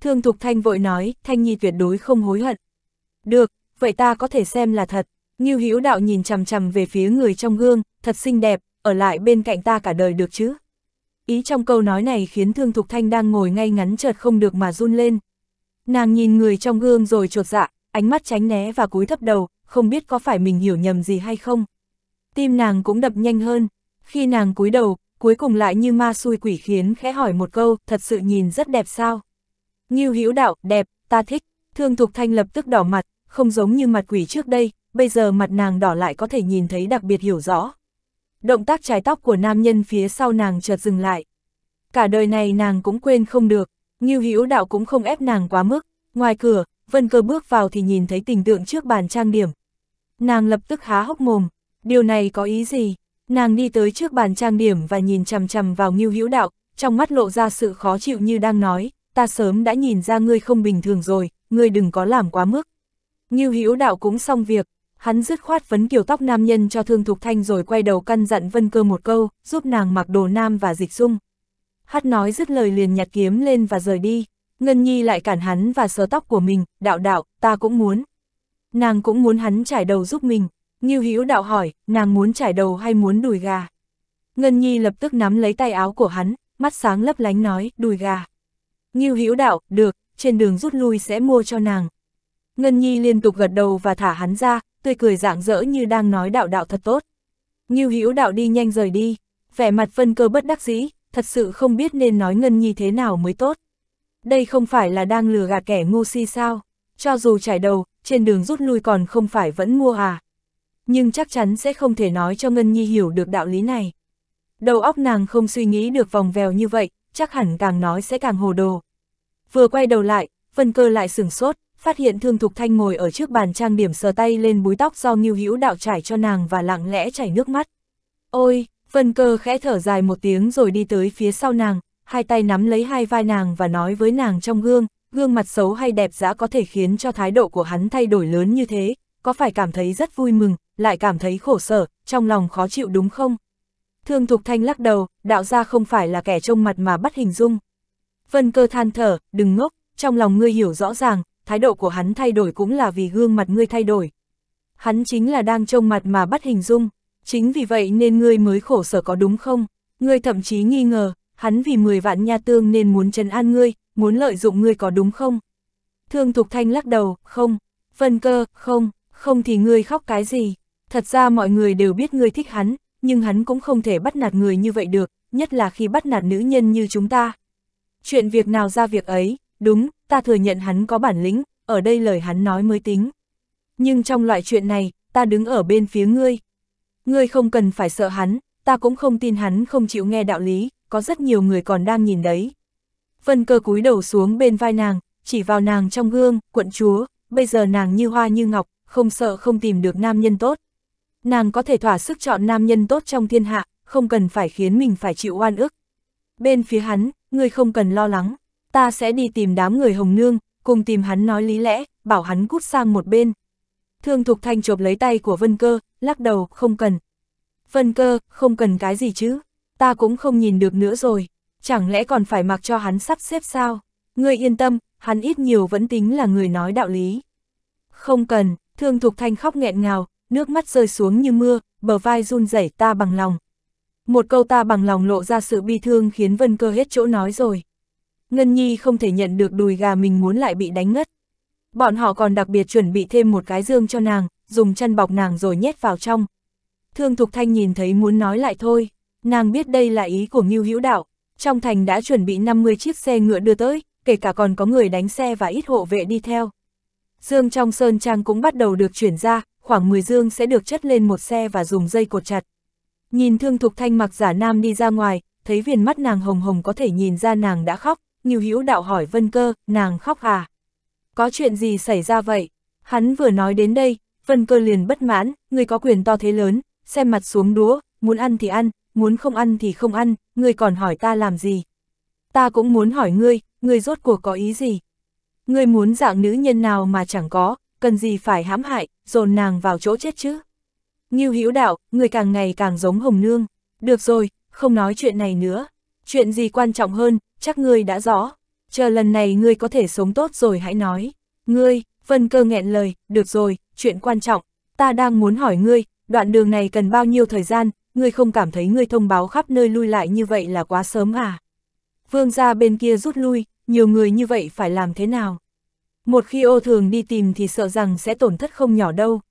S1: Thương Thục Thanh vội nói, Thanh Nhi tuyệt đối không hối hận. Được, vậy ta có thể xem là thật. Ngưu Hữu Đạo nhìn chằm chằm về phía người trong gương, thật xinh đẹp, ở lại bên cạnh ta cả đời được chứ. Ý trong câu nói này khiến Thương Thục Thanh đang ngồi ngay ngắn chợt không được mà run lên. Nàng nhìn người trong gương rồi chuột dạ, ánh mắt tránh né và cúi thấp đầu, không biết có phải mình hiểu nhầm gì hay không. Tim nàng cũng đập nhanh hơn, khi nàng cúi đầu, cuối cùng lại như ma xui quỷ khiến khẽ hỏi một câu, thật sự nhìn rất đẹp sao? Nghiêu hữu đạo, đẹp, ta thích, Thương Thục Thanh lập tức đỏ mặt, không giống như mặt quỷ trước đây, bây giờ mặt nàng đỏ lại có thể nhìn thấy đặc biệt hiểu rõ động tác trái tóc của nam nhân phía sau nàng chợt dừng lại. Cả đời này nàng cũng quên không được, Ngưu Hữu Đạo cũng không ép nàng quá mức, ngoài cửa, Vân Cơ bước vào thì nhìn thấy tình tượng trước bàn trang điểm. Nàng lập tức há hốc mồm, điều này có ý gì? Nàng đi tới trước bàn trang điểm và nhìn chằm chằm vào Ngưu Hữu Đạo, trong mắt lộ ra sự khó chịu như đang nói, ta sớm đã nhìn ra ngươi không bình thường rồi, ngươi đừng có làm quá mức. Ngưu Hữu Đạo cũng xong việc, Hắn dứt khoát vấn kiểu tóc nam nhân cho Thương Thục Thanh rồi quay đầu căn dặn Vân Cơ một câu, giúp nàng mặc đồ nam và dịch dung. Hát nói dứt lời liền nhặt kiếm lên và rời đi, Ngân Nhi lại cản hắn và sờ tóc của mình, đạo đạo, ta cũng muốn. Nàng cũng muốn hắn trải đầu giúp mình, như Hữu đạo hỏi, nàng muốn trải đầu hay muốn đùi gà? Ngân Nhi lập tức nắm lấy tay áo của hắn, mắt sáng lấp lánh nói, đùi gà. như Hữu đạo, được, trên đường rút lui sẽ mua cho nàng. Ngân Nhi liên tục gật đầu và thả hắn ra, tươi cười rạng rỡ như đang nói đạo đạo thật tốt. Ngưu Hữu đạo đi nhanh rời đi, vẻ mặt Vân Cơ bất đắc dĩ, thật sự không biết nên nói Ngân Nhi thế nào mới tốt. Đây không phải là đang lừa gạt kẻ ngu si sao, cho dù trải đầu, trên đường rút lui còn không phải vẫn mua à. Nhưng chắc chắn sẽ không thể nói cho Ngân Nhi hiểu được đạo lý này. Đầu óc nàng không suy nghĩ được vòng vèo như vậy, chắc hẳn càng nói sẽ càng hồ đồ. Vừa quay đầu lại, Vân Cơ lại sửng sốt, phát hiện Thương Thục Thanh ngồi ở trước bàn trang điểm sờ tay lên búi tóc do Ngưu Hữu Đạo trải cho nàng và lặng lẽ chảy nước mắt. Ôi, Vân Cơ khẽ thở dài một tiếng rồi đi tới phía sau nàng, hai tay nắm lấy hai vai nàng và nói với nàng trong gương, gương mặt xấu hay đẹp dã có thể khiến cho thái độ của hắn thay đổi lớn như thế, có phải cảm thấy rất vui mừng, lại cảm thấy khổ sở, trong lòng khó chịu đúng không? Thương Thục Thanh lắc đầu, đạo gia không phải là kẻ trông mặt mà bắt hình dung. Vân Cơ than thở, đừng ngốc, trong lòng ngươi hiểu rõ ràng, thái độ của hắn thay đổi cũng là vì gương mặt ngươi thay đổi. Hắn chính là đang trông mặt mà bắt hình dung, chính vì vậy nên ngươi mới khổ sở có đúng không? Ngươi thậm chí nghi ngờ, hắn vì 10 vạn nha tương nên muốn trấn an ngươi, muốn lợi dụng ngươi có đúng không? Thương Thục Thanh lắc đầu, không, Vân Cơ, không, không thì ngươi khóc cái gì? Thật ra mọi người đều biết ngươi thích hắn, nhưng hắn cũng không thể bắt nạt người như vậy được, nhất là khi bắt nạt nữ nhân như chúng ta. Chuyện việc nào ra việc ấy, đúng, ta thừa nhận hắn có bản lĩnh, ở đây lời hắn nói mới tính. Nhưng trong loại chuyện này, ta đứng ở bên phía ngươi. Ngươi không cần phải sợ hắn, ta cũng không tin hắn không chịu nghe đạo lý, có rất nhiều người còn đang nhìn đấy. Vân cơ cúi đầu xuống bên vai nàng, chỉ vào nàng trong gương, quận chúa, bây giờ nàng như hoa như ngọc, không sợ không tìm được nam nhân tốt. Nàng có thể thỏa sức chọn nam nhân tốt trong thiên hạ, không cần phải khiến mình phải chịu oan ức. Bên phía hắn, ngươi không cần lo lắng ta sẽ đi tìm đám người Hồng Nương, cùng tìm hắn nói lý lẽ, bảo hắn cút sang một bên. Thương Thục Thanh chộp lấy tay của Vân Cơ, lắc đầu, không cần. Vân Cơ, không cần cái gì chứ, ta cũng không nhìn được nữa rồi, chẳng lẽ còn phải mặc cho hắn sắp xếp sao? Ngươi yên tâm, hắn ít nhiều vẫn tính là người nói đạo lý. Không cần, Thương Thục Thanh khóc nghẹn ngào, nước mắt rơi xuống như mưa, bờ vai run rẩy ta bằng lòng. Một câu ta bằng lòng lộ ra sự bi thương khiến Vân Cơ hết chỗ nói rồi. Ngân Nhi không thể nhận được đùi gà mình muốn lại bị đánh ngất. Bọn họ còn đặc biệt chuẩn bị thêm một cái dương cho nàng, dùng chân bọc nàng rồi nhét vào trong. Thương Thục Thanh nhìn thấy muốn nói lại thôi, nàng biết đây là ý của Ngưu Hữu Đạo, trong thành đã chuẩn bị 50 chiếc xe ngựa đưa tới, kể cả còn có người đánh xe và ít hộ vệ đi theo. Dương trong sơn trang cũng bắt đầu được chuyển ra, khoảng 10 dương sẽ được chất lên một xe và dùng dây cột chặt. Nhìn Thương Thục Thanh mặc giả nam đi ra ngoài, thấy viền mắt nàng hồng hồng có thể nhìn ra nàng đã khóc, Ngưu hữu đạo hỏi Vân Cơ, nàng khóc à? Có chuyện gì xảy ra vậy? Hắn vừa nói đến đây, Vân Cơ liền bất mãn, người có quyền to thế lớn, xem mặt xuống đũa, muốn ăn thì ăn, muốn không ăn thì không ăn, người còn hỏi ta làm gì? Ta cũng muốn hỏi ngươi, ngươi rốt cuộc có ý gì? Ngươi muốn dạng nữ nhân nào mà chẳng có, cần gì phải hãm hại, dồn nàng vào chỗ chết chứ? Ngưu Hữu đạo, người càng ngày càng giống Hồng Nương. Được rồi, không nói chuyện này nữa. Chuyện gì quan trọng hơn, chắc ngươi đã rõ, chờ lần này ngươi có thể sống tốt rồi hãy nói. Ngươi, vân cơ nghẹn lời, được rồi, chuyện quan trọng, ta đang muốn hỏi ngươi, đoạn đường này cần bao nhiêu thời gian, ngươi không cảm thấy ngươi thông báo khắp nơi lui lại như vậy là quá sớm à? Vương gia bên kia rút lui, nhiều người như vậy phải làm thế nào? Một khi ô thường đi tìm thì sợ rằng sẽ tổn thất không nhỏ đâu.